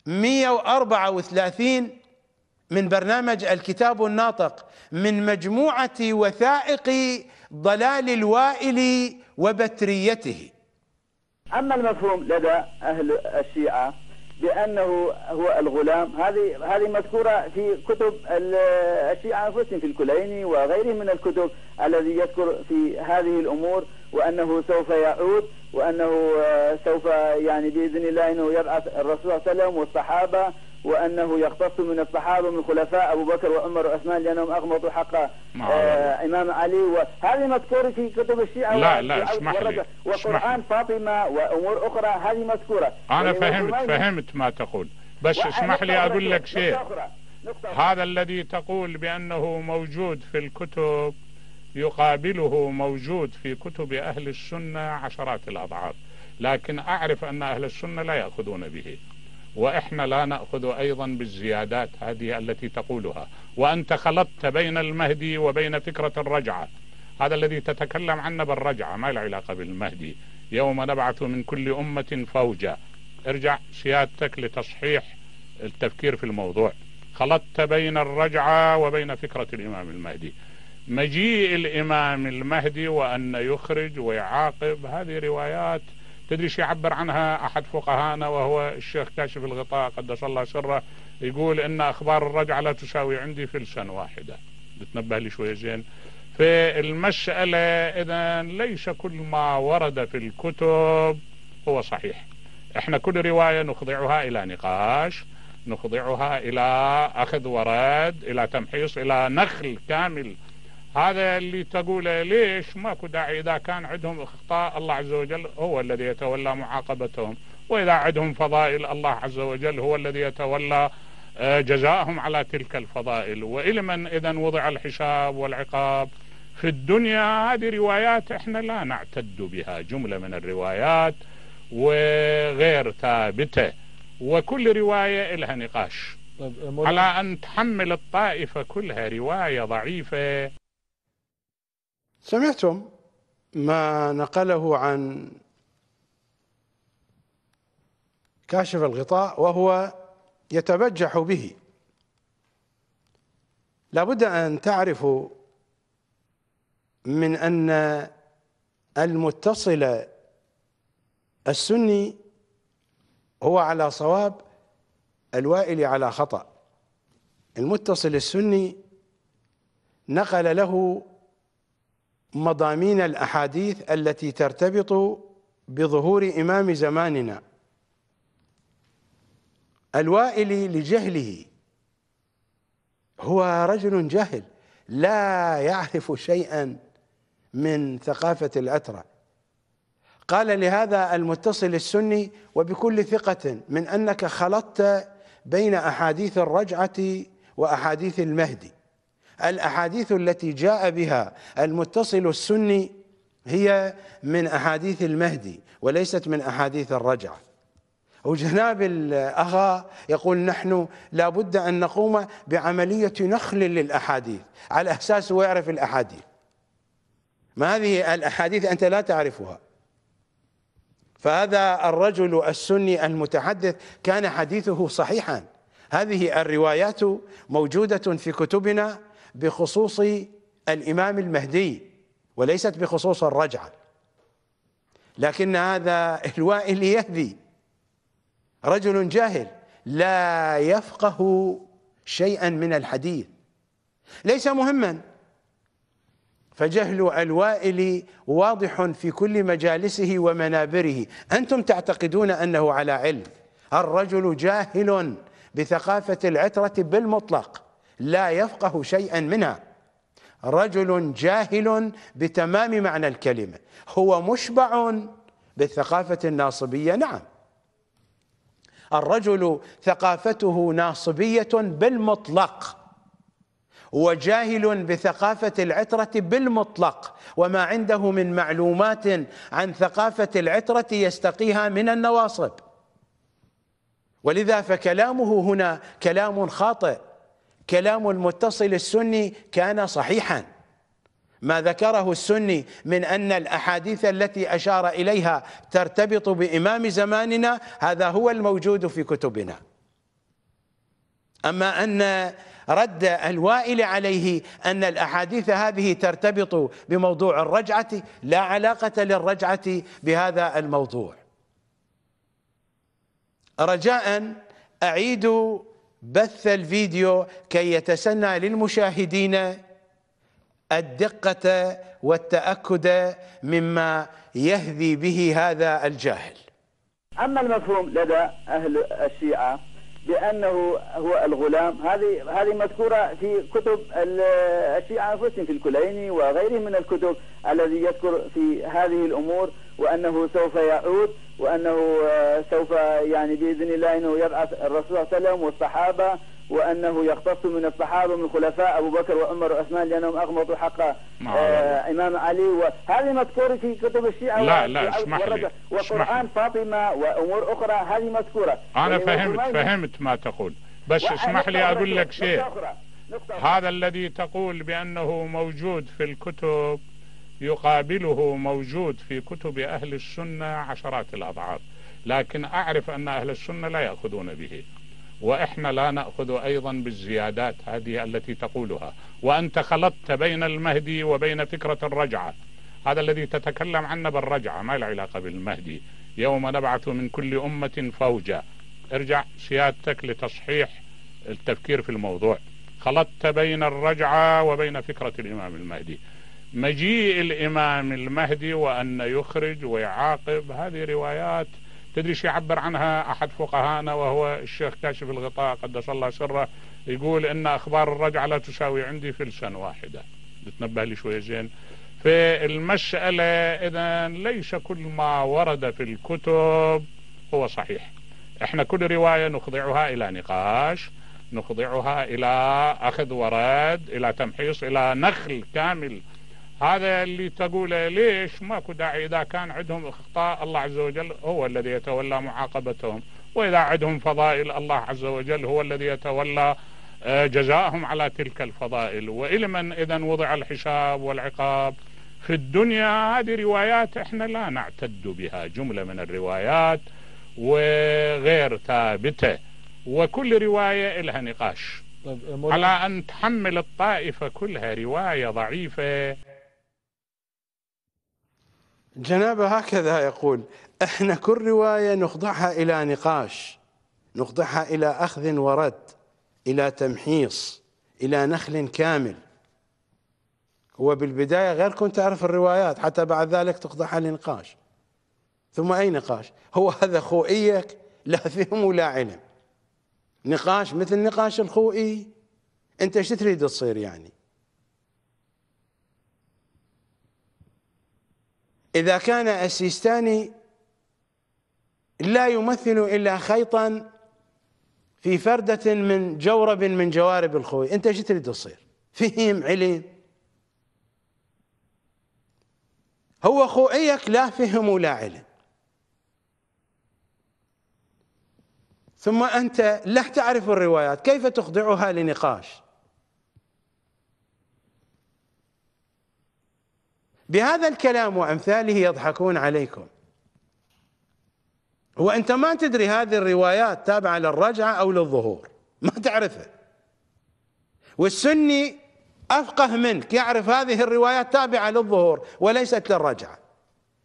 134 من برنامج الكتاب الناطق من مجموعه وثائق ضلال الوائل وبتريته. اما المفهوم لدى اهل الشيعه بانه هو الغلام هذه هذه مذكوره في كتب الشيعه انفسهم في الكليني وغيره من الكتب الذي يذكر في هذه الامور وانه سوف يعود وانه آه، سوف يعني باذن الله انه يبعث الرسول صلى الله عليه وسلم والصحابه وأنه يختص من الصحابة من خلفاء أبو بكر وعمر وعثمان لأنهم أغمضوا حق آه نعم. إمام علي وهذه مذكورة في كتب الشيعة لا لا اسمح لي وقرآن فاطمة وأمور أخرى هذه مذكورة أنا فهمت فهمت ما تقول بس اسمح لي أقول لك شيء هذا الذي تقول بأنه موجود في الكتب يقابله موجود في كتب أهل السنة عشرات الأضعاف لكن أعرف أن أهل السنة لا يأخذون به واحنا لا ناخذ ايضا بالزيادات هذه التي تقولها وانت خلطت بين المهدي وبين فكره الرجعه هذا الذي تتكلم عنه بالرجعه ما له علاقه بالمهدي يوم نبعث من كل امه فوجا ارجع سيادتك لتصحيح التفكير في الموضوع خلطت بين الرجعه وبين فكره الامام المهدي مجيء الامام المهدي وان يخرج ويعاقب هذه روايات تدري شو يعبر عنها احد فقهائنا وهو الشيخ كاشف الغطاء قدس الله سره يقول ان اخبار الرجعه لا تساوي عندي فلسا واحده بتنبه لي شويه زين فالمساله اذا ليس كل ما ورد في الكتب هو صحيح احنا كل روايه نخضعها الى نقاش نخضعها الى اخذ ورد الى تمحيص الى نخل كامل هذا اللي تقوله ليش ماكو داعي إذا كان عندهم أخطاء الله عز وجل هو الذي يتولى معاقبتهم وإذا عندهم فضائل الله عز وجل هو الذي يتولى آه، جزاءهم على تلك الفضائل والى من إذا وضع الحساب والعقاب في الدنيا هذه روايات احنا لا نعتد بها جملة من الروايات وغير ثابتة وكل رواية لها نقاش طيب، على أن تحمل الطائفة كلها رواية ضعيفة سمعتم ما نقله عن كاشف الغطاء وهو يتبجح به لابد ان تعرفوا من ان المتصل السني هو على صواب الوائل على خطأ المتصل السني نقل له مضامين الأحاديث التي ترتبط بظهور إمام زماننا الوائل لجهله هو رجل جهل لا يعرف شيئا من ثقافة الأترة قال لهذا المتصل السني وبكل ثقة من أنك خلطت بين أحاديث الرجعة وأحاديث المهدي الأحاديث التي جاء بها المتصل السني هي من أحاديث المهدي وليست من أحاديث الرجعة وجناب الاغا يقول نحن لابد أن نقوم بعملية نخل للأحاديث على أساس هو يعرف الأحاديث ما هذه الأحاديث أنت لا تعرفها فهذا الرجل السني المتحدث كان حديثه صحيحا هذه الروايات موجودة في كتبنا بخصوص الإمام المهدي وليست بخصوص الرجعة لكن هذا (laughs) الوائل يهدي رجل جاهل لا يفقه شيئا من الحديث ليس مهما فجهل الوائل واضح في كل مجالسه ومنابره أنتم تعتقدون أنه على علم الرجل جاهل بثقافة العترة بالمطلق لا يفقه شيئا منها رجل جاهل بتمام معنى الكلمة هو مشبع بالثقافة الناصبية نعم الرجل ثقافته ناصبية بالمطلق وجاهل بثقافة العترة بالمطلق وما عنده من معلومات عن ثقافة العترة يستقيها من النواصب ولذا فكلامه هنا كلام خاطئ كلام المتصل السني كان صحيحا ما ذكره السني من أن الأحاديث التي أشار إليها ترتبط بإمام زماننا هذا هو الموجود في كتبنا أما أن رد الوائل عليه أن الأحاديث هذه ترتبط بموضوع الرجعة لا علاقة للرجعة بهذا الموضوع رجاء أعيد بث الفيديو كي يتسنى للمشاهدين الدقة والتأكد مما يهذي به هذا الجاهل أما المفهوم لدى أهل الشيعة بأنه هو الغلام هذه هذه مذكورة في كتب الشيعة أنفسهم في الكليني وغيره من الكتب الذي يذكر في هذه الأمور وأنه سوف يعود وأنه آه، سوف يعني بإذن الله أنه يبعث الرسول صلى الله عليه وسلم والصحابة وأنه يختص من الصحابة من الخلفاء أبو بكر وعمر وعثمان لأنهم أغمضوا حق نعم. آه إمام علي وهذه مذكورة في كتب الشيعة لا لا اسمح لي وقرآن فاطمة وأمور أخرى هذه مذكورة أنا يعني فهمت فهمت ما تقول بس اسمح لي أقول لك شيء هذا الذي تقول بأنه موجود في الكتب يقابله موجود في كتب أهل السنة عشرات الأضعاف لكن أعرف أن أهل السنة لا يأخذون به وإحنا لا نأخذ أيضا بالزيادات هذه التي تقولها وأنت خلطت بين المهدي وبين فكرة الرجعة هذا الذي تتكلم عنه بالرجعة ما له علاقة بالمهدي يوم نبعث من كل أمة فوجا ارجع سيادتك لتصحيح التفكير في الموضوع خلطت بين الرجعة وبين فكرة الإمام المهدي مجيء الإمام المهدي وأن يخرج ويعاقب هذه روايات تدري شو يعبر عنها أحد فقهائنا وهو الشيخ كاشف الغطاء قدس الله سره يقول أن أخبار الرجعة لا تساوي عندي فلسا واحدة تنبه لي شوية زين فالمسألة إذا ليس كل ما ورد في الكتب هو صحيح احنا كل رواية نخضعها إلى نقاش نخضعها إلى أخذ ورد إلى تمحيص إلى نخل كامل هذا اللي تقوله ليش ماكو داعي إذا كان عندهم أخطاء الله عز وجل هو الذي يتولى معاقبتهم وإذا عندهم فضائل الله عز وجل هو الذي يتولى آه، جزاهم على تلك الفضائل والى من إذا وضع الحساب والعقاب في الدنيا هذه روايات احنا لا نعتد بها جملة من الروايات وغير ثابتة وكل رواية لها نقاش طيب، على أن تحمل الطائفة كلها رواية ضعيفة جنابه هكذا يقول احنا كل روايه نخضعها الى نقاش نخضعها الى اخذ ورد الى تمحيص الى نخل كامل هو بالبدايه غير كنت تعرف الروايات حتى بعد ذلك تخضعها لنقاش ثم اي نقاش هو هذا خوئيك لا فهم ولا علم نقاش مثل نقاش الخوئي انت ايش تريد تصير يعني إذا كان السيستاني لا يمثل إلا خيطا في فردة من جورب من جوارب الخوي أنت ايش تريد تصير فيهم علم هو خوئيك لا فهم ولا علم ثم أنت لا تعرف الروايات كيف تخضعها لنقاش بهذا الكلام وامثاله يضحكون عليكم وانت ما تدري هذه الروايات تابعه للرجعه او للظهور ما تعرفها والسني افقه منك يعرف هذه الروايات تابعه للظهور وليست للرجعه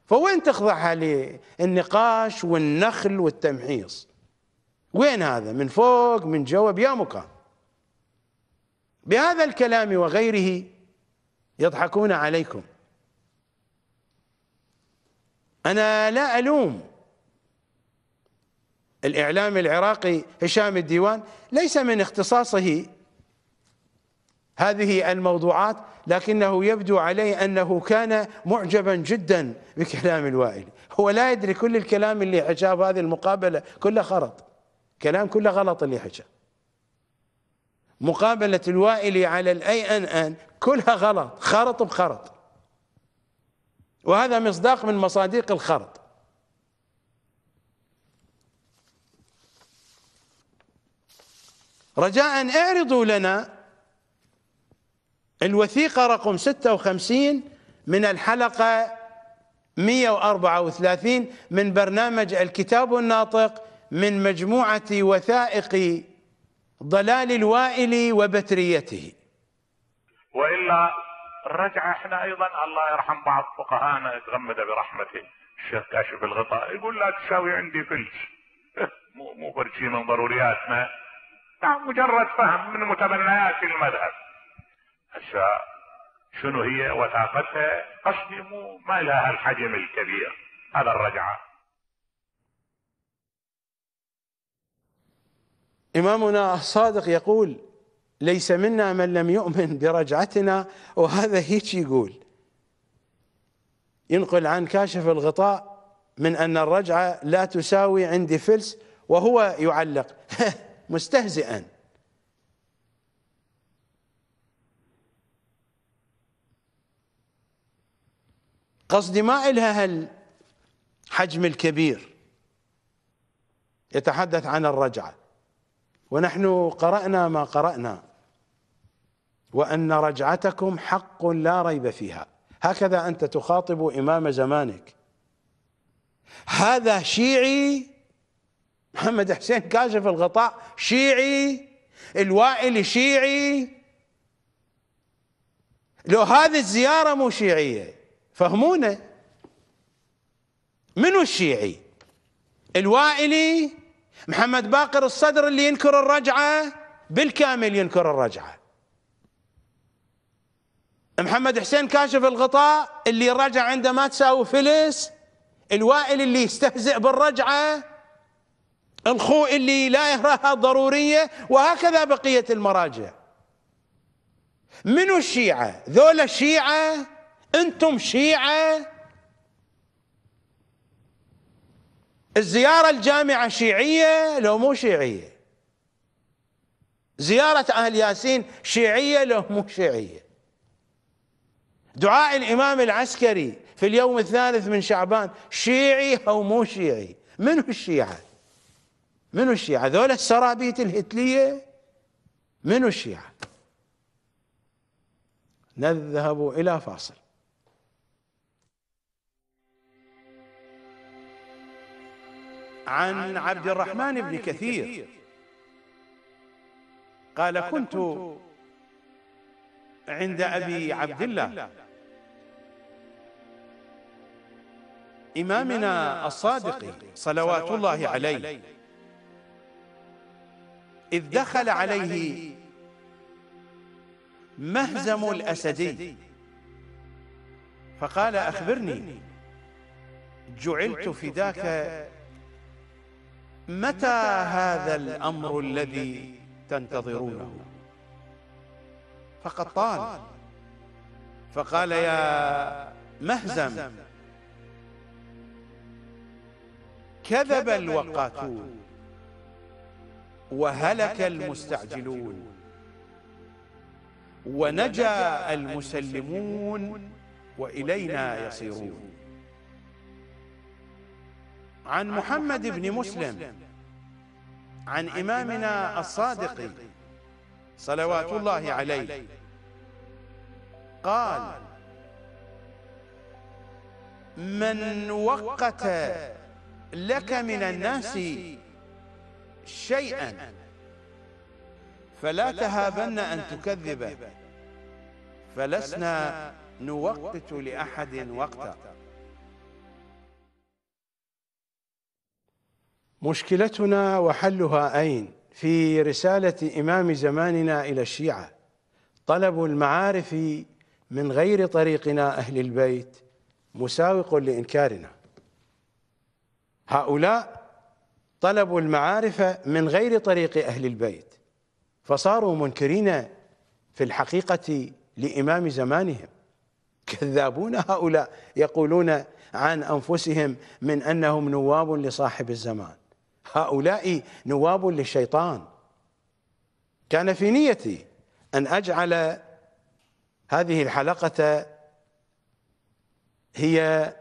فوين تخضعها للنقاش والنخل والتمحيص وين هذا من فوق من جوا يا مكان بهذا الكلام وغيره يضحكون عليكم أنا لا ألوم الإعلام العراقي هشام الديوان ليس من اختصاصه هذه الموضوعات لكنه يبدو عليه أنه كان معجبا جدا بكلام الوائل هو لا يدري كل الكلام اللي حكاه هذه المقابلة كله خرط كلام كله غلط اللي حكاه مقابلة الوائلي على الأي أن أن كلها غلط خرط بخرط وهذا مصداق من مصادق الخرط رجاء اعرضوا لنا الوثيقة رقم 56 من الحلقة 134 من برنامج الكتاب الناطق من مجموعة وثائق ضلال الوائل وبتريته وإلا الرجعة احنا ايضا الله يرحم بعض فقهانا يتغمد برحمته الشيخ كاشف الغطاء يقول لا تساوي عندي فلش (laughs) مو مو فرشي من ضرورياتنا نعم مجرد فهم من متبنيات المذهب هسه شنو هي وثاقتها قصدي مو ما لها الحجم الكبير هذا الرجعة إمامنا الصادق يقول ليس منا من لم يؤمن برجعتنا وهذا هيك يقول ينقل عن كاشف الغطاء من أن الرجعة لا تساوي عندي فلس وهو يعلق (laughs) مستهزئا قصدي ما إلها هالحجم الكبير يتحدث عن الرجعة ونحن قرأنا ما قرأنا وان رجعتكم حق لا ريب فيها هكذا انت تخاطب امام زمانك هذا شيعي محمد حسين كاشف الغطاء شيعي الوائل شيعي لو هذه الزيارة مو شيعية فهمونا منو الشيعي الوائلي محمد باقر الصدر اللي ينكر الرجعة بالكامل ينكر الرجعة محمد حسين كاشف الغطاء اللي رجع عنده ما تساوي فلس الوائل اللي يستهزئ بالرجعه الخوء اللي لا يراها ضروريه وهكذا بقيه المراجع منو الشيعه؟ ذولا الشيعه؟ انتم شيعه؟ الزياره الجامعه شيعيه لو مو شيعيه زياره اهل ياسين شيعيه لو مو شيعيه دعاء الإمام العسكري في اليوم الثالث من شعبان شيعي أو مو شيعي من الشيعة من الشيعة ذولا السرابيت الهتلية من الشيعة نذهب إلى فاصل عن عبد الرحمن بن كثير قال كنت عند أبي عبد الله إمامنا الصادق صلوات الله عليه إذ دخل عليه مهزم الأسدي فقال أخبرني جعلت فداك متى هذا الأمر الذي تنتظرونه فقد طال فقال يا مهزم كذب الوقاتون وهلك المستعجلون ونجا المسلمون وإلينا يصيرون عن محمد بن مسلم عن إمامنا الصادق صلوات الله عليه قال من وقت لك من الناس شيئا فلا تهابن أن تكذبه فلسنا نوقت لأحد وقتا مشكلتنا وحلها أين في رسالة إمام زماننا إلى الشيعة طلب المعارف من غير طريقنا أهل البيت مساوق لإنكارنا هؤلاء طلبوا المعارف من غير طريق أهل البيت فصاروا منكرين في الحقيقة لإمام زمانهم كذابون هؤلاء يقولون عن أنفسهم من أنهم نواب لصاحب الزمان هؤلاء نواب للشيطان كان في نيتي أن أجعل هذه الحلقة هي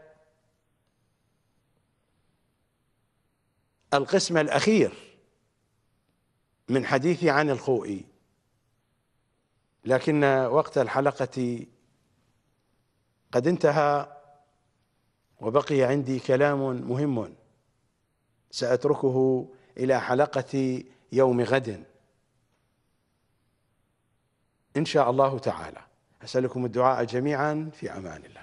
القسم الأخير من حديثي عن الخوئي لكن وقت الحلقة قد انتهى وبقي عندي كلام مهم سأتركه إلى حلقة يوم غد إن شاء الله تعالى أسألكم الدعاء جميعا في أمان الله